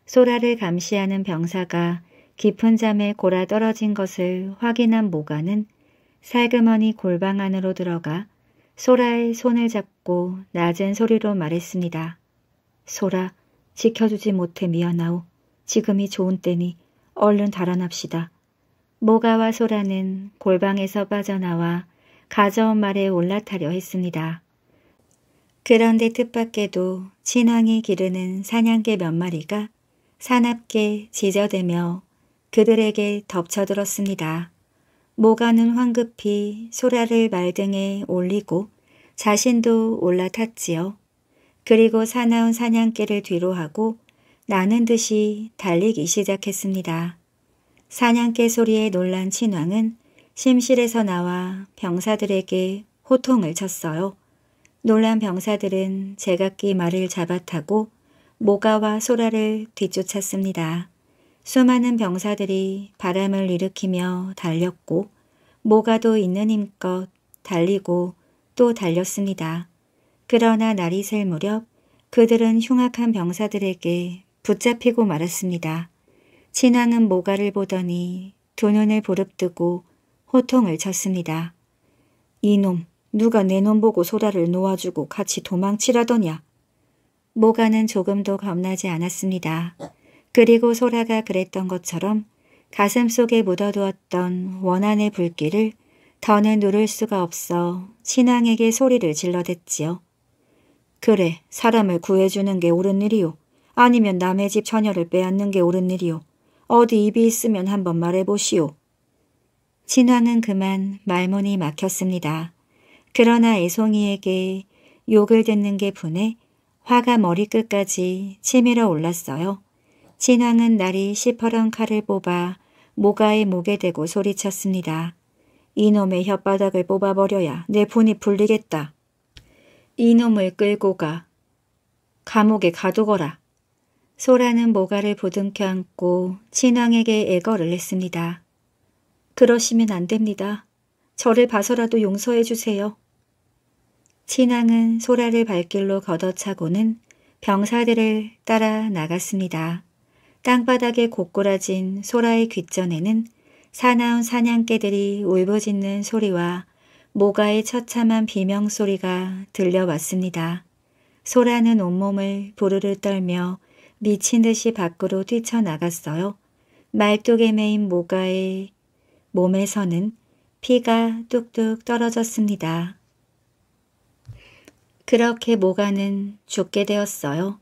소라를 감시하는 병사가 깊은 잠에 골아 떨어진 것을 확인한 모가는 살그머니 골방 안으로 들어가 소라의 손을 잡고 낮은 소리로 말했습니다. 소라, 지켜주지 못해 미안하오. 지금이 좋은 때니 얼른 달아납시다. 모가와 소라는 골방에서 빠져나와 가져온 말에 올라타려 했습니다. 그런데 뜻밖에도 친왕이 기르는 사냥개 몇 마리가 사납게 지저대며 그들에게 덮쳐들었습니다. 모가는 황급히 소라를 말등에 올리고 자신도 올라탔지요. 그리고 사나운 사냥개를 뒤로 하고 나는 듯이 달리기 시작했습니다. 사냥개 소리에 놀란 친왕은 심실에서 나와 병사들에게 호통을 쳤어요. 놀란 병사들은 제각기 말을 잡아타고 모가와 소라를 뒤쫓았습니다. 수많은 병사들이 바람을 일으키며 달렸고 뭐가도 있는 힘껏 달리고 또 달렸습니다. 그러나 날이 셀 무렵 그들은 흉악한 병사들에게 붙잡히고 말았습니다. 친왕은 모가를 보더니 두 눈을 부릅뜨고 호통을 쳤습니다. 이놈, 누가 내 놈 보고 소라를 놓아주고 같이 도망치라더냐. 모가는 조금도 겁나지 않았습니다. 그리고 소라가 그랬던 것처럼 가슴 속에 묻어두었던 원한의 불길을 더는 누를 수가 없어 신앙에게 소리를 질러댔지요. 그래, 사람을 구해주는 게 옳은 일이오 아니면 남의 집 처녀를 빼앗는 게 옳은 일이오 어디 입이 있으면 한번 말해보시오. 진왕은 그만 말문이 막혔습니다. 그러나 애송이에게 욕을 듣는 게 분해 화가 머리끝까지 치밀어 올랐어요. 친왕은 날이 시퍼런 칼을 뽑아 모가의 목에 대고 소리쳤습니다. 이놈의 혓바닥을 뽑아버려야 내 분이 불리겠다. 이놈을 끌고 가. 감옥에 가두거라. 소라는 모가를 부둥켜 안고 친왕에게 애걸을 했습니다. 그러시면 안 됩니다. 저를 봐서라도 용서해 주세요. 친왕은 소라를 발길로 걷어차고는 병사들을 따라 나갔습니다. 땅바닥에 고꾸라진 소라의 귓전에는 사나운 사냥개들이 울부짖는 소리와 모가의 처참한 비명소리가 들려왔습니다. 소라는 온몸을 부르르 떨며 미친 듯이 밖으로 뛰쳐나갔어요. 말뚝에 매인 모가의 몸에서는 피가 뚝뚝 떨어졌습니다. 그렇게 모가는 죽게 되었어요.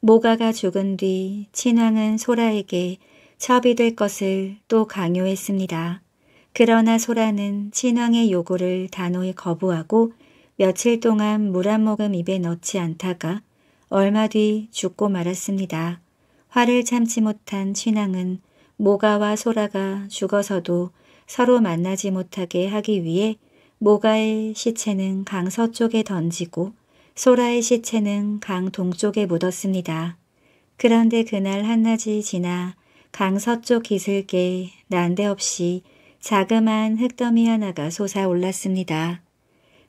모가가 죽은 뒤 친왕은 소라에게 첩이될 것을 또 강요했습니다. 그러나 소라는 친왕의 요구를 단호히 거부하고 며칠 동안 물 한 모금 입에 넣지 않다가 얼마 뒤 죽고 말았습니다. 화를 참지 못한 친왕은 모가와 소라가 죽어서도 서로 만나지 못하게 하기 위해 모가의 시체는 강서 쪽에 던지고 소라의 시체는 강 동쪽에 묻었습니다. 그런데 그날 한낮이 지나 강 서쪽 기슭에 난데없이 자그마한 흙더미 하나가 솟아올랐습니다.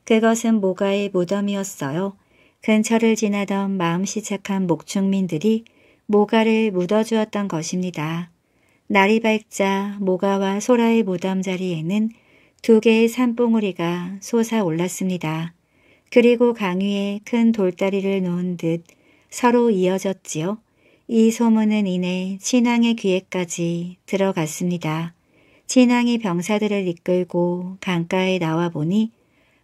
그것은 모가의 무덤이었어요. 근처를 지나던 마음씨 착한 목축민들이 모가를 묻어주었던 것입니다. 날이 밝자 모가와 소라의 무덤 자리에는 두 개의 산봉우리가 솟아올랐습니다. 그리고 강 위에 큰 돌다리를 놓은 듯 서로 이어졌지요. 이 소문은 이내 신앙의 귀에까지 들어갔습니다. 신앙이 병사들을 이끌고 강가에 나와 보니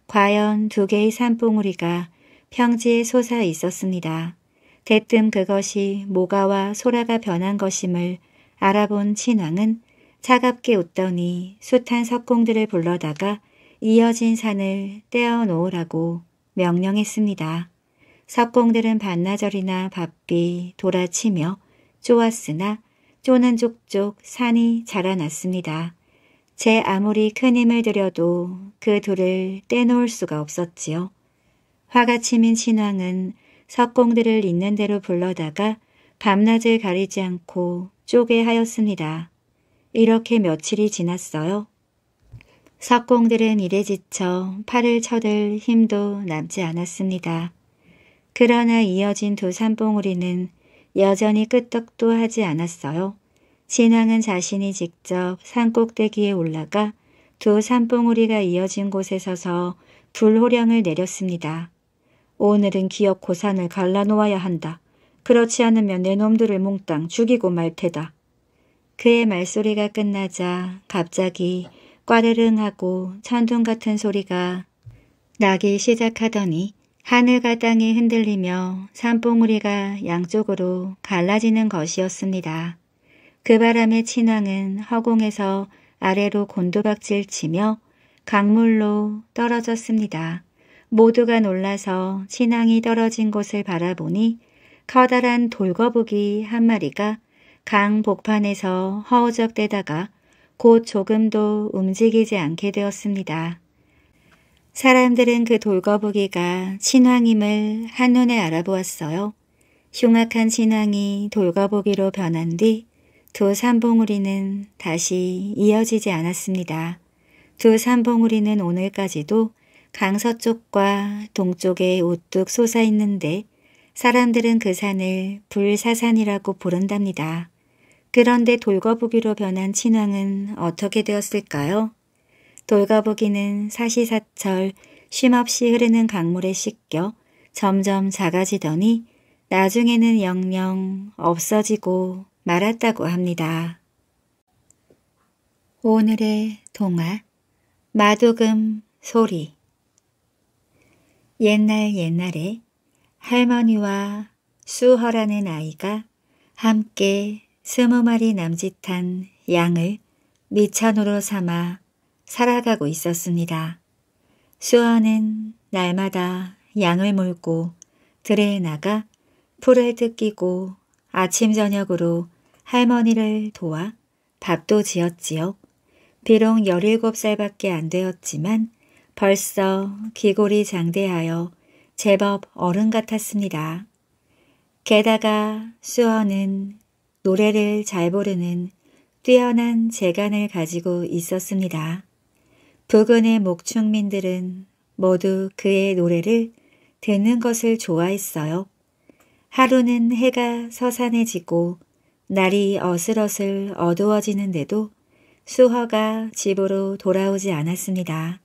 과연 두 개의 산봉우리가 평지에 솟아 있었습니다. 대뜸 그것이 모가와 소라가 변한 것임을 알아본 신왕은 차갑게 웃더니 숱한 석공들을 불러다가 이어진 산을 떼어 놓으라고 명령했습니다. 석공들은 반나절이나 바삐 돌아치며 쪼았으나 쪼는 족족 산이 자라났습니다. 제 아무리 큰 힘을 들여도 그돌을 떼놓을 수가 없었지요. 화가 치민 신왕은 석공들을 있는 대로 불러다가 밤낮을 가리지 않고 쪼개 하였습니다. 이렇게 며칠이 지났어요. 석공들은 이래 지쳐 팔을 쳐들 힘도 남지 않았습니다. 그러나 이어진 두 산봉우리는 여전히 끄떡도 하지 않았어요. 진왕은 자신이 직접 산 꼭대기에 올라가 두 산봉우리가 이어진 곳에 서서 불호령을 내렸습니다. 오늘은 기업 고산을 갈라놓아야 한다. 그렇지 않으면 내 놈들을 몽땅 죽이고 말 테다. 그의 말소리가 끝나자 갑자기 꽈르릉 하고 천둥 같은 소리가 나기 시작하더니 하늘과 땅이 흔들리며 산봉우리가 양쪽으로 갈라지는 것이었습니다. 그 바람에 친왕은 허공에서 아래로 곤두박질 치며 강물로 떨어졌습니다. 모두가 놀라서 친왕이 떨어진 곳을 바라보니 커다란 돌거북이 한 마리가 강 복판에서 허우적대다가 곧 조금도 움직이지 않게 되었습니다. 사람들은 그 돌거북이가 신왕임을 한눈에 알아보았어요. 흉악한 신왕이 돌거북이로 변한 뒤 두 산봉우리는 다시 이어지지 않았습니다. 두 산봉우리는 오늘까지도 강서 쪽과 동쪽에 우뚝 솟아있는데 사람들은 그 산을 불사산이라고 부른답니다. 그런데 돌거북이로 변한 친왕은 어떻게 되었을까요? 돌거북이는 사시사철 쉼없이 흐르는 강물에 씻겨 점점 작아지더니 나중에는 영영 없어지고 말았다고 합니다. 오늘의 동화 마두금 소리 옛날 옛날에 할머니와 수허라는 아이가 함께 스무 마리 남짓한 양을 미찬으로 삼아 살아가고 있었습니다. 수아는 날마다 양을 몰고 들에 나가 풀을 뜯기고 아침 저녁으로 할머니를 도와 밥도 지었지요. 비록 17살밖에 안 되었지만 벌써 귀골이 장대하여 제법 어른 같았습니다. 게다가 수어는 노래를 잘 부르는 뛰어난 재간을 가지고 있었습니다. 부근의 목축민들은 모두 그의 노래를 듣는 것을 좋아했어요. 하루는 해가 서산해지고 날이 어슬어슬 어두워지는데도 수허가 집으로 돌아오지 않았습니다.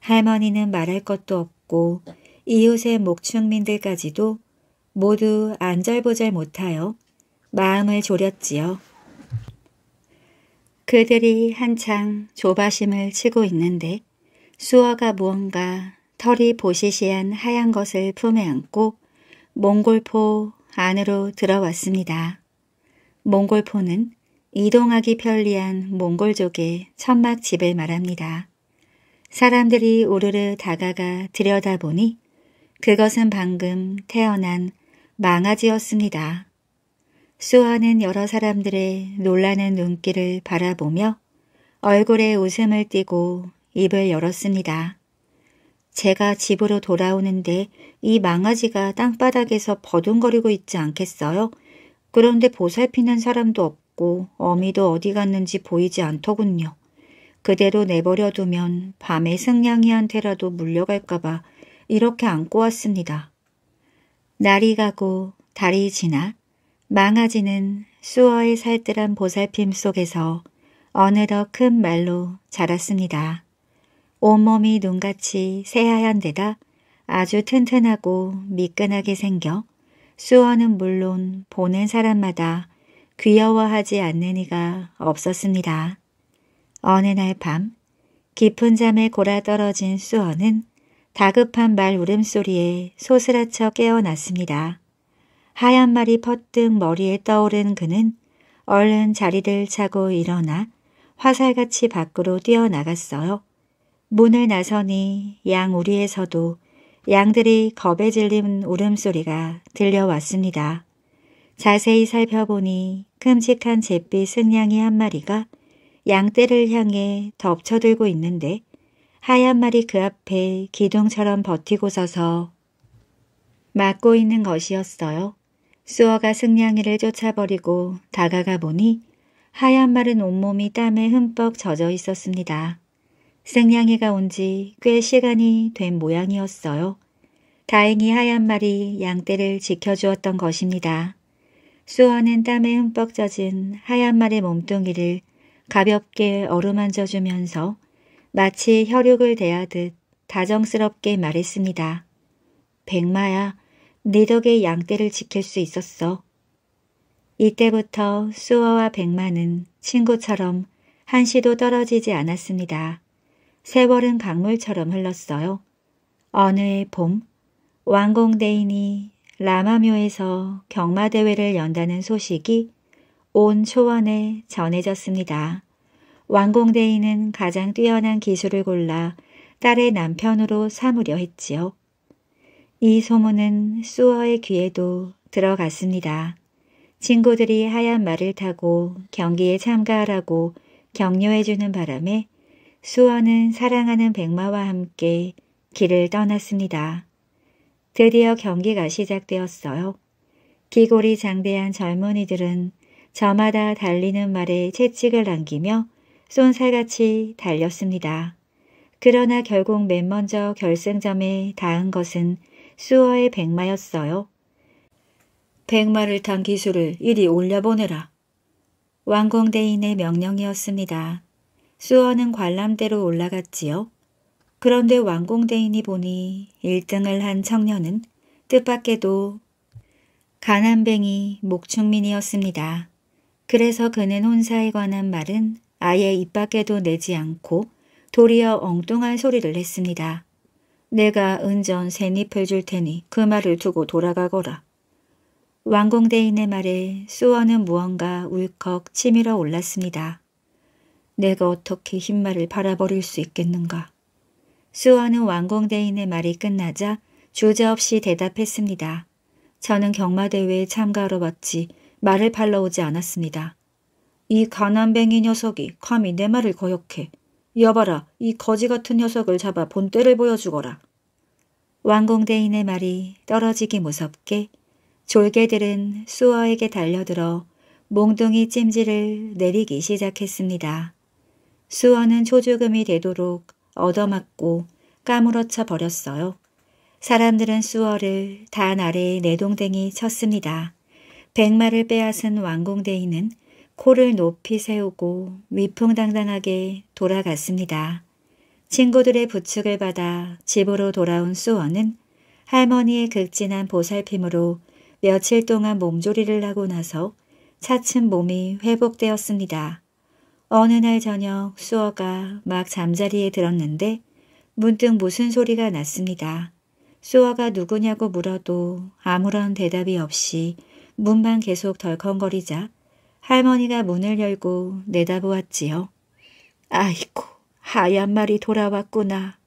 할머니는 말할 것도 없고 이웃의 목축민들까지도 모두 안절부절 못하여 마음을 졸였지요. 그들이 한창 조바심을 치고 있는데 수어가 무언가 털이 보시시한 하얀 것을 품에 안고 몽골포 안으로 들어왔습니다. 몽골포는 이동하기 편리한 몽골족의 천막 집을 말합니다. 사람들이 우르르 다가가 들여다보니 그것은 방금 태어난 망아지였습니다. 수아는 여러 사람들의 놀라는 눈길을 바라보며 얼굴에 웃음을 띠고 입을 열었습니다. 제가 집으로 돌아오는데 이 망아지가 땅바닥에서 버둥거리고 있지 않겠어요? 그런데 보살피는 사람도 없고 어미도 어디 갔는지 보이지 않더군요. 그대로 내버려두면 밤에 승냥이한테라도 물려갈까봐 이렇게 안고 왔습니다. 날이 가고 달이 지나 망아지는 수어의 살뜰한 보살핌 속에서 어느덧 큰 말로 자랐습니다. 온몸이 눈같이 새하얀 데다 아주 튼튼하고 미끈하게 생겨 수어는 물론 보는 사람마다 귀여워하지 않는 이가 없었습니다. 어느 날 밤 깊은 잠에 골아 떨어진 수어는 다급한 말 울음소리에 소스라쳐 깨어났습니다. 하얀 말이 퍼뜩 머리에 떠오른 그는 얼른 자리를 차고 일어나 화살같이 밖으로 뛰어나갔어요. 문을 나서니 양 우리에서도 양들이 겁에 질린 울음소리가 들려왔습니다. 자세히 살펴보니 큼직한 잿빛 승냥이 한 마리가 양떼를 향해 덮쳐들고 있는데 하얀 말이 그 앞에 기둥처럼 버티고 서서 막고 있는 것이었어요. 수어가 승냥이를 쫓아버리고 다가가 보니 하얀 마른 온몸이 땀에 흠뻑 젖어 있었습니다. 승냥이가 온 지 꽤 시간이 된 모양이었어요. 다행히 하얀 말이 양떼를 지켜주었던 것입니다. 수어는 땀에 흠뻑 젖은 하얀 말의 몸뚱이를 가볍게 어루만져주면서 마치 혈육을 대하듯 다정스럽게 말했습니다. 백마야, 네 덕에 양떼를 지킬 수 있었어. 이때부터 수어와 백마는 친구처럼 한시도 떨어지지 않았습니다. 세월은 강물처럼 흘렀어요. 어느 해 봄, 왕공대인이 라마묘에서 경마대회를 연다는 소식이 온 초원에 전해졌습니다. 왕공대인은 가장 뛰어난 기술을 골라 딸의 남편으로 삼으려 했지요. 이 소문은 수어의 귀에도 들어갔습니다. 친구들이 하얀 말을 타고 경기에 참가하라고 격려해주는 바람에 수어는 사랑하는 백마와 함께 길을 떠났습니다. 드디어 경기가 시작되었어요. 기골이 장대한 젊은이들은 저마다 달리는 말에 채찍을 남기며 쏜살같이 달렸습니다. 그러나 결국 맨 먼저 결승점에 닿은 것은 수어의 백마였어요. 백마를 탄기술을 이리 올려보내라. 왕공대인의 명령이었습니다. 수어는 관람대로 올라갔지요. 그런데 왕공대인이 보니 1등을 한 청년은 뜻밖에도 가난뱅이 목충민이었습니다. 그래서 그는 혼사에 관한 말은 아예 입 밖에도 내지 않고 도리어 엉뚱한 소리를 했습니다. 내가 은전 새잎을 줄 테니 그 말을 두고 돌아가거라. 왕공대인의 말에 수원은 무언가 울컥 치밀어 올랐습니다. 내가 어떻게 흰말을 바라버릴 수 있겠는가. 수원은 왕공대인의 말이 끝나자 주저없이 대답했습니다. 저는 경마대회에 참가하러 왔지 말을 팔러 오지 않았습니다. 이 가난뱅이 녀석이 감히 내 말을 거역해 여봐라, 이 거지 같은 녀석을 잡아 본때를 보여주거라. 왕공대인의 말이 떨어지기 무섭게 졸개들은 수어에게 달려들어 몽둥이 찜질을 내리기 시작했습니다. 수어는 초조금이 되도록 얻어맞고 까무러쳐 버렸어요. 사람들은 수어를 단 아래에 내동댕이 쳤습니다. 백마를 빼앗은 왕공대인은 코를 높이 세우고 위풍당당하게 돌아갔습니다. 친구들의 부축을 받아 집으로 돌아온 수원은 할머니의 극진한 보살핌으로 며칠 동안 몸조리를 하고 나서 차츰 몸이 회복되었습니다. 어느 날 저녁 수어가 막 잠자리에 들었는데 문득 무슨 소리가 났습니다. 수어가 누구냐고 물어도 아무런 대답이 없이 문만 계속 덜컹거리자 할머니가 문을 열고 내다보았지요. 아이고, 하얀 말이 돌아왔구나.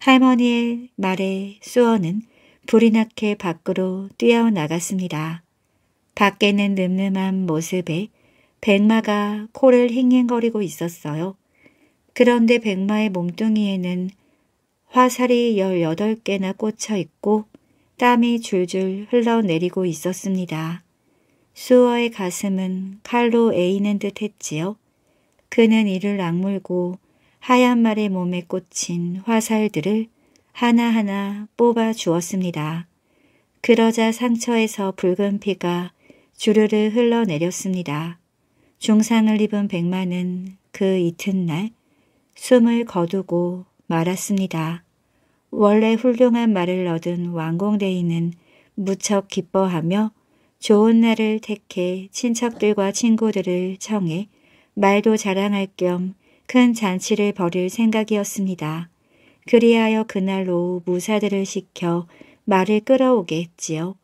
할머니의 말에 수어는 불이 나게 밖으로 뛰어나갔습니다. 밖에는 늠름한 모습에 백마가 코를 헥행거리고 있었어요. 그런데 백마의 몸뚱이에는 화살이 18개나 꽂혀 있고 땀이 줄줄 흘러내리고 있었습니다. 수어의 가슴은 칼로 에이는 듯 했지요. 그는 이를 악물고 하얀 말의 몸에 꽂힌 화살들을 하나하나 뽑아 주었습니다. 그러자 상처에서 붉은 피가 주르르 흘러내렸습니다. 중상을 입은 백마는그 이튿날 숨을 거두고 말았습니다. 원래 훌륭한 말을 얻은 왕공대인은 무척 기뻐하며 좋은 날을 택해 친척들과 친구들을 청해 말도 자랑할 겸 큰 잔치를 벌일 생각이었습니다. 그리하여 그날로 무사들을 시켜 말을 끌어오게 했지요.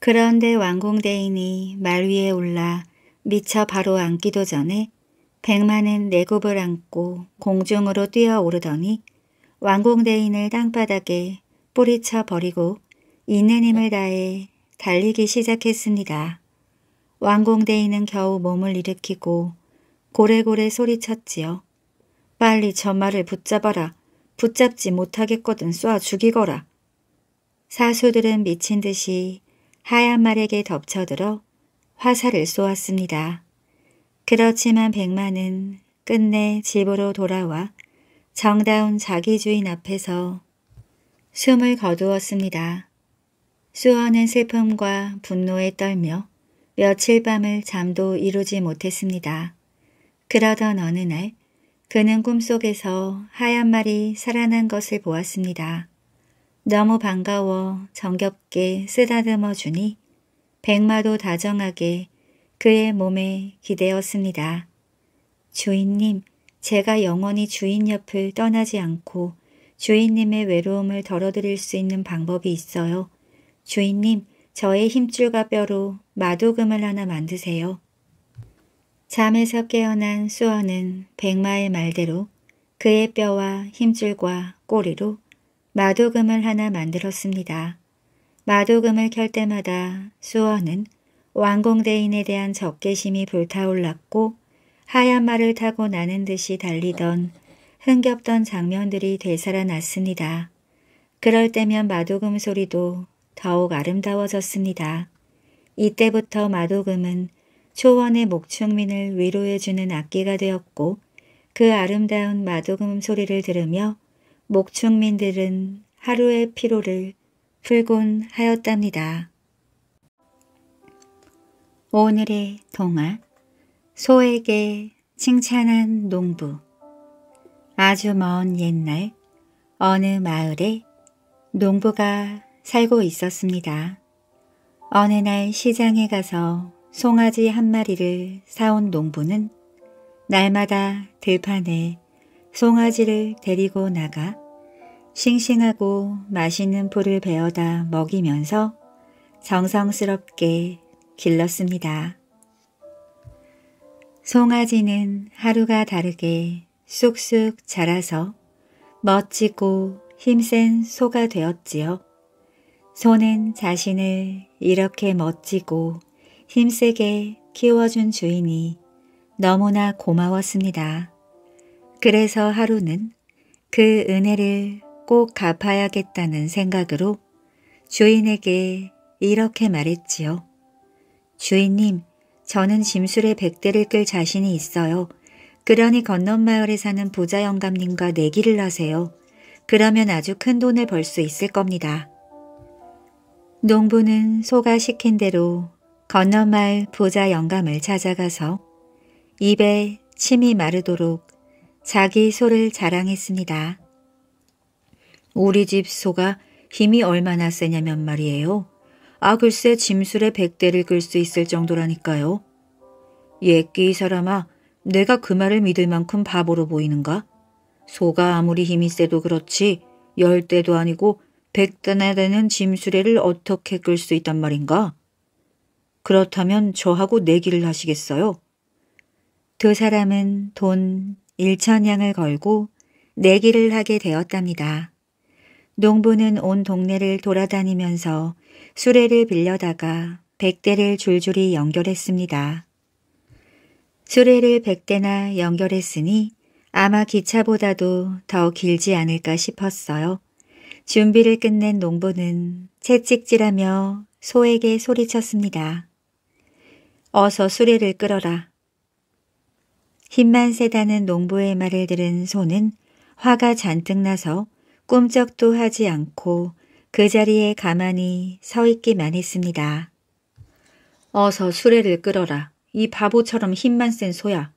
그런데 왕공대인이 말 위에 올라 미처 바로 앉기도 전에 백만은 내굽을 안고 공중으로 뛰어오르더니 왕공대인을 땅바닥에 뿌리쳐 버리고 있는 힘을 다해 달리기 시작했습니다. 완공대인은 겨우 몸을 일으키고 고래고래 소리쳤지요. 빨리 저 말을 붙잡아라. 붙잡지 못하겠거든 쏴 죽이거라. 사수들은 미친 듯이 하얀 말에게 덮쳐들어 화살을 쏘았습니다. 그렇지만 백만은 끝내 집으로 돌아와 정다운 자기 주인 앞에서 숨을 거두었습니다. 수원은 슬픔과 분노에 떨며 며칠 밤을 잠도 이루지 못했습니다. 그러던 어느 날 그는 꿈속에서 하얀 말이 살아난 것을 보았습니다. 너무 반가워 정겹게 쓰다듬어 주니 백마도 다정하게 그의 몸에 기대었습니다. 주인님, 제가 영원히 주인 옆을 떠나지 않고 주인님의 외로움을 덜어드릴 수 있는 방법이 있어요. 주인님, 저의 힘줄과 뼈로 마도금을 하나 만드세요. 잠에서 깨어난 수원은 백마의 말대로 그의 뼈와 힘줄과 꼬리로 마도금을 하나 만들었습니다. 마도금을 켤 때마다 수원은 왕공대인에 대한 적개심이 불타올랐고 하얀 말을 타고 나는 듯이 달리던 흥겹던 장면들이 되살아났습니다. 그럴 때면 마도금 소리도 더욱 아름다워졌습니다. 이때부터 마도금은 초원의 목축민을 위로해주는 악기가 되었고 그 아름다운 마도금 소리를 들으며 목축민들은 하루의 피로를 풀곤 하였답니다. 오늘의 동화 소에게 칭찬한 농부 아주 먼 옛날 어느 마을에 농부가 살고 있었습니다. 어느 날 시장에 가서 송아지 한 마리를 사온 농부는 날마다 들판에 송아지를 데리고 나가 싱싱하고 맛있는 풀을 베어다 먹이면서 정성스럽게 길렀습니다. 송아지는 하루가 다르게 쑥쑥 자라서 멋지고 힘센 소가 되었지요. 소는 자신을 이렇게 멋지고 힘세게 키워준 주인이 너무나 고마웠습니다. 그래서 하루는 그 은혜를 꼭 갚아야겠다는 생각으로 주인에게 이렇게 말했지요. 주인님, 저는 짐술에 백대를 끌 자신이 있어요. 그러니 건넌 마을에 사는 부자 영감님과 내기를 하세요. 그러면 아주 큰 돈을 벌 수 있을 겁니다. 농부는 소가 시킨 대로 건너마을 부자 영감을 찾아가서 입에 침이 마르도록 자기 소를 자랑했습니다. 우리 집 소가 힘이 얼마나 세냐면 말이에요. 아 글쎄 짐술에 백대를 글수 있을 정도라니까요. 예끼 사람아 내가 그 말을 믿을 만큼 바보로 보이는가? 소가 아무리 힘이 세도 그렇지 열대도 아니고 백단에 되는 짐수레를 어떻게 끌 수 있단 말인가? 그렇다면 저하고 내기를 하시겠어요? 두 사람은 돈 1천냥을 걸고 내기를 하게 되었답니다. 농부는 온 동네를 돌아다니면서 수레를 빌려다가 백대를 줄줄이 연결했습니다. 수레를 백대나 연결했으니 아마 기차보다도 더 길지 않을까 싶었어요. 준비를 끝낸 농부는 채찍질하며 소에게 소리쳤습니다. 어서 수레를 끌어라. 힘만 세다는 농부의 말을 들은 소는 화가 잔뜩 나서 꿈쩍도 하지 않고 그 자리에 가만히 서 있기만 했습니다. 어서 수레를 끌어라. 이 바보처럼 힘만 센 소야.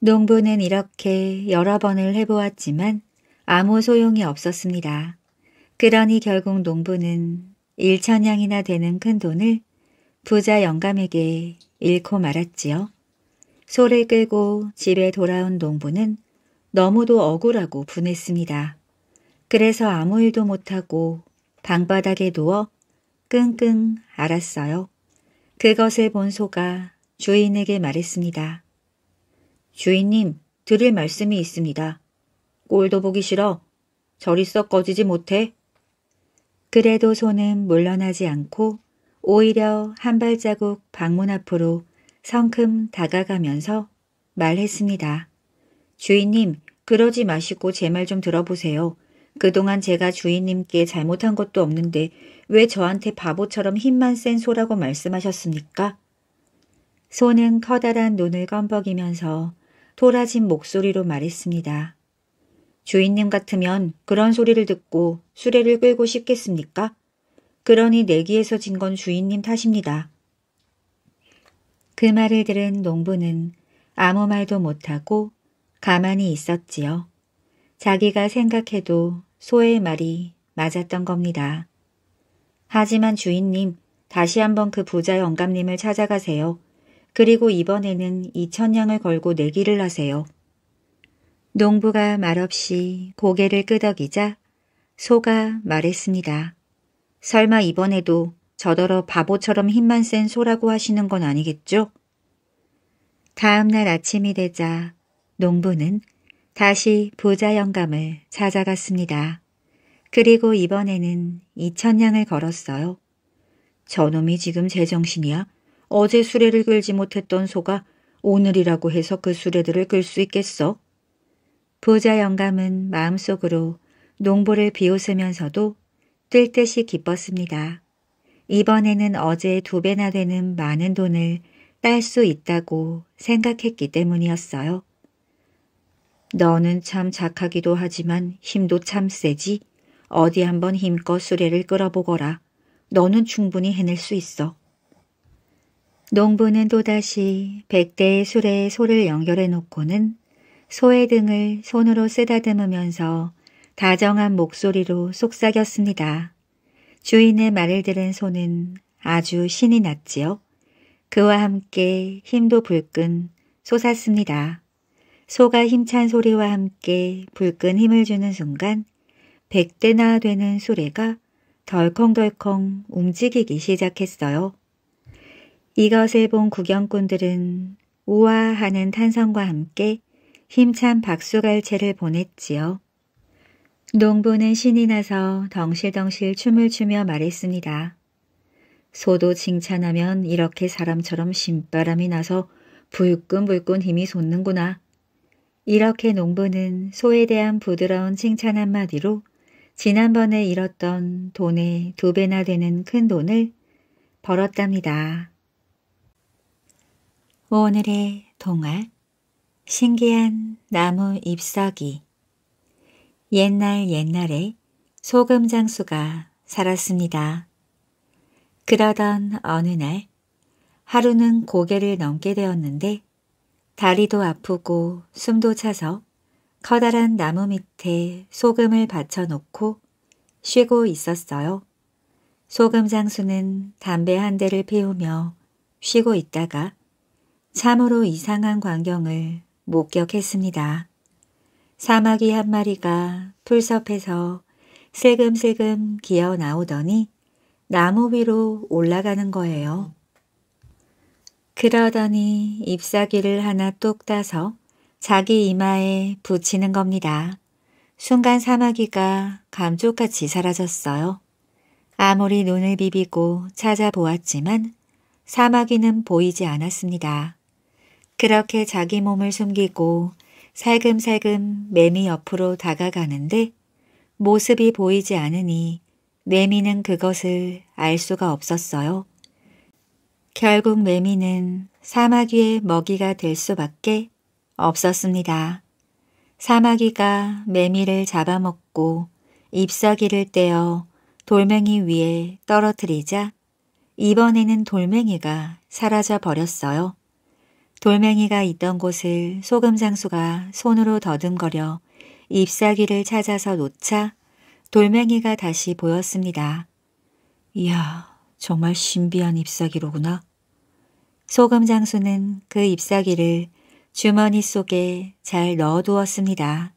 농부는 이렇게 여러 번을 해보았지만 아무 소용이 없었습니다. 그러니 결국 농부는 일천냥이나 되는 큰 돈을 부자 영감에게 잃고 말았지요. 소를 끌고 집에 돌아온 농부는 너무도 억울하고 분했습니다. 그래서 아무 일도 못하고 방바닥에 누워 끙끙 앓았어요. 그것을 본 소가 주인에게 말했습니다. 주인님, 드릴 말씀이 있습니다. 꼴도 보기 싫어. 저리 썩 꺼지지 못해 그래도 손은 물러나지 않고 오히려 한 발자국 방문 앞으로 성큼 다가가면서 말했습니다. 주인님, 그러지 마시고 제 말 좀 들어보세요. 그동안 제가 주인님께 잘못한 것도 없는데 왜 저한테 바보처럼 힘만 센 소라고 말씀하셨습니까? 손은 커다란 눈을 껌벅이면서 토라진 목소리로 말했습니다. 주인님 같으면 그런 소리를 듣고 수레를 끌고 싶겠습니까? 그러니 내기에서 진 건 주인님 탓입니다. 그 말을 들은 농부는 아무 말도 못하고 가만히 있었지요. 자기가 생각해도 소의 말이 맞았던 겁니다. 하지만 주인님, 다시 한번 그 부자 영감님을 찾아가세요. 그리고 이번에는 이천냥을 걸고 내기를 하세요. 농부가 말없이 고개를 끄덕이자 소가 말했습니다. 설마 이번에도 저더러 바보처럼 힘만 센 소라고 하시는 건 아니겠죠? 다음 날 아침이 되자 농부는 다시 부자 영감을 찾아갔습니다. 그리고 이번에는 이천냥을 걸었어요. 저놈이 지금 제정신이야. 어제 수레를 끌지 못했던 소가 오늘이라고 해서 그 수레들을 끌 수 있겠어? 부자 영감은 마음속으로 농부를 비웃으면서도 뜰 듯이 기뻤습니다. 이번에는 어제 두 배나 되는 많은 돈을 딸 수 있다고 생각했기 때문이었어요. 너는 참 착하기도 하지만 힘도 참 세지. 어디 한번 힘껏 수레를 끌어보거라. 너는 충분히 해낼 수 있어. 농부는 또다시 백대의 수레에 소를 연결해 놓고는 소의 등을 손으로 쓰다듬으면서 다정한 목소리로 속삭였습니다. 주인의 말을 들은 소는 아주 신이 났지요. 그와 함께 힘도 불끈 솟았습니다. 소가 힘찬 소리와 함께 불끈 힘을 주는 순간 백대나 되는 수레가 덜컹덜컹 움직이기 시작했어요. 이것을 본 구경꾼들은 우아하는 탄성과 함께 힘찬 박수갈채를 보냈지요. 농부는 신이 나서 덩실덩실 춤을 추며 말했습니다. 소도 칭찬하면 이렇게 사람처럼 신바람이 나서 불끈불끈 힘이 솟는구나. 이렇게 농부는 소에 대한 부드러운 칭찬 한마디로 지난번에 잃었던 돈의 두 배나 되는 큰 돈을 벌었답니다. 오늘의 동화 신기한 나무 잎사귀 옛날 옛날에 소금 장수가 살았습니다. 그러던 어느 날 하루는 고개를 넘게 되었는데 다리도 아프고 숨도 차서 커다란 나무 밑에 소금을 받쳐놓고 쉬고 있었어요. 소금 장수는 담배 한 대를 피우며 쉬고 있다가 참으로 이상한 광경을 목격했습니다. 사마귀 한 마리가 풀섭에서 슬금슬금 기어 나오더니 나무 위로 올라가는 거예요. 그러더니 잎사귀를 하나 똑 따서 자기 이마에 붙이는 겁니다. 순간 사마귀가 감쪽같이 사라졌어요. 아무리 눈을 비비고 찾아보았지만 사마귀는 보이지 않았습니다. 그렇게 자기 몸을 숨기고 살금살금 매미 옆으로 다가가는데 모습이 보이지 않으니 매미는 그것을 알 수가 없었어요. 결국 매미는 사마귀의 먹이가 될 수밖에 없었습니다. 사마귀가 매미를 잡아먹고 잎사귀를 떼어 돌멩이 위에 떨어뜨리자 이번에는 돌멩이가 사라져 버렸어요. 돌멩이가 있던 곳을 소금장수가 손으로 더듬거려 잎사귀를 찾아서 놓자 돌멩이가 다시 보였습니다. 이야, 정말 신비한 잎사귀로구나. 소금장수는 그 잎사귀를 주머니 속에 잘 넣어두었습니다.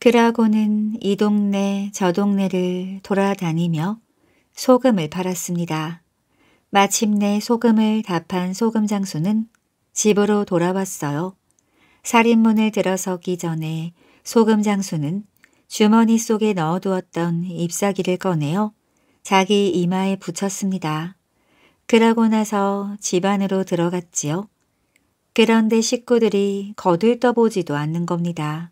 그러고는 이 동네 저 동네를 돌아다니며 소금을 팔았습니다. 마침내 소금을 다 판 소금장수는 집으로 돌아왔어요. 살인문을 들어서기 전에 소금 장수는 주머니 속에 넣어두었던 잎사귀를 꺼내어 자기 이마에 붙였습니다. 그러고 나서 집 안으로 들어갔지요. 그런데 식구들이 거들떠보지도 않는 겁니다.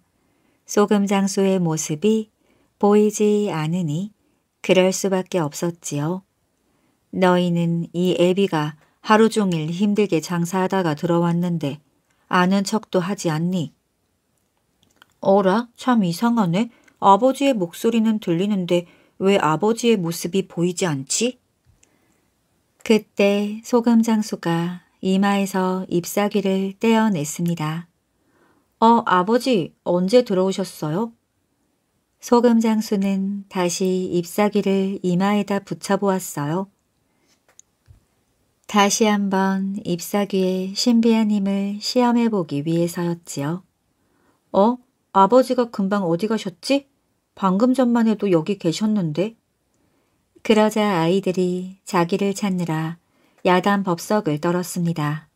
소금 장수의 모습이 보이지 않으니 그럴 수밖에 없었지요. 너희는 이 애비가 하루 종일 힘들게 장사하다가 들어왔는데 아는 척도 하지 않니? 어라? 참 이상하네. 아버지의 목소리는 들리는데 왜 아버지의 모습이 보이지 않지? 그때 소금 장수가 이마에서 잎사귀를 떼어냈습니다. 어, 아버지, 언제 들어오셨어요? 소금 장수는 다시 잎사귀를 이마에다 붙여보았어요. 다시 한번 잎사귀의 신비한 힘을 시험해 보기 위해서였지요. 어? 아버지가 금방 어디 가셨지? 방금 전만 해도 여기 계셨는데? 그러자 아이들이 자기를 찾느라 야단 법석을 떨었습니다.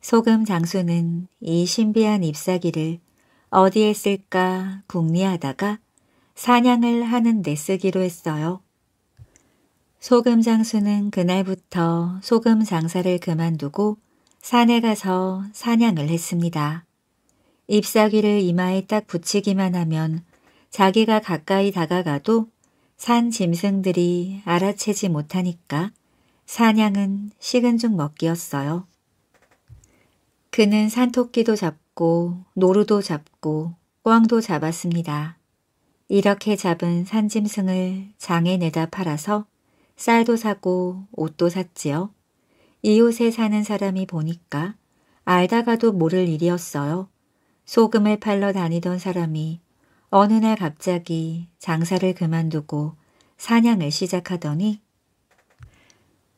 소금 장수는 이 신비한 잎사귀를 어디에 쓸까 궁리하다가 사냥을 하는 데 쓰기로 했어요. 소금 장수는 그날부터 소금 장사를 그만두고 산에 가서 사냥을 했습니다. 잎사귀를 이마에 딱 붙이기만 하면 자기가 가까이 다가가도 산 짐승들이 알아채지 못하니까 사냥은 식은 죽 먹기였어요. 그는 산토끼도 잡고 노루도 잡고 꽝도 잡았습니다. 이렇게 잡은 산짐승을 장에 내다 팔아서 쌀도 사고 옷도 샀지요. 이웃에 사는 사람이 보니까 알다가도 모를 일이었어요. 소금을 팔러 다니던 사람이 어느 날 갑자기 장사를 그만두고 사냥을 시작하더니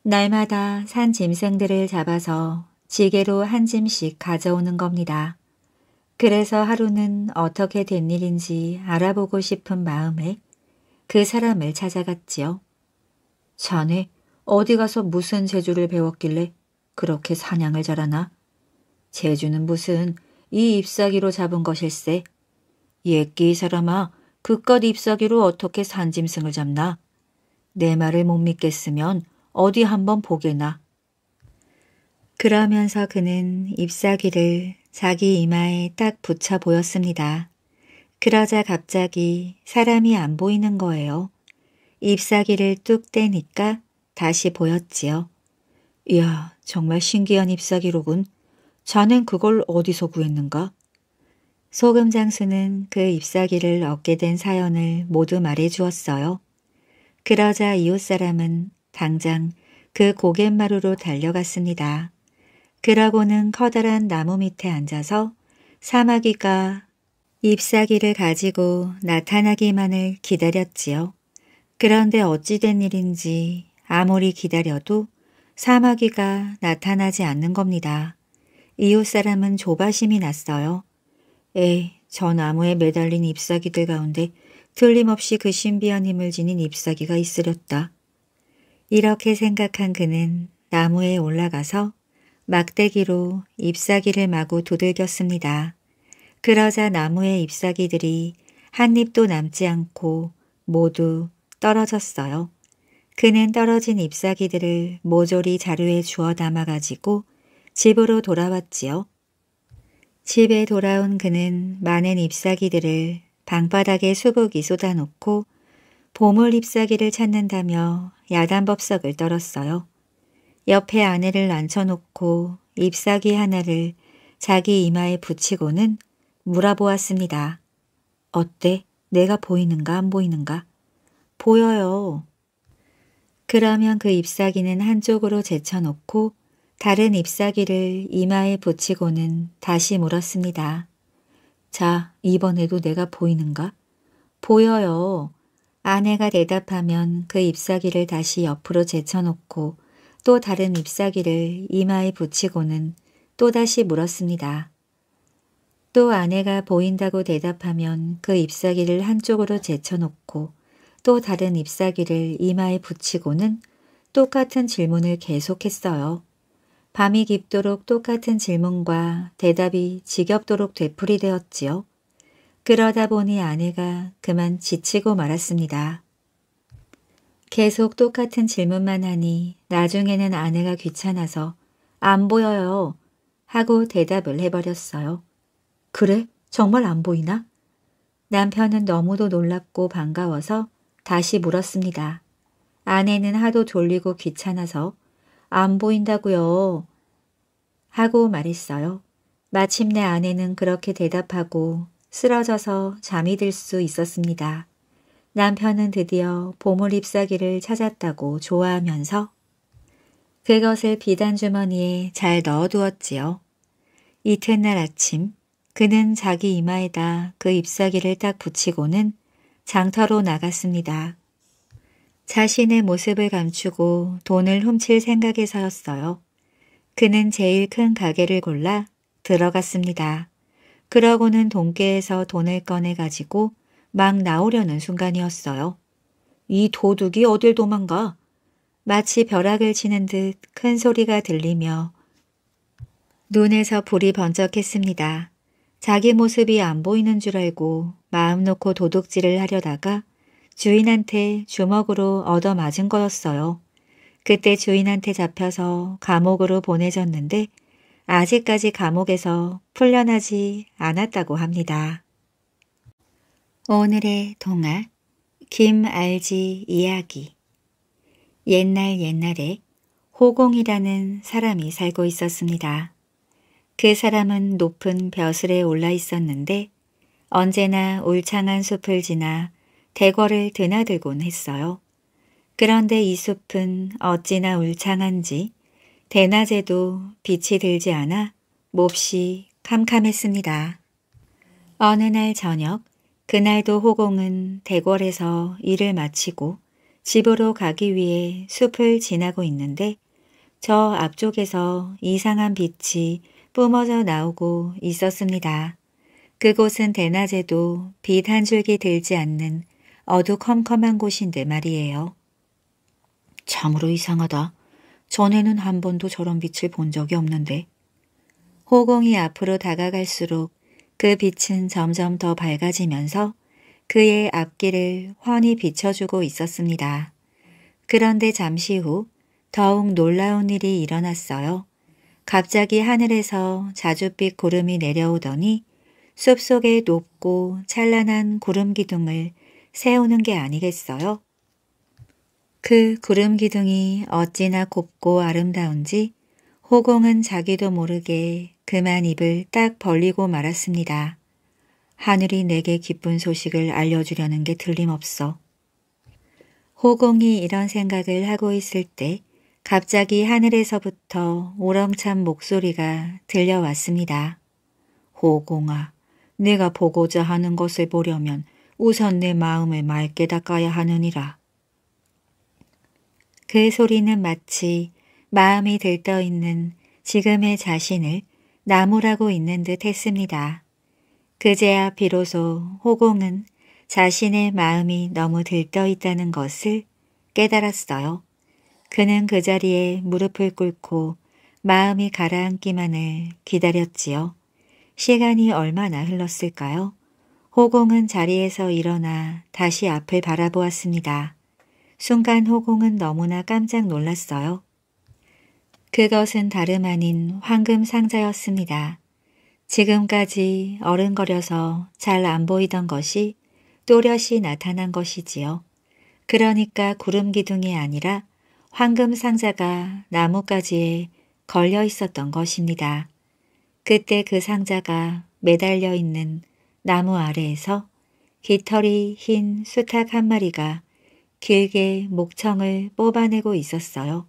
날마다 산 짐승들을 잡아서 지게로 한 짐씩 가져오는 겁니다. 그래서 하루는 어떻게 된 일인지 알아보고 싶은 마음에 그 사람을 찾아갔지요. 자네 어디 가서 무슨 재주를 배웠길래 그렇게 사냥을 잘하나? 재주는 무슨 이 잎사귀로 잡은 것일세. 예끼 사람아 그깟 잎사귀로 어떻게 산짐승을 잡나? 내 말을 못 믿겠으면 어디 한번 보게나. 그러면서 그는 잎사귀를 자기 이마에 딱 붙여 보였습니다. 그러자 갑자기 사람이 안 보이는 거예요. 잎사귀를 뚝 떼니까 다시 보였지요. 이야, 정말 신기한 잎사귀로군. 자넨 그걸 어디서 구했는가? 소금 장수는 그 잎사귀를 얻게 된 사연을 모두 말해주었어요. 그러자 이웃 사람은 당장 그 고갯마루로 달려갔습니다. 그러고는 커다란 나무 밑에 앉아서 사마귀가 잎사귀를 가지고 나타나기만을 기다렸지요. 그런데 어찌된 일인지 아무리 기다려도 사마귀가 나타나지 않는 겁니다. 이웃 사람은 조바심이 났어요. 에이, 저 나무에 매달린 잎사귀들 가운데 틀림없이 그 신비한 힘을 지닌 잎사귀가 있으렸다. 이렇게 생각한 그는 나무에 올라가서 막대기로 잎사귀를 마구 두들겼습니다. 그러자 나무의 잎사귀들이 한 입도 남지 않고 모두 떨어졌어요. 그는 떨어진 잎사귀들을 모조리 자루에 주워 담아가지고 집으로 돌아왔지요. 집에 돌아온 그는 많은 잎사귀들을 방바닥에 수북이 쏟아놓고 보물 잎사귀를 찾는다며 야단법석을 떨었어요. 옆에 아내를 앉혀놓고 잎사귀 하나를 자기 이마에 붙이고는 물어보았습니다. 어때? 내가 보이는가 안 보이는가? 보여요. 그러면 그 잎사귀는 한쪽으로 제쳐놓고 다른 잎사귀를 이마에 붙이고는 다시 물었습니다. 자, 이번에도 내가 보이는가? 보여요. 아내가 대답하면 그 잎사귀를 다시 옆으로 제쳐놓고 또 다른 잎사귀를 이마에 붙이고는 또다시 물었습니다. 또 아내가 보인다고 대답하면 그 잎사귀를 한쪽으로 제쳐놓고 또 다른 잎사귀를 이마에 붙이고는 똑같은 질문을 계속했어요. 밤이 깊도록 똑같은 질문과 대답이 지겹도록 되풀이되었지요. 그러다 보니 아내가 그만 지치고 말았습니다. 계속 똑같은 질문만 하니 나중에는 아내가 귀찮아서 안 보여요 하고 대답을 해버렸어요. 그래? 정말 안 보이나? 남편은 너무도 놀랍고 반가워서 다시 물었습니다. 아내는 하도 졸리고 귀찮아서 안 보인다고요. 하고 말했어요. 마침내 아내는 그렇게 대답하고 쓰러져서 잠이 들 수 있었습니다. 남편은 드디어 보물 잎사귀를 찾았다고 좋아하면서 그것을 비단주머니에 잘 넣어두었지요. 이튿날 아침 그는 자기 이마에다 그 잎사귀를 딱 붙이고는 장터로 나갔습니다. 자신의 모습을 감추고 돈을 훔칠 생각에서였어요. 그는 제일 큰 가게를 골라 들어갔습니다. 그러고는 돈깨에서 돈을 꺼내 가지고 막 나오려는 순간이었어요. 이 도둑이 어딜 도망가? 마치 벼락을 치는 듯 큰 소리가 들리며 눈에서 불이 번쩍했습니다. 자기 모습이 안 보이는 줄 알고 마음 놓고 도둑질을 하려다가 주인한테 주먹으로 얻어맞은 거였어요. 그때 주인한테 잡혀서 감옥으로 보내졌는데 아직까지 감옥에서 풀려나지 않았다고 합니다. 오늘의 동화 김알지 이야기 옛날 옛날에 호공이라는 사람이 살고 있었습니다. 그 사람은 높은 벼슬에 올라 있었는데 언제나 울창한 숲을 지나 대궐을 드나들곤 했어요. 그런데 이 숲은 어찌나 울창한지 대낮에도 빛이 들지 않아 몹시 캄캄했습니다. 어느 날 저녁 그날도 호공은 대궐에서 일을 마치고 집으로 가기 위해 숲을 지나고 있는데 저 앞쪽에서 이상한 빛이 뿜어져 나오고 있었습니다. 그곳은 대낮에도 빛 한 줄기 들지 않는 어두컴컴한 곳인데 말이에요. 참으로 이상하다. 전에는 한 번도 저런 빛을 본 적이 없는데. 호공이 앞으로 다가갈수록 그 빛은 점점 더 밝아지면서 그의 앞길을 훤히 비춰주고 있었습니다. 그런데 잠시 후 더욱 놀라운 일이 일어났어요. 갑자기 하늘에서 자줏빛 구름이 내려오더니 숲속에 높고 찬란한 구름 기둥을 세우는 게 아니겠어요? 그 구름 기둥이 어찌나 곱고 아름다운지 호공은 자기도 모르게 그만 입을 딱 벌리고 말았습니다. 하늘이 내게 기쁜 소식을 알려주려는 게 틀림없어. 호공이 이런 생각을 하고 있을 때 갑자기 하늘에서부터 오렁찬 목소리가 들려왔습니다. 호공아, 내가 보고자 하는 것을 보려면 우선 내 마음을 맑게 닦아야 하느니라. 그 소리는 마치 마음이 들떠있는 지금의 자신을 나무라고 있는 듯 했습니다. 그제야 비로소 호공은 자신의 마음이 너무 들떠있다는 것을 깨달았어요. 그는 그 자리에 무릎을 꿇고 마음이 가라앉기만을 기다렸지요. 시간이 얼마나 흘렀을까요? 호공은 자리에서 일어나 다시 앞을 바라보았습니다. 순간 호공은 너무나 깜짝 놀랐어요. 그것은 다름 아닌 황금 상자였습니다. 지금까지 어른거려서 잘 안 보이던 것이 또렷이 나타난 것이지요. 그러니까 구름 기둥이 아니라 황금 상자가 나뭇가지에 걸려 있었던 것입니다. 그때 그 상자가 매달려 있는 나무 아래에서 깃털이 흰 수탉 한 마리가 길게 목청을 뽑아내고 있었어요.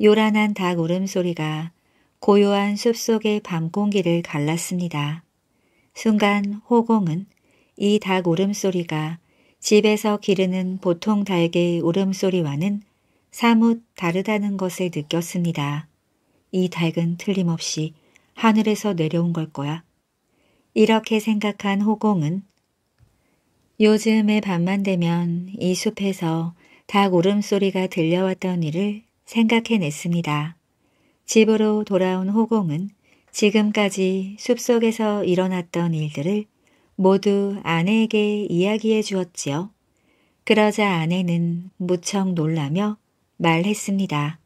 요란한 닭 울음소리가 고요한 숲속의 밤 공기를 갈랐습니다. 순간 호공은 이 닭 울음소리가 집에서 기르는 보통 닭의 울음소리와는 사뭇 다르다는 것을 느꼈습니다. 이 닭은 틀림없이 하늘에서 내려온 걸 거야. 이렇게 생각한 호공은 요즘에 밤만 되면 이 숲에서 닭 울음소리가 들려왔던 일을 생각해냈습니다. 집으로 돌아온 호공은 지금까지 숲속에서 일어났던 일들을 모두 아내에게 이야기해 주었지요. 그러자 아내는 무척 놀라며 말했습니다.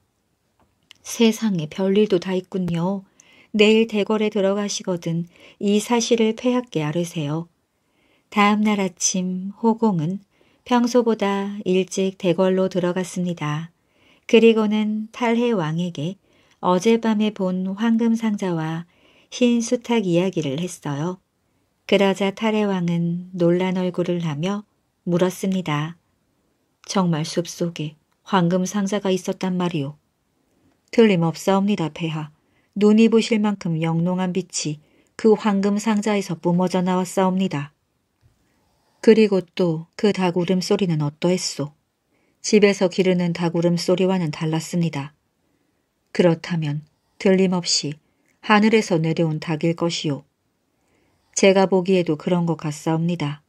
세상에 별일도 다 있군요. 내일 대궐에 들어가시거든 이 사실을 폐하게 아르세요 다음 날 아침 호공은 평소보다 일찍 대궐로 들어갔습니다. 그리고는 탈해 왕에게 어젯밤에 본 황금 상자와 흰 수탉 이야기를 했어요. 그러자 탈해 왕은 놀란 얼굴을 하며 물었습니다. 정말 숲속에 황금 상자가 있었단 말이오. 틀림없사옵니다, 폐하. 눈이 부실 만큼 영롱한 빛이 그 황금 상자에서 뿜어져 나왔사옵니다. 그리고 또 그 닭울음 소리는 어떠했소? 집에서 기르는 닭울음 소리와는 달랐습니다. 그렇다면 들림없이 하늘에서 내려온 닭일 것이오 제가 보기에도 그런 것 같사옵니다.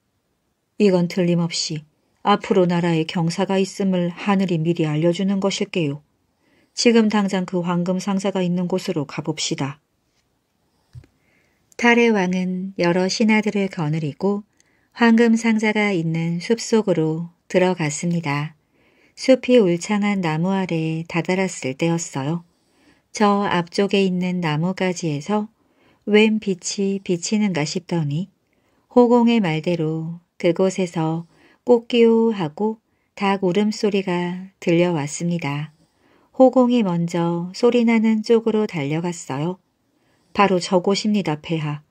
이건 틀림없이 앞으로 나라에 경사가 있음을 하늘이 미리 알려주는 것일게요. 지금 당장 그 황금 상사가 있는 곳으로 가봅시다. 달의 왕은 여러 신하들을 거느리고 황금 상자가 있는 숲속으로 들어갔습니다. 숲이 울창한 나무 아래에 다다랐을 때였어요. 저 앞쪽에 있는 나무가지에서 웬 빛이 비치는가 싶더니 호공의 말대로 그곳에서 뽑기요 하고 닭 울음소리가 들려왔습니다. 호공이 먼저 소리나는 쪽으로 달려갔어요. 바로 저곳입니다, 폐하.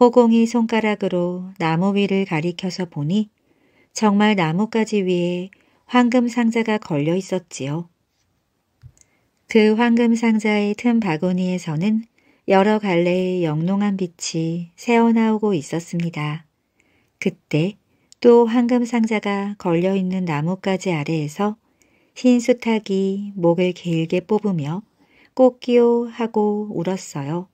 호공이 손가락으로 나무 위를 가리켜서 보니 정말 나뭇가지 위에 황금 상자가 걸려 있었지요. 그 황금 상자의 틈 바구니에서는 여러 갈래의 영롱한 빛이 새어나오고 있었습니다. 그때 또 황금 상자가 걸려있는 나뭇가지 아래에서 흰 수탉이 목을 길게 뽑으며 꼬끼오 하고 울었어요.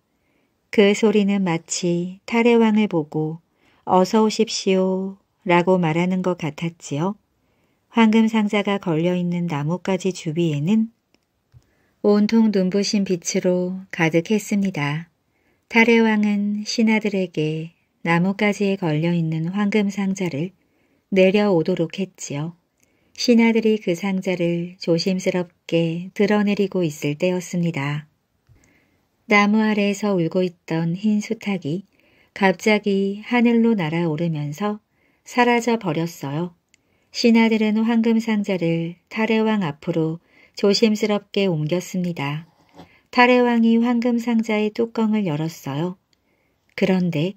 그 소리는 마치 탈의왕을 보고 어서 오십시오 라고 말하는 것 같았지요. 황금 상자가 걸려있는 나뭇가지 주위에는 온통 눈부신 빛으로 가득했습니다. 탈의왕은 신하들에게 나뭇가지에 걸려있는 황금 상자를 내려오도록 했지요. 신하들이 그 상자를 조심스럽게 드러내리고 있을 때였습니다. 나무 아래에서 울고 있던 흰 수탉이 갑자기 하늘로 날아오르면서 사라져 버렸어요. 신하들은 황금 상자를 탈해왕 앞으로 조심스럽게 옮겼습니다. 탈해왕이 황금 상자의 뚜껑을 열었어요. 그런데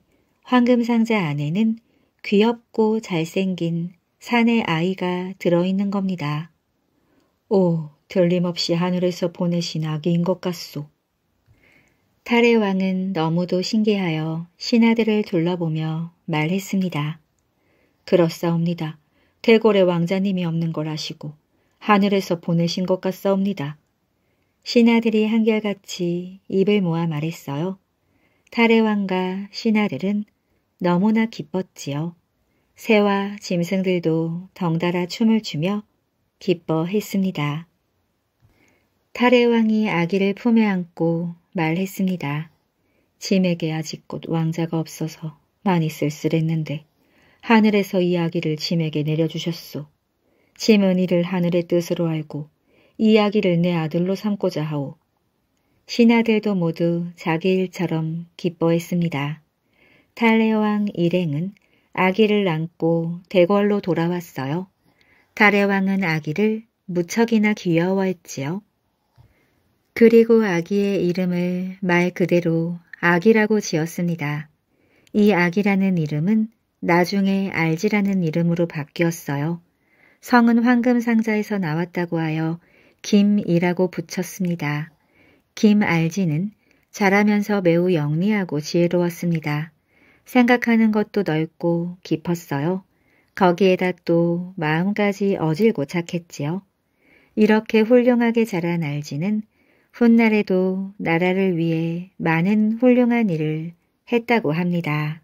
황금상자 안에는 귀엽고 잘생긴 산의 아이가 들어있는 겁니다. 오, 들림없이 하늘에서 보내신 아기인 것 같소. 탈의 왕은 너무도 신기하여 신하들을 둘러보며 말했습니다. 그렇사옵니다. 대골의 왕자님이 없는 걸 아시고 하늘에서 보내신 것 같사옵니다. 신하들이 한결같이 입을 모아 말했어요. 탈의 왕과 신하들은 너무나 기뻤지요. 새와 짐승들도 덩달아 춤을 추며 기뻐했습니다. 탈의 왕이 아기를 품에 안고 말했습니다. 짐에게 아직곧 왕자가 없어서 많이 쓸쓸했는데 하늘에서 이 아기를 짐에게 내려주셨소. 짐은 이를 하늘의 뜻으로 알고 이 아기를 내 아들로 삼고자 하오. 신하들도 모두 자기 일처럼 기뻐했습니다. 탈레왕 일행은 아기를 안고 대궐로 돌아왔어요. 탈레왕은 아기를 무척이나 귀여워했지요. 그리고 아기의 이름을 말 그대로 아기라고 지었습니다. 이 아기라는 이름은 나중에 알지라는 이름으로 바뀌었어요. 성은 황금상자에서 나왔다고 하여 김이라고 붙였습니다. 김알지는 자라면서 매우 영리하고 지혜로웠습니다. 생각하는 것도 넓고 깊었어요. 거기에다 또 마음까지 어질고 착했지요. 이렇게 훌륭하게 자란 알지는 훗날에도 나라를 위해 많은 훌륭한 일을 했다고 합니다.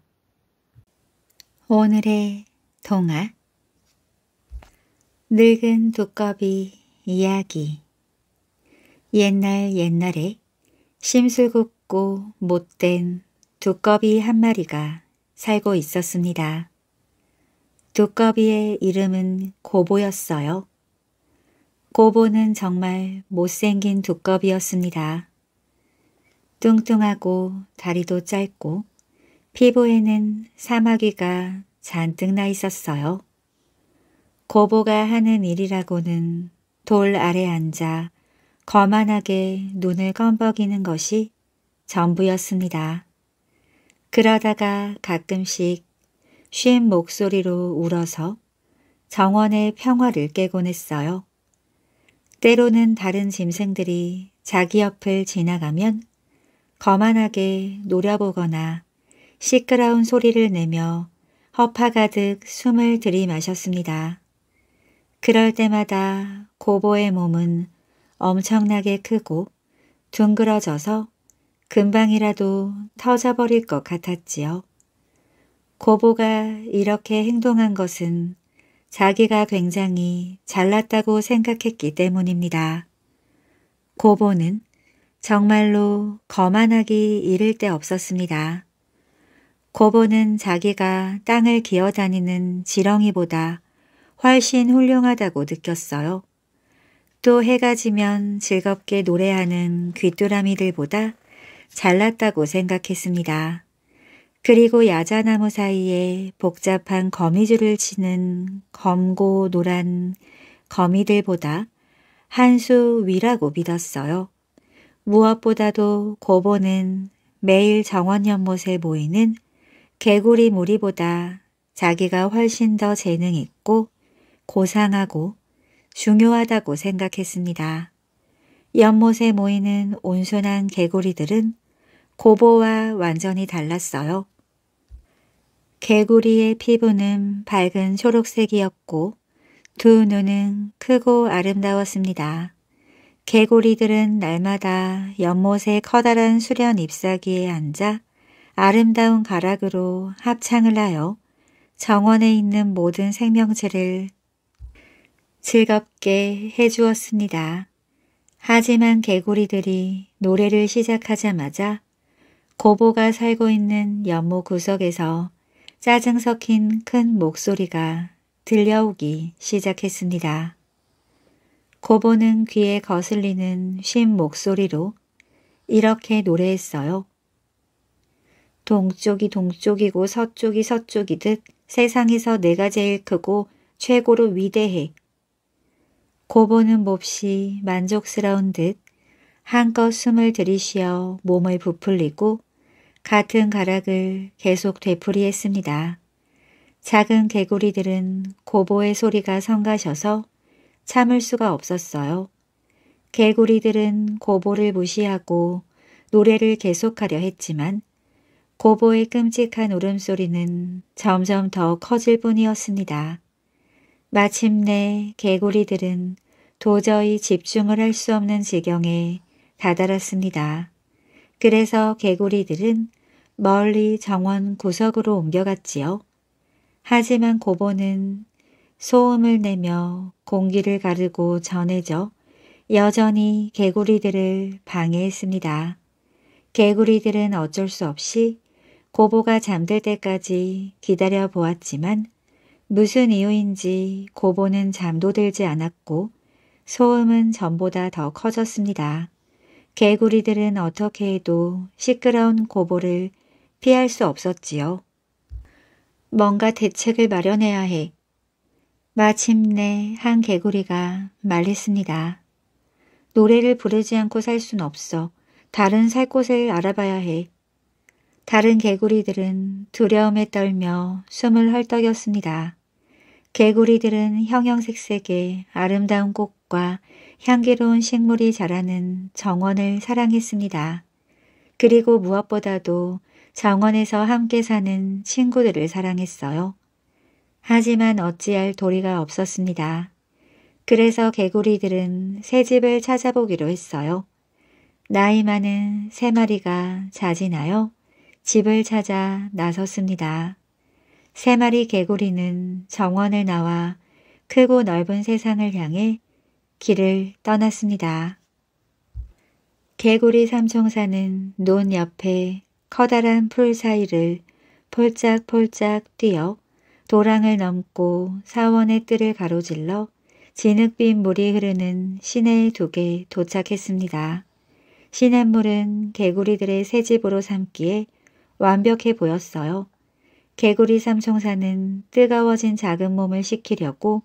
오늘의 동화 늙은 두꺼비 이야기 옛날 옛날에 심술궂고 못된 두꺼비 한 마리가 살고 있었습니다. 두꺼비의 이름은 고보였어요. 고보는 정말 못생긴 두꺼비였습니다. 뚱뚱하고 다리도 짧고 피부에는 사마귀가 잔뜩 나 있었어요. 고보가 하는 일이라고는 돌 아래 앉아 거만하게 눈을 껌벅이는 것이 전부였습니다. 그러다가 가끔씩 쉰 목소리로 울어서 정원의 평화를 깨곤 했어요. 때로는 다른 짐승들이 자기 옆을 지나가면 거만하게 노려보거나 시끄러운 소리를 내며 허파 가득 숨을 들이마셨습니다. 그럴 때마다 고보의 몸은 엄청나게 크고 둥그러져서 금방이라도 터져버릴 것 같았지요. 고보가 이렇게 행동한 것은 자기가 굉장히 잘났다고 생각했기 때문입니다. 고보는 정말로 거만하기 이를 데 없었습니다. 고보는 자기가 땅을 기어다니는 지렁이보다 훨씬 훌륭하다고 느꼈어요. 또 해가 지면 즐겁게 노래하는 귀뚜라미들보다 잘났다고 생각했습니다. 그리고 야자나무 사이에 복잡한 거미줄을 치는 검고 노란 거미들보다 한 수 위라고 믿었어요. 무엇보다도 고보는 매일 정원 연못에 모이는 개구리 무리보다 자기가 훨씬 더 재능 있고 고상하고 중요하다고 생각했습니다. 연못에 모이는 온순한 개구리들은 고보와 완전히 달랐어요. 개구리의 피부는 밝은 초록색이었고 두 눈은 크고 아름다웠습니다. 개구리들은 날마다 연못의 커다란 수련 잎사귀에 앉아 아름다운 가락으로 합창을 하여 정원에 있는 모든 생명체를 즐겁게 해주었습니다. 하지만 개구리들이 노래를 시작하자마자 고보가 살고 있는 연못 구석에서 짜증 섞인 큰 목소리가 들려오기 시작했습니다. 고보는 귀에 거슬리는 쉰 목소리로 이렇게 노래했어요. 동쪽이 동쪽이고 서쪽이 서쪽이듯 세상에서 내가 제일 크고 최고로 위대해. 고보는 몹시 만족스러운 듯 한껏 숨을 들이쉬어 몸을 부풀리고 같은 가락을 계속 되풀이했습니다. 작은 개구리들은 고보의 소리가 성가셔서 참을 수가 없었어요. 개구리들은 고보를 무시하고 노래를 계속하려 했지만 고보의 끔찍한 울음소리는 점점 더 커질 뿐이었습니다. 마침내 개구리들은 도저히 집중을 할 수 없는 지경에 다다랐습니다. 그래서 개구리들은 멀리 정원 구석으로 옮겨갔지요. 하지만 고보는 소음을 내며 공기를 가르고 전해져 여전히 개구리들을 방해했습니다. 개구리들은 어쩔 수 없이 고보가 잠들 때까지 기다려 보았지만 무슨 이유인지 고보는 잠도 들지 않았고 소음은 전보다 더 커졌습니다. 개구리들은 어떻게 해도 시끄러운 고보를 피할 수 없었지요. 뭔가 대책을 마련해야 해. 마침내 한 개구리가 말했습니다. 노래를 부르지 않고 살 순 없어. 다른 살 곳을 알아봐야 해. 다른 개구리들은 두려움에 떨며 숨을 헐떡였습니다. 개구리들은 형형색색의 아름다운 꽃과 향기로운 식물이 자라는 정원을 사랑했습니다. 그리고 무엇보다도 정원에서 함께 사는 친구들을 사랑했어요. 하지만 어찌할 도리가 없었습니다. 그래서 개구리들은 새 집을 찾아보기로 했어요. 나이 많은 세 마리가 자진나요 집을 찾아 나섰습니다. 세 마리 개구리는 정원을 나와 크고 넓은 세상을 향해 길을 떠났습니다. 개구리 삼총사는 논 옆에 커다란 풀 사이를 폴짝폴짝 뛰어 도랑을 넘고 사원의 뜰을 가로질러 진흙빛 물이 흐르는 시내 의 둑에 도착했습니다. 시냇물은 개구리들의 새집으로 삼기에 완벽해 보였어요. 개구리 삼총사는 뜨거워진 작은 몸을 식히려고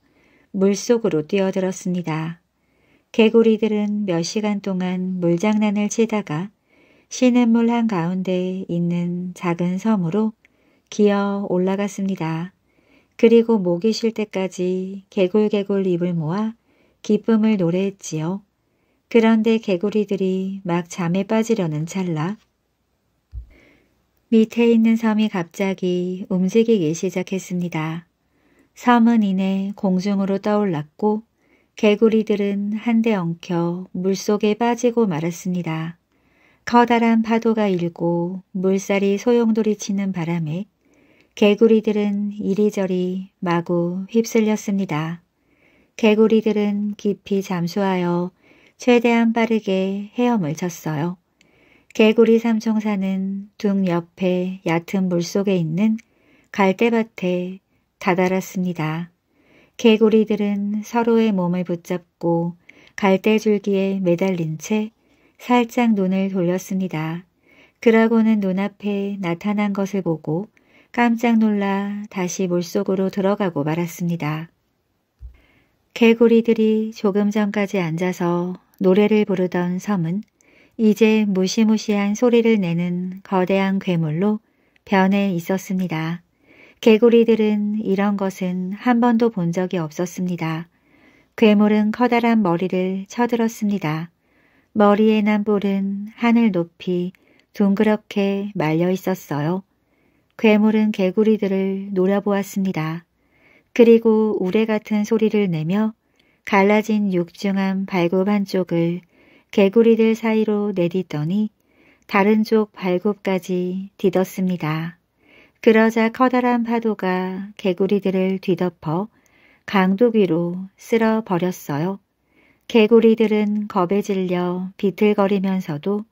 물속으로 뛰어들었습니다. 개구리들은 몇 시간 동안 물장난을 치다가 시냇물 한가운데에 있는 작은 섬으로 기어 올라갔습니다. 그리고 목이 쉴 때까지 개굴개굴 입을 모아 기쁨을 노래했지요. 그런데 개구리들이 막 잠에 빠지려는 찰나 밑에 있는 섬이 갑자기 움직이기 시작했습니다. 섬은 이내 공중으로 떠올랐고 개구리들은 한데 엉켜 물속에 빠지고 말았습니다. 커다란 파도가 일고 물살이 소용돌이 치는 바람에 개구리들은 이리저리 마구 휩쓸렸습니다. 개구리들은 깊이 잠수하여 최대한 빠르게 헤엄을 쳤어요. 개구리 삼총사는 둥 옆에 얕은 물속에 있는 갈대밭에 다다랐습니다. 개구리들은 서로의 몸을 붙잡고 갈대줄기에 매달린 채 살짝 눈을 돌렸습니다. 그러고는 눈앞에 나타난 것을 보고 깜짝 놀라 다시 물속으로 들어가고 말았습니다. 개구리들이 조금 전까지 앉아서 노래를 부르던 섬은 이제 무시무시한 소리를 내는 거대한 괴물로 변해 있었습니다. 개구리들은 이런 것은 한 번도 본 적이 없었습니다. 괴물은 커다란 머리를 쳐들었습니다. 머리에 난 볼은 하늘 높이 둥그렇게 말려 있었어요. 괴물은 개구리들을 노려보았습니다. 그리고 우레 같은 소리를 내며 갈라진 육중한 발굽 한쪽을 개구리들 사이로 내딛더니 다른 쪽 발굽까지 딛었습니다 그러자 커다란 파도가 개구리들을 뒤덮어 강도 위로 쓸어 버렸어요. 개구리들은 겁에 질려 비틀거리면서도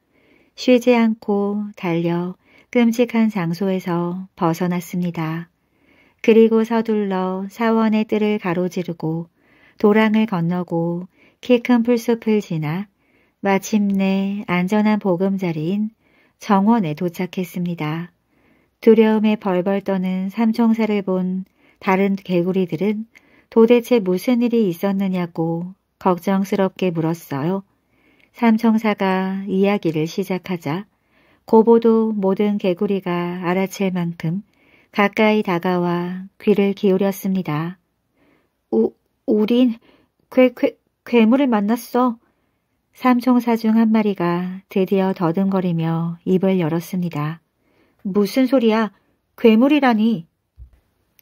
쉬지 않고 달려 끔찍한 장소에서 벗어났습니다. 그리고 서둘러 사원의 뜰을 가로지르고 도랑을 건너고 키 큰 풀숲을 지나 마침내 안전한 보금자리인 정원에 도착했습니다. 두려움에 벌벌 떠는 삼총사를 본 다른 개구리들은 도대체 무슨 일이 있었느냐고 걱정스럽게 물었어요. 삼총사가 이야기를 시작하자 고보도 모든 개구리가 알아챌 만큼 가까이 다가와 귀를 기울였습니다. 우, 우린 괴, 괴, 괴물을 만났어. 삼총사 중 한 마리가 드디어 더듬거리며 입을 열었습니다. 무슨 소리야? 괴물이라니.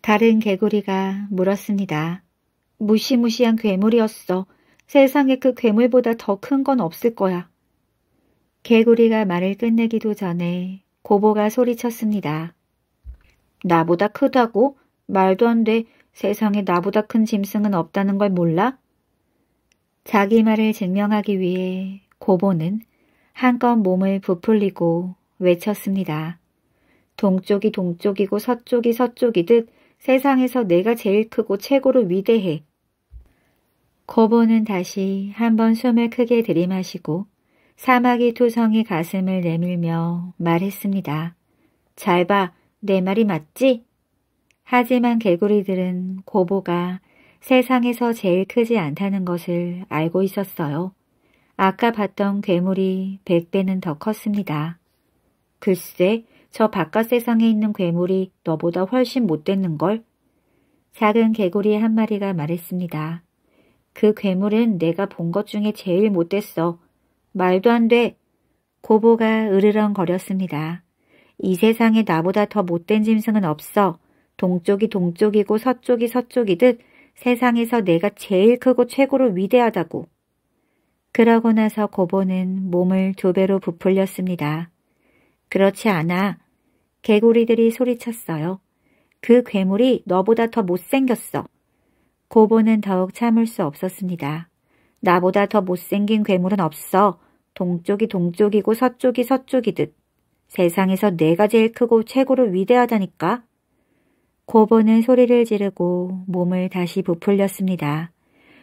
다른 개구리가 물었습니다. 무시무시한 괴물이었어. 세상에 그 괴물보다 더 큰 건 없을 거야. 개구리가 말을 끝내기도 전에 고보가 소리쳤습니다. 나보다 크다고? 말도 안 돼. 세상에 나보다 큰 짐승은 없다는 걸 몰라? 자기 말을 증명하기 위해 고보는 한껏 몸을 부풀리고 외쳤습니다. 동쪽이 동쪽이고 서쪽이 서쪽이듯 세상에서 내가 제일 크고 최고로 위대해. 고보는 다시 한 번 숨을 크게 들이마시고 사마귀 투성이 가슴을 내밀며 말했습니다. 잘 봐, 내 말이 맞지? 하지만 개구리들은 고보가 세상에서 제일 크지 않다는 것을 알고 있었어요. 아까 봤던 괴물이 100배는 더 컸습니다. 글쎄, 저 바깥 세상에 있는 괴물이 너보다 훨씬 못됐는걸? 작은 개구리 한 마리가 말했습니다. 그 괴물은 내가 본 것 중에 제일 못됐어. 말도 안 돼. 고보가 으르렁거렸습니다. 이 세상에 나보다 더 못된 짐승은 없어. 동쪽이 동쪽이고 서쪽이 서쪽이듯 세상에서 내가 제일 크고 최고로 위대하다고. 그러고 나서 고보는 몸을 두 배로 부풀렸습니다. 그렇지 않아. 개구리들이 소리쳤어요. 그 괴물이 너보다 더 못생겼어. 고보는 더욱 참을 수 없었습니다. 나보다 더 못생긴 괴물은 없어. 동쪽이 동쪽이고 서쪽이 서쪽이듯. 세상에서 내가 제일 크고 최고로 위대하다니까. 고보는 소리를 지르고 몸을 다시 부풀렸습니다.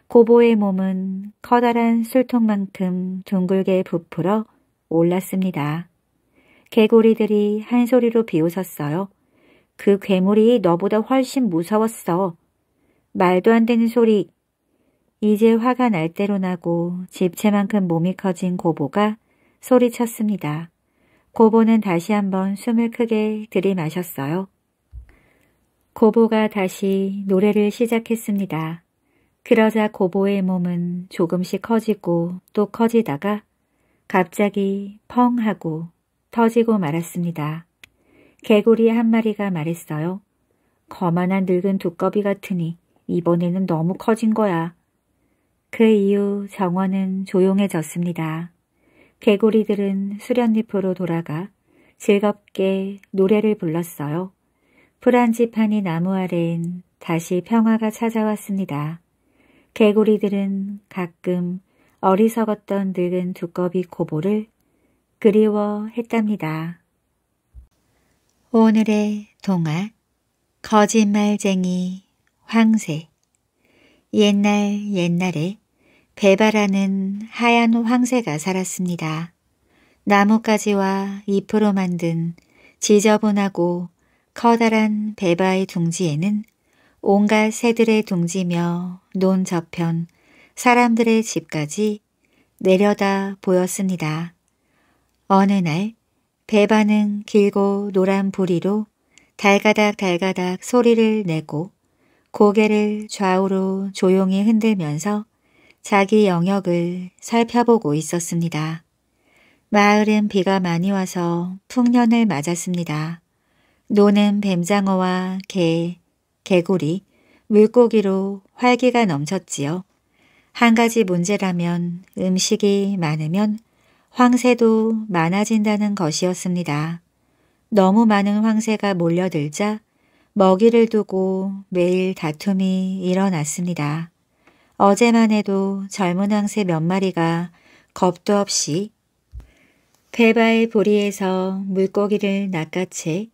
고보의 몸은 커다란 술통만큼 둥글게 부풀어 올랐습니다. 개구리들이 한 소리로 비웃었어요. 그 괴물이 너보다 훨씬 무서웠어. 말도 안 되는 소리. 이제 화가 날 대로 나고 집채만큼 몸이 커진 고보가 소리쳤습니다. 고보는 다시 한번 숨을 크게 들이마셨어요. 고보가 다시 노래를 시작했습니다. 그러자 고보의 몸은 조금씩 커지고 또 커지다가 갑자기 펑 하고 터지고 말았습니다. 개구리 한 마리가 말했어요. 거만한 늙은 두꺼비 같으니 이번에는 너무 커진 거야. 그 이후 정원은 조용해졌습니다. 개구리들은 수련잎으로 돌아가 즐겁게 노래를 불렀어요. 프란지판이 나무 아래엔 다시 평화가 찾아왔습니다. 개구리들은 가끔 어리석었던 늙은 두꺼비 고보를 그리워했답니다. 오늘의 동화 거짓말쟁이 황새 옛날 옛날에 배바라는 하얀 황새가 살았습니다. 나뭇가지와 잎으로 만든 지저분하고 커다란 배바의 둥지에는 온갖 새들의 둥지며 논 저편 사람들의 집까지 내려다 보였습니다. 어느 날 배반은 길고 노란 부리로 달가닥 달가닥 소리를 내고 고개를 좌우로 조용히 흔들면서 자기 영역을 살펴보고 있었습니다. 마을은 비가 많이 와서 풍년을 맞았습니다. 노는 뱀장어와 개, 개구리, 물고기로 활기가 넘쳤지요. 한 가지 문제라면 음식이 많으면 황새도 많아진다는 것이었습니다. 너무 많은 황새가 몰려들자 먹이를 두고 매일 다툼이 일어났습니다. 어제만 해도 젊은 황새 몇 마리가 겁도 없이 배바의 보리에서 물고기를 낚아채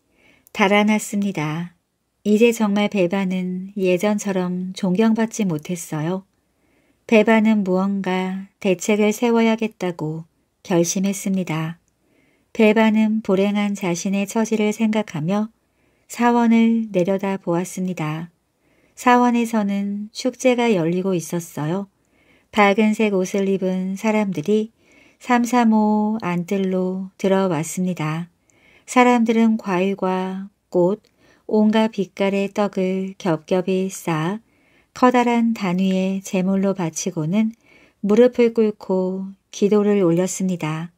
달아났습니다. 이제 정말 배바는 예전처럼 존경받지 못했어요. 배바는 무언가 대책을 세워야겠다고 결심했습니다. 배반은 불행한 자신의 처지를 생각하며 사원을 내려다 보았습니다. 사원에서는 축제가 열리고 있었어요. 밝은색 옷을 입은 사람들이 삼삼오오 안뜰로 들어왔습니다. 사람들은 과일과 꽃, 온갖 빛깔의 떡을 겹겹이 쌓아 커다란 단위의 제물로 바치고는 무릎을 꿇고 기도를 올렸습니다.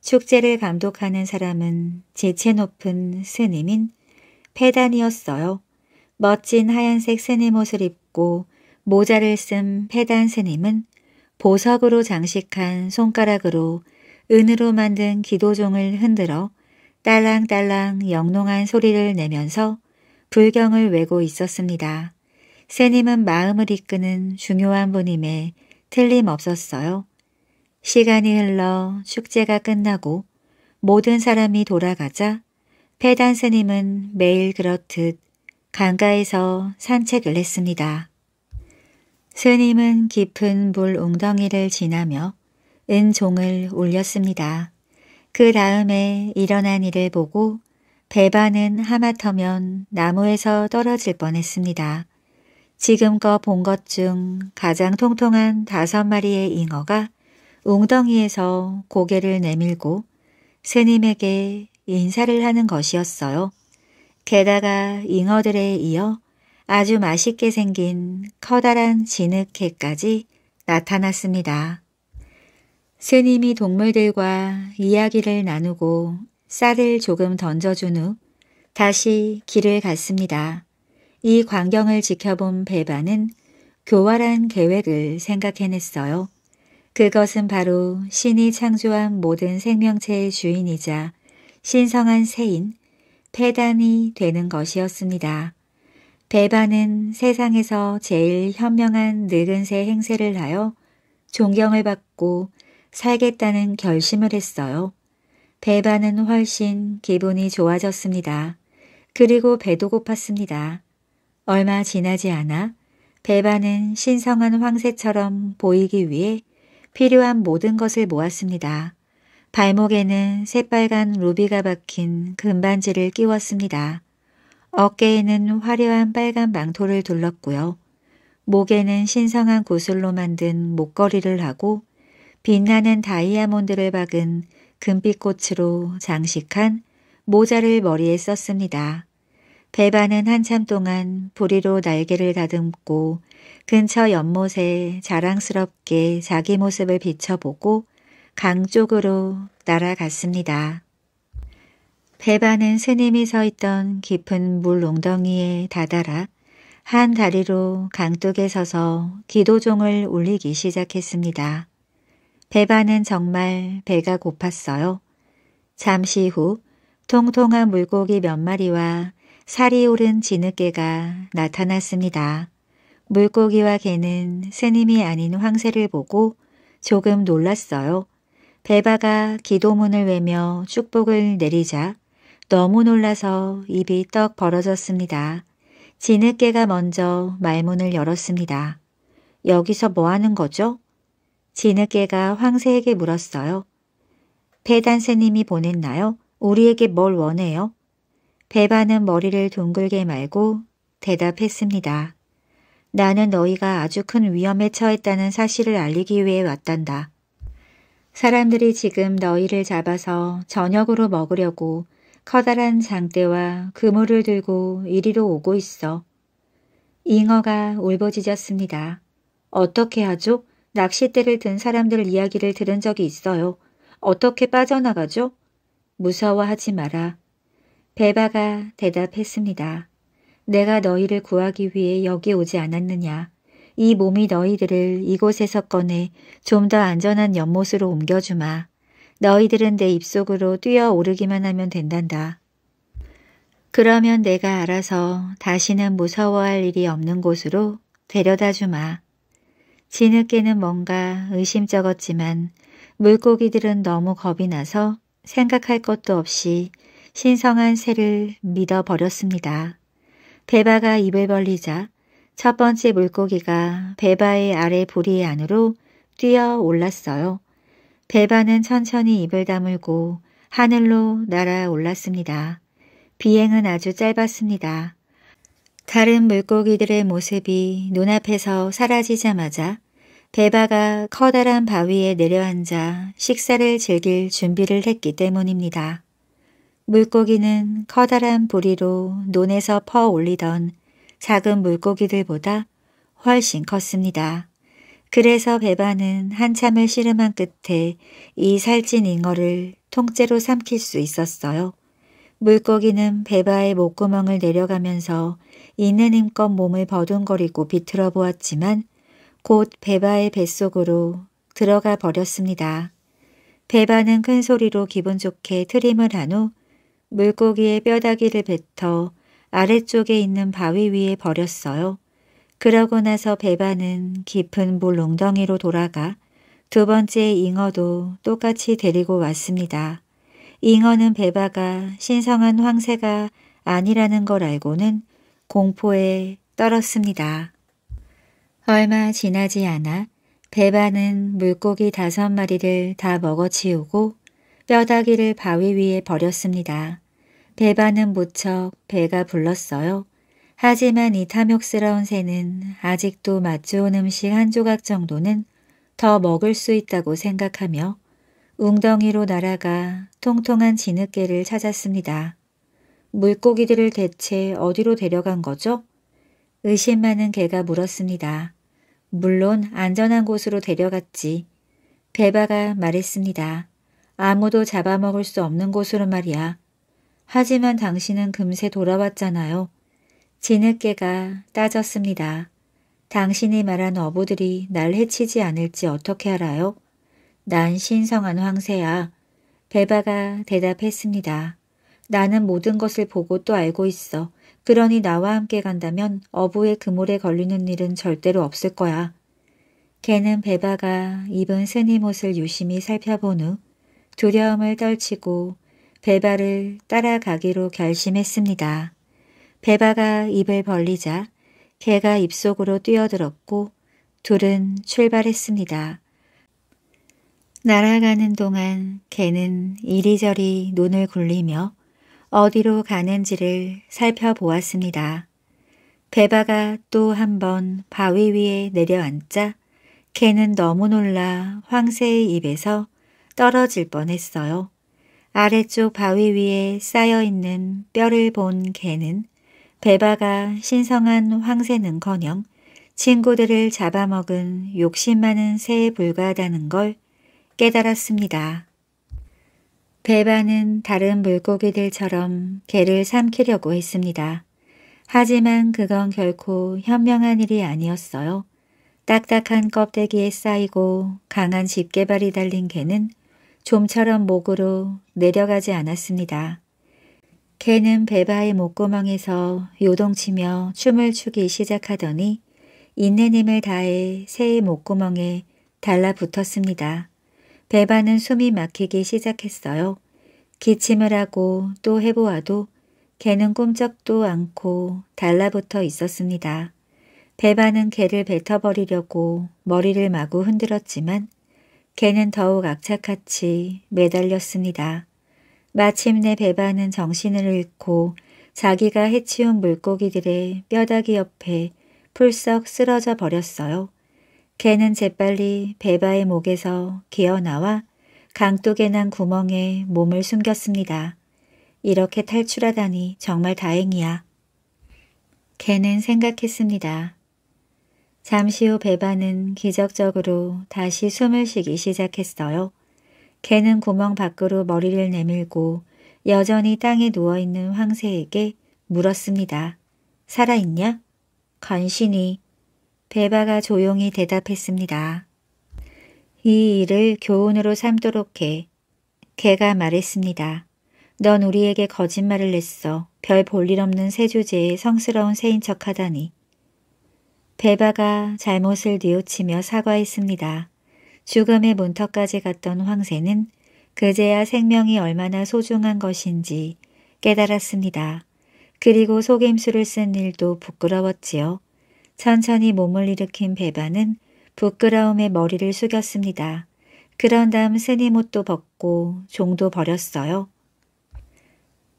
축제를 감독하는 사람은 재체 높은 스님인 페단이었어요. 멋진 하얀색 스님 옷을 입고 모자를 쓴 페단 스님은 보석으로 장식한 손가락으로 은으로 만든 기도종을 흔들어 딸랑딸랑 영롱한 소리를 내면서 불경을 외고 있었습니다. 스님은 마음을 이끄는 중요한 분임에 틀림없었어요. 시간이 흘러 축제가 끝나고 모든 사람이 돌아가자 페단 스님은 매일 그렇듯 강가에서 산책을 했습니다. 스님은 깊은 물 웅덩이를 지나며 은종을 울렸습니다. 그 다음에 일어난 일을 보고 배반은 하마터면 나무에서 떨어질 뻔했습니다. 지금껏 본 것 중 가장 통통한 다섯 마리의 잉어가 웅덩이에서 고개를 내밀고 스님에게 인사를 하는 것이었어요. 게다가 잉어들에 이어 아주 맛있게 생긴 커다란 진흙개까지 나타났습니다. 스님이 동물들과 이야기를 나누고 쌀을 조금 던져준 후 다시 길을 갔습니다. 이 광경을 지켜본 배반은 교활한 계획을 생각해냈어요. 그것은 바로 신이 창조한 모든 생명체의 주인이자 신성한 새인 페단이 되는 것이었습니다. 배반은 세상에서 제일 현명한 늙은 새 행세를 하여 존경을 받고 살겠다는 결심을 했어요. 배반은 훨씬 기분이 좋아졌습니다. 그리고 배도 고팠습니다. 얼마 지나지 않아 배반은 신성한 황새처럼 보이기 위해 필요한 모든 것을 모았습니다. 발목에는 새빨간 루비가 박힌 금반지를 끼웠습니다. 어깨에는 화려한 빨간 망토를 둘렀고요. 목에는 신성한 구슬로 만든 목걸이를 하고 빛나는 다이아몬드를 박은 금빛 꽃으로 장식한 모자를 머리에 썼습니다. 배반은 한참 동안 부리로 날개를 다듬고 근처 연못에 자랑스럽게 자기 모습을 비춰보고 강 쪽으로 날아갔습니다. 배반은 스님이 서 있던 깊은 물 웅덩이에 다다라 한 다리로 강둑에 서서 기도종을 울리기 시작했습니다. 배반은 정말 배가 고팠어요. 잠시 후 통통한 물고기 몇 마리와 살이 오른 진흙개가 나타났습니다. 물고기와 개는 스님이 아닌 황새를 보고 조금 놀랐어요. 배바가 기도문을 외며 축복을 내리자 너무 놀라서 입이 떡 벌어졌습니다. 진흙개가 먼저 말문을 열었습니다. 여기서 뭐 하는 거죠? 진흙개가 황새에게 물었어요. 배단새님이 보냈나요? 우리에게 뭘 원해요? 베바는 머리를 둥글게 말고 대답했습니다. 나는 너희가 아주 큰 위험에 처했다는 사실을 알리기 위해 왔단다. 사람들이 지금 너희를 잡아서 저녁으로 먹으려고 커다란 장대와 그물을 들고 이리로 오고 있어. 잉어가 울부짖었습니다. 어떻게 하죠? 낚싯대를 든 사람들 이야기를 들은 적이 있어요. 어떻게 빠져나가죠? 무서워하지 마라. 베바가 대답했습니다. 내가 너희를 구하기 위해 여기 오지 않았느냐. 이 몸이 너희들을 이곳에서 꺼내 좀 더 안전한 연못으로 옮겨주마. 너희들은 내 입속으로 뛰어오르기만 하면 된단다. 그러면 내가 알아서 다시는 무서워할 일이 없는 곳으로 데려다 주마. 지늦게는 뭔가 의심쩍었지만 물고기들은 너무 겁이 나서 생각할 것도 없이 신성한 새를 믿어버렸습니다. 베바가 입을 벌리자 첫 번째 물고기가 베바의 아래 보리 안으로 뛰어 올랐어요. 베바는 천천히 입을 다물고 하늘로 날아올랐습니다. 비행은 아주 짧았습니다. 다른 물고기들의 모습이 눈앞에서 사라지자마자 베바가 커다란 바위에 내려앉아 식사를 즐길 준비를 했기 때문입니다. 물고기는 커다란 부리로 논에서 퍼 올리던 작은 물고기들보다 훨씬 컸습니다. 그래서 배반은 한참을 씨름한 끝에 이 살찐 잉어를 통째로 삼킬 수 있었어요. 물고기는 배바의 목구멍을 내려가면서 있는 힘껏 몸을 버둥거리고 비틀어 보았지만 곧 배바의 뱃속으로 들어가 버렸습니다. 배바는 큰 소리로 기분 좋게 트림을 한후 물고기의 뼈다귀를 뱉어 아래쪽에 있는 바위 위에 버렸어요. 그러고 나서 배반은 깊은 물 롱덩이로 돌아가 두 번째 잉어도 똑같이 데리고 왔습니다. 잉어는 배바가 신성한 황새가 아니라는 걸 알고는 공포에 떨었습니다. 얼마 지나지 않아 배바는 물고기 다섯 마리를 다 먹어치우고 뼈다귀를 바위 위에 버렸습니다. 배반은 무척 배가 불렀어요. 하지만 이 탐욕스러운 새는 아직도 맛 좋은 음식 한 조각 정도는 더 먹을 수 있다고 생각하며 웅덩이로 날아가 통통한 진흙개를 찾았습니다. 물고기들을 대체 어디로 데려간 거죠? 의심 많은 개가 물었습니다. 물론 안전한 곳으로 데려갔지. 배바가 말했습니다. 아무도 잡아먹을 수 없는 곳으로 말이야. 하지만 당신은 금세 돌아왔잖아요. 진흙개가 따졌습니다. 당신이 말한 어부들이 날 해치지 않을지 어떻게 알아요? 난 신성한 황새야. 베바가 대답했습니다. 나는 모든 것을 보고 또 알고 있어. 그러니 나와 함께 간다면 어부의 그물에 걸리는 일은 절대로 없을 거야. 개는 베바가 입은 스님 옷을 유심히 살펴본 후 두려움을 떨치고 베바를 따라가기로 결심했습니다. 베바가 입을 벌리자 개가 입속으로 뛰어들었고 둘은 출발했습니다. 날아가는 동안 개는 이리저리 눈을 굴리며 어디로 가는지를 살펴보았습니다. 베바가 또 한 번 바위 위에 내려앉자 개는 너무 놀라 황새의 입에서 떨어질 뻔했어요. 아래쪽 바위 위에 쌓여있는 뼈를 본 개는 베바가 신성한 황새는커녕 친구들을 잡아먹은 욕심 많은 새에 불과하다는 걸 깨달았습니다. 베바는 다른 물고기들처럼 개를 삼키려고 했습니다. 하지만 그건 결코 현명한 일이 아니었어요. 딱딱한 껍데기에 쌓이고 강한 집게발이 달린 개는 좀처럼 목으로 내려가지 않았습니다. 개는 베바의 목구멍에서 요동치며 춤을 추기 시작하더니 인내님을 다해 새의 목구멍에 달라붙었습니다. 베바는 숨이 막히기 시작했어요. 기침을 하고 또 해보아도 개는 꼼짝도 않고 달라붙어 있었습니다. 베바는 개를 뱉어버리려고 머리를 마구 흔들었지만 개는 더욱 악착같이 매달렸습니다. 마침내 배반은 정신을 잃고 자기가 해치운 물고기들의 뼈다귀 옆에 풀썩 쓰러져 버렸어요. 개는 재빨리 배바의 목에서 기어나와 강둑에 난 구멍에 몸을 숨겼습니다. 이렇게 탈출하다니 정말 다행이야. 개는 생각했습니다. 잠시 후 베바는 기적적으로 다시 숨을 쉬기 시작했어요. 개는 구멍 밖으로 머리를 내밀고 여전히 땅에 누워있는 황새에게 물었습니다. 살아있냐? 간신히. 베바가 조용히 대답했습니다. 이 일을 교훈으로 삼도록 해. 개가 말했습니다. 넌 우리에게 거짓말을 냈어. 별 볼 일 없는 새 주제에 성스러운 새인 척하다니. 베바가 잘못을 뉘우치며 사과했습니다. 죽음의 문턱까지 갔던 황새는 그제야 생명이 얼마나 소중한 것인지 깨달았습니다. 그리고 속임수를 쓴 일도 부끄러웠지요. 천천히 몸을 일으킨 베바는 부끄러움에 머리를 숙였습니다. 그런 다음 스님 옷도 벗고 종도 버렸어요.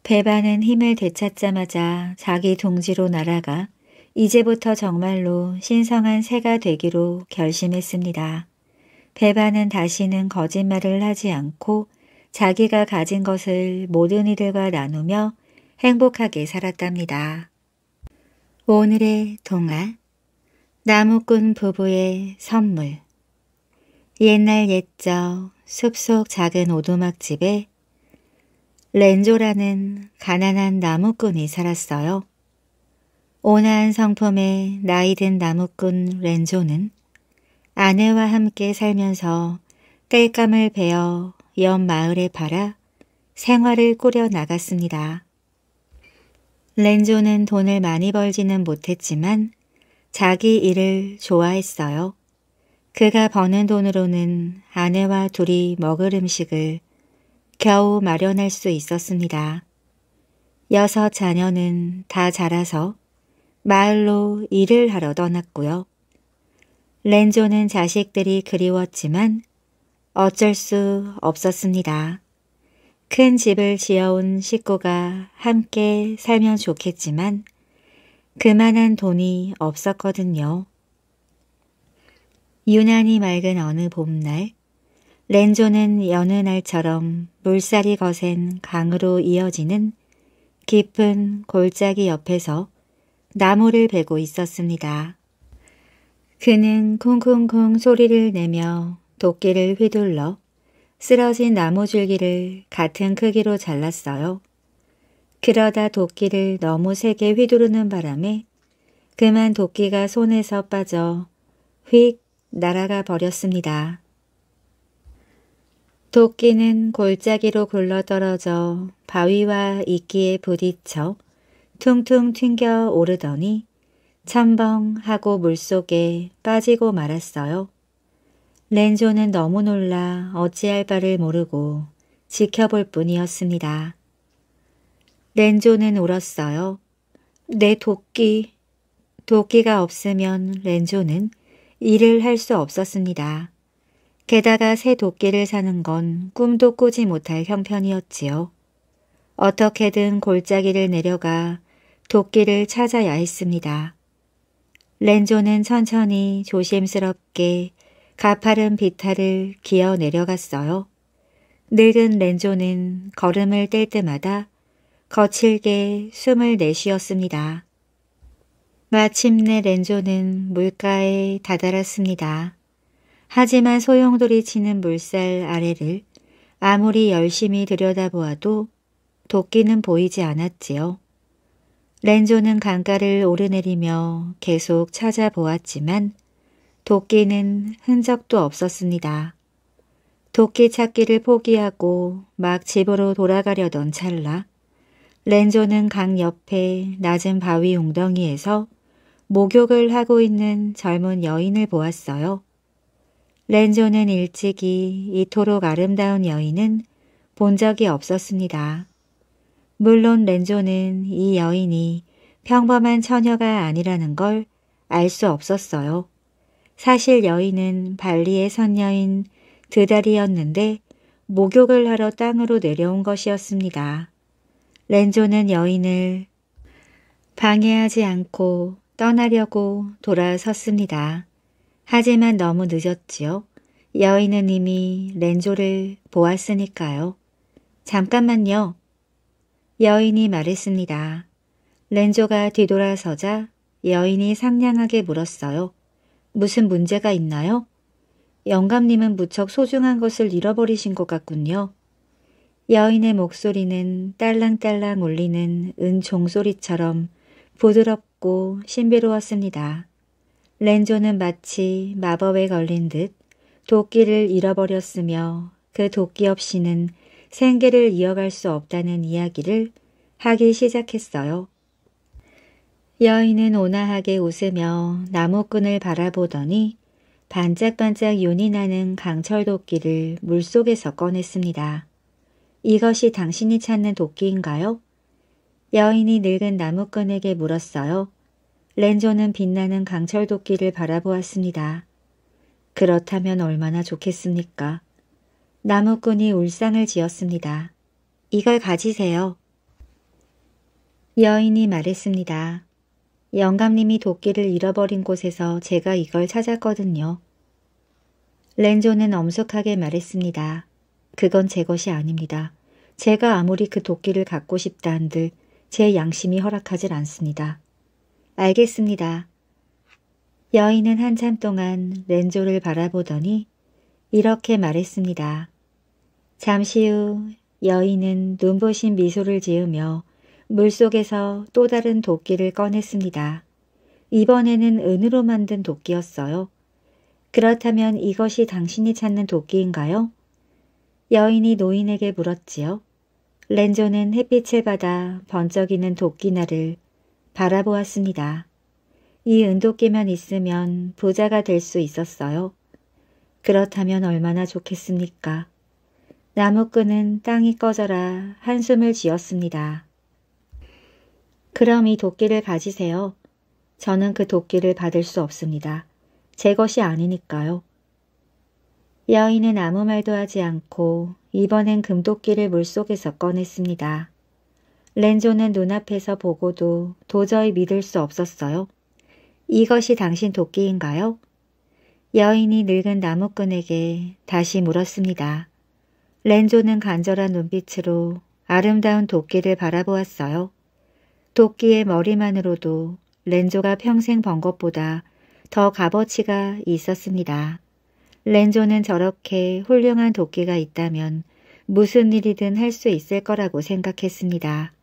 베바는 힘을 되찾자마자 자기 동지로 날아가 이제부터 정말로 신성한 새가 되기로 결심했습니다. 배반은 다시는 거짓말을 하지 않고 자기가 가진 것을 모든 이들과 나누며 행복하게 살았답니다. 오늘의 동화 나무꾼 부부의 선물 옛날 옛적 숲속 작은 오두막집에 렌조라는 가난한 나무꾼이 살았어요. 온화한 성품의 나이든 나무꾼 렌조는 아내와 함께 살면서 땔감을 베어 옆 마을에 팔아 생활을 꾸려 나갔습니다. 렌조는 돈을 많이 벌지는 못했지만 자기 일을 좋아했어요. 그가 버는 돈으로는 아내와 둘이 먹을 음식을 겨우 마련할 수 있었습니다. 여섯 자녀는 다 자라서 마을로 일을 하러 떠났고요. 렌조는 자식들이 그리웠지만 어쩔 수 없었습니다. 큰 집을 지어온 식구가 함께 살면 좋겠지만 그만한 돈이 없었거든요. 유난히 맑은 어느 봄날 렌조는 여느 날처럼 물살이 거센 강으로 이어지는 깊은 골짜기 옆에서 나무를 베고 있었습니다. 그는 쿵쿵쿵 소리를 내며 도끼를 휘둘러 쓰러진 나무 줄기를 같은 크기로 잘랐어요. 그러다 도끼를 너무 세게 휘두르는 바람에 그만 도끼가 손에서 빠져 휙 날아가 버렸습니다. 도끼는 골짜기로 굴러떨어져 바위와 이끼에 부딪혀 퉁퉁 튕겨 오르더니 참벙하고 물속에 빠지고 말았어요. 렌조는 너무 놀라 어찌할 바를 모르고 지켜볼 뿐이었습니다. 렌조는 울었어요. 내 도끼. 도끼가 없으면 렌조는 일을 할 수 없었습니다. 게다가 새 도끼를 사는 건 꿈도 꾸지 못할 형편이었지요. 어떻게든 골짜기를 내려가 도끼를 찾아야 했습니다. 렌조는 천천히 조심스럽게 가파른 비탈을 기어 내려갔어요. 늙은 렌조는 걸음을 뗄 때마다 거칠게 숨을 내쉬었습니다. 마침내 렌조는 물가에 다다랐습니다. 하지만 소용돌이 치는 물살 아래를 아무리 열심히 들여다보아도 도끼는 보이지 않았지요. 렌조는 강가를 오르내리며 계속 찾아보았지만 도끼는 흔적도 없었습니다. 도끼 찾기를 포기하고 막 집으로 돌아가려던 찰나 렌조는 강 옆에 낮은 바위 웅덩이에서 목욕을 하고 있는 젊은 여인을 보았어요. 렌조는 일찍이 이토록 아름다운 여인은 본 적이 없었습니다. 물론 렌조는 이 여인이 평범한 처녀가 아니라는 걸 알 수 없었어요. 사실 여인은 발리의 선녀인 드달이었는데 목욕을 하러 땅으로 내려온 것이었습니다. 렌조는 여인을 방해하지 않고 떠나려고 돌아섰습니다. 하지만 너무 늦었지요. 여인은 이미 렌조를 보았으니까요. 잠깐만요. 여인이 말했습니다. 렌조가 뒤돌아서자 여인이 상냥하게 물었어요. 무슨 문제가 있나요? 영감님은 무척 소중한 것을 잃어버리신 것 같군요. 여인의 목소리는 딸랑딸랑 울리는 은종소리처럼 부드럽고 신비로웠습니다. 렌조는 마치 마법에 걸린 듯 도끼를 잃어버렸으며 그 도끼 없이는 생계를 이어갈 수 없다는 이야기를 하기 시작했어요. 여인은 온화하게 웃으며 나무끈을 바라보더니 반짝반짝 윤이 나는 강철 도끼를 물속에서 꺼냈습니다. 이것이 당신이 찾는 도끼인가요? 여인이 늙은 나무꾼에게 물었어요. 렌조는 빛나는 강철 도끼를 바라보았습니다. 그렇다면 얼마나 좋겠습니까? 나무꾼이 울상을 지었습니다. 이걸 가지세요. 여인이 말했습니다. 영감님이 도끼를 잃어버린 곳에서 제가 이걸 찾았거든요. 렌조는 엄숙하게 말했습니다. 그건 제 것이 아닙니다. 제가 아무리 그 도끼를 갖고 싶다 한들 제 양심이 허락하질 않습니다. 알겠습니다. 여인은 한참 동안 렌조를 바라보더니 이렇게 말했습니다. 잠시 후 여인은 눈부신 미소를 지으며 물속에서 또 다른 도끼를 꺼냈습니다. 이번에는 은으로 만든 도끼였어요. 그렇다면 이것이 당신이 찾는 도끼인가요? 여인이 노인에게 물었지요. 렌조는 햇빛을 받아 번쩍이는 도끼나를 바라보았습니다. 이 은도끼만 있으면 부자가 될 수 있었어요. 그렇다면 얼마나 좋겠습니까? 나무꾼은 땅이 꺼져라 한숨을 지었습니다. 그럼 이 도끼를 가지세요. 저는 그 도끼를 받을 수 없습니다. 제 것이 아니니까요. 여인은 아무 말도 하지 않고 이번엔 금도끼를 물속에서 꺼냈습니다. 렌조는 눈앞에서 보고도 도저히 믿을 수 없었어요. 이것이 당신 도끼인가요? 여인이 늙은 나무꾼에게 다시 물었습니다. 렌조는 간절한 눈빛으로 아름다운 도끼를 바라보았어요. 도끼의 머리만으로도 렌조가 평생 번 것보다 더 값어치가 있었습니다. 렌조는 저렇게 훌륭한 도끼가 있다면 무슨 일이든 할 수 있을 거라고 생각했습니다.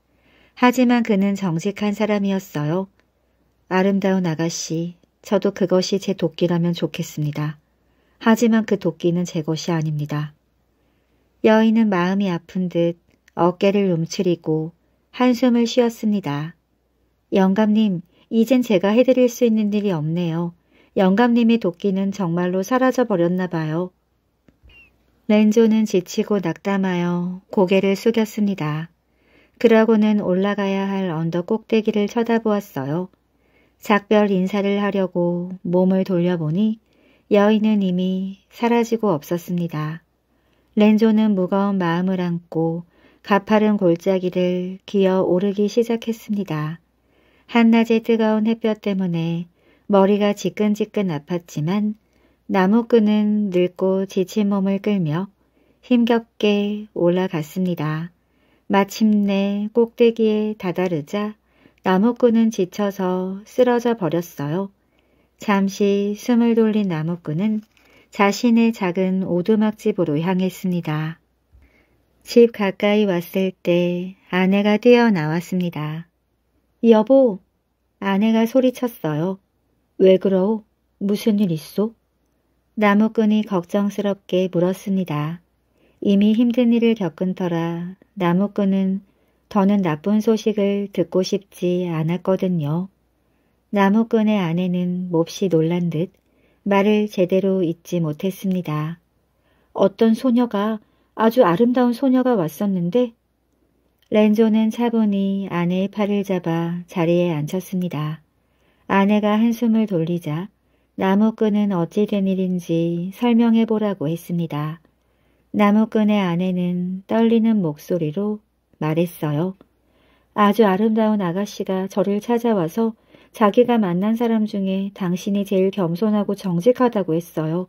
하지만 그는 정직한 사람이었어요. 아름다운 아가씨, 저도 그것이 제 도끼라면 좋겠습니다. 하지만 그 도끼는 제 것이 아닙니다. 여인은 마음이 아픈 듯 어깨를 움츠리고 한숨을 쉬었습니다. 영감님, 이젠 제가 해드릴 수 있는 일이 없네요. 영감님의 도끼는 정말로 사라져 버렸나 봐요. 렌조는 지치고 낙담하여 고개를 숙였습니다. 그러고는 올라가야 할 언덕 꼭대기를 쳐다보았어요. 작별 인사를 하려고 몸을 돌려보니 여인은 이미 사라지고 없었습니다. 렌조는 무거운 마음을 안고 가파른 골짜기를 기어 오르기 시작했습니다. 한낮의 뜨거운 햇볕 때문에 머리가 지끈지끈 아팠지만 나무끈은 늙고 지친 몸을 끌며 힘겹게 올라갔습니다. 마침내 꼭대기에 다다르자 나무꾼은 지쳐서 쓰러져 버렸어요. 잠시 숨을 돌린 나무꾼은 자신의 작은 오두막집으로 향했습니다. 집 가까이 왔을 때 아내가 뛰어나왔습니다. 여보! 아내가 소리쳤어요. 왜 그러오? 무슨 일 있소? 나무꾼이 걱정스럽게 물었습니다. 이미 힘든 일을 겪은 터라 나무꾼은 더는 나쁜 소식을 듣고 싶지 않았거든요. 나무꾼의 아내는 몹시 놀란 듯 말을 제대로 잊지 못했습니다. 어떤 소녀가 아주 아름다운 소녀가 왔었는데 렌조는 차분히 아내의 팔을 잡아 자리에 앉혔습니다. 아내가 한숨을 돌리자 나무끈은 어찌 된 일인지 설명해보라고 했습니다. 나무끈의 아내는 떨리는 목소리로 말했어요. 아주 아름다운 아가씨가 저를 찾아와서 자기가 만난 사람 중에 당신이 제일 겸손하고 정직하다고 했어요.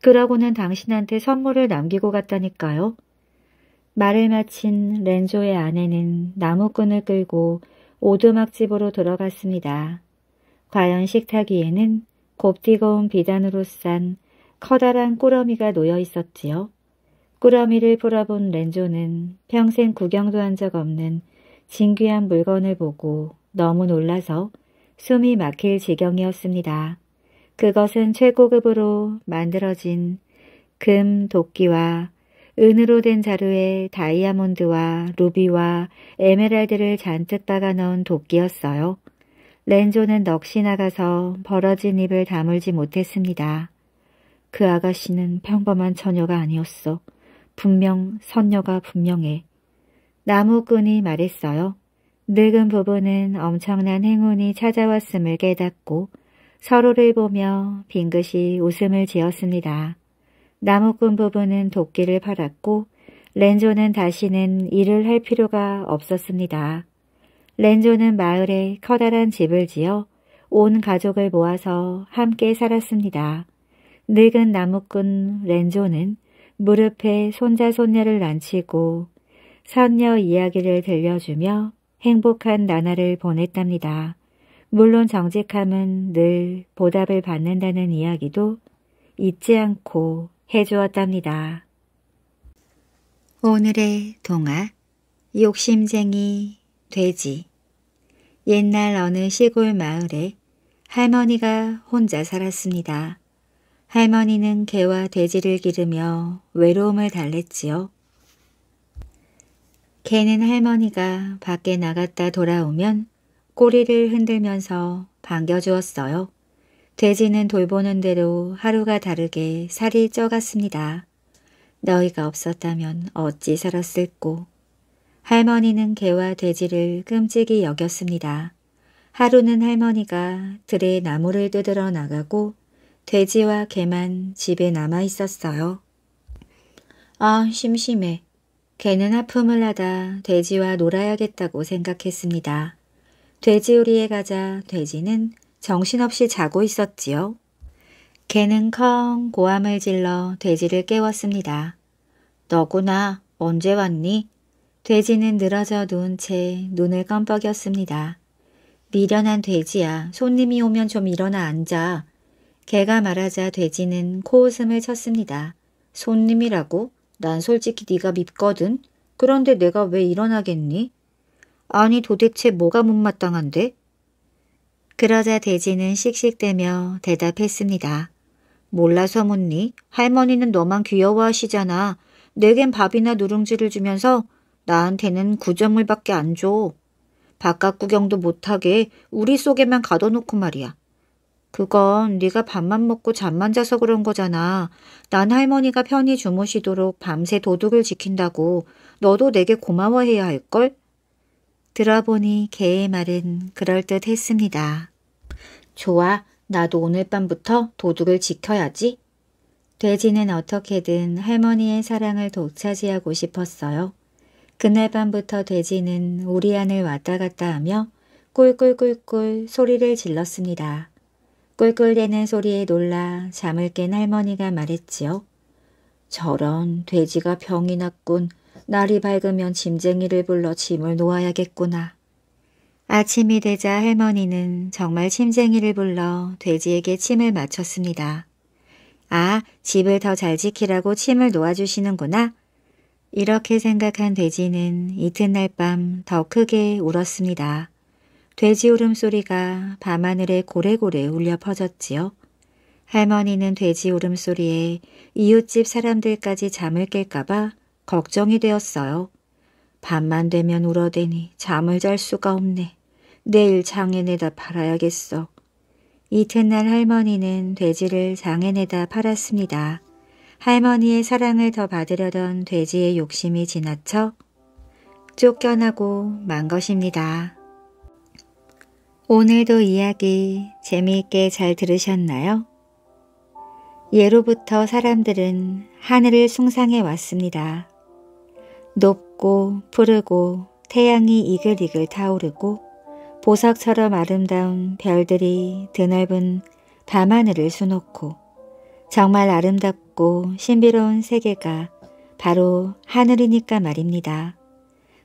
그러고는 당신한테 선물을 남기고 갔다니까요. 말을 마친 렌조의 아내는 나무끈을 끌고 오두막집으로 들어갔습니다. 과연 식탁 위에는 곱디거운 비단으로 싼 커다란 꾸러미가 놓여 있었지요. 꾸러미를 풀어본 렌조는 평생 구경도 한 적 없는 진귀한 물건을 보고 너무 놀라서 숨이 막힐 지경이었습니다. 그것은 최고급으로 만들어진 금, 도끼와 은으로 된 자루에 다이아몬드와 루비와 에메랄드를 잔뜩 박아 넣은 도끼였어요. 렌조는 넋이 나가서 벌어진 입을 다물지 못했습니다. 그 아가씨는 평범한 처녀가 아니었어. 분명 선녀가 분명해. 나무꾼이 말했어요. 늙은 부부는 엄청난 행운이 찾아왔음을 깨닫고 서로를 보며 빙긋이 웃음을 지었습니다. 나무꾼 부부는 도끼를 팔았고 렌조는 다시는 일을 할 필요가 없었습니다. 렌조는 마을에 커다란 집을 지어 온 가족을 모아서 함께 살았습니다. 늙은 나무꾼 렌조는 무릎에 손자 손녀를 난치고 선녀 이야기를 들려주며 행복한 나날을 보냈답니다. 물론 정직함은 늘 보답을 받는다는 이야기도 잊지 않고 해주었답니다. 오늘의 동화 욕심쟁이 돼지 옛날 어느 시골 마을에 할머니가 혼자 살았습니다. 할머니는 개와 돼지를 기르며 외로움을 달랬지요. 개는 할머니가 밖에 나갔다 돌아오면 꼬리를 흔들면서 반겨주었어요. 돼지는 돌보는 대로 하루가 다르게 살이 쪄갔습니다. 너희가 없었다면 어찌 살았을꼬. 할머니는 개와 돼지를 끔찍이 여겼습니다. 하루는 할머니가 들에 나무를 뜯으러 나가고 돼지와 개만 집에 남아 있었어요. 아, 심심해. 개는 하품을 하다 돼지와 놀아야겠다고 생각했습니다. 돼지우리에 가자 돼지는 정신없이 자고 있었지요. 개는 컹 고함을 질러 돼지를 깨웠습니다. 너구나 언제 왔니? 돼지는 늘어져 누운 채 눈을 깜빡였습니다. 미련한 돼지야 손님이 오면 좀 일어나 앉아. 개가 말하자 돼지는 코웃음을 쳤습니다. 손님이라고? 난 솔직히 네가 밉거든. 그런데 내가 왜 일어나겠니? 아니 도대체 뭐가 못마땅한데? 그러자 돼지는 씩씩대며 대답했습니다. 몰라서 묻니? 할머니는 너만 귀여워하시잖아. 내겐 밥이나 누룽지를 주면서 나한테는 구정물밖에 안 줘. 바깥 구경도 못하게 우리 속에만 가둬놓고 말이야. 그건 네가 밥만 먹고 잠만 자서 그런 거잖아. 난 할머니가 편히 주무시도록 밤새 도둑을 지킨다고 너도 내게 고마워해야 할걸? 들어보니 개의 말은 그럴듯 했습니다. 좋아, 나도 오늘 밤부터 도둑을 지켜야지. 돼지는 어떻게든 할머니의 사랑을 독차지하고 싶었어요. 그날 밤부터 돼지는 우리 안을 왔다 갔다 하며 꿀꿀꿀꿀 소리를 질렀습니다. 꿀꿀대는 소리에 놀라 잠을 깬 할머니가 말했지요. 저런 돼지가 병이 났군. 날이 밝으면 짐쟁이를 불러 짐을 놓아야겠구나. 아침이 되자 할머니는 정말 짐쟁이를 불러 돼지에게 침을 맞췄습니다. 아, 집을 더 잘 지키라고 침을 놓아주시는구나. 이렇게 생각한 돼지는 이튿날 밤 더 크게 울었습니다. 돼지 울음소리가 밤하늘에 고래고래 울려 퍼졌지요. 할머니는 돼지 울음소리에 이웃집 사람들까지 잠을 깰까봐 걱정이 되었어요. 밤만 되면 울어대니 잠을 잘 수가 없네. 내일 장애내다 팔아야겠어. 이튿날 할머니는 돼지를 장애내다 팔았습니다. 할머니의 사랑을 더 받으려던 돼지의 욕심이 지나쳐 쫓겨나고 만 것입니다. 오늘도 이야기 재미있게 잘 들으셨나요? 예로부터 사람들은 하늘을 숭상해 왔습니다. 높고 푸르고 태양이 이글이글 타오르고 보석처럼 아름다운 별들이 드넓은 밤하늘을 수놓고 정말 아름답고 신비로운 세계가 바로 하늘이니까 말입니다.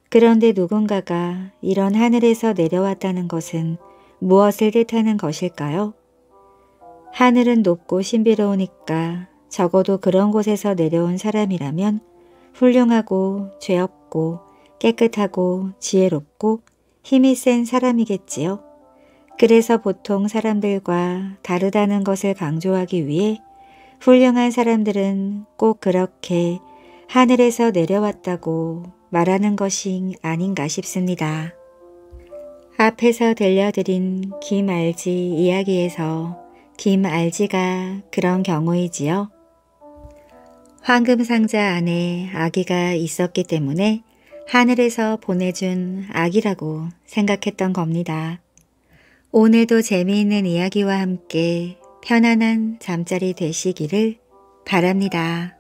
그런데 누군가가 이런 하늘에서 내려왔다는 것은 무엇을 뜻하는 것일까요? 하늘은 높고 신비로우니까 적어도 그런 곳에서 내려온 사람이라면 훌륭하고 죄 없고 깨끗하고 지혜롭고 힘이 센 사람이겠지요. 그래서 보통 사람들과 다르다는 것을 강조하기 위해 훌륭한 사람들은 꼭 그렇게 하늘에서 내려왔다고 말하는 것이 아닌가 싶습니다. 앞에서 들려드린 김알지 이야기에서 김알지가 그런 경우이지요. 황금상자 안에 아기가 있었기 때문에 하늘에서 보내준 아기라고 생각했던 겁니다. 오늘도 재미있는 이야기와 함께 편안한 잠자리 되시기를 바랍니다.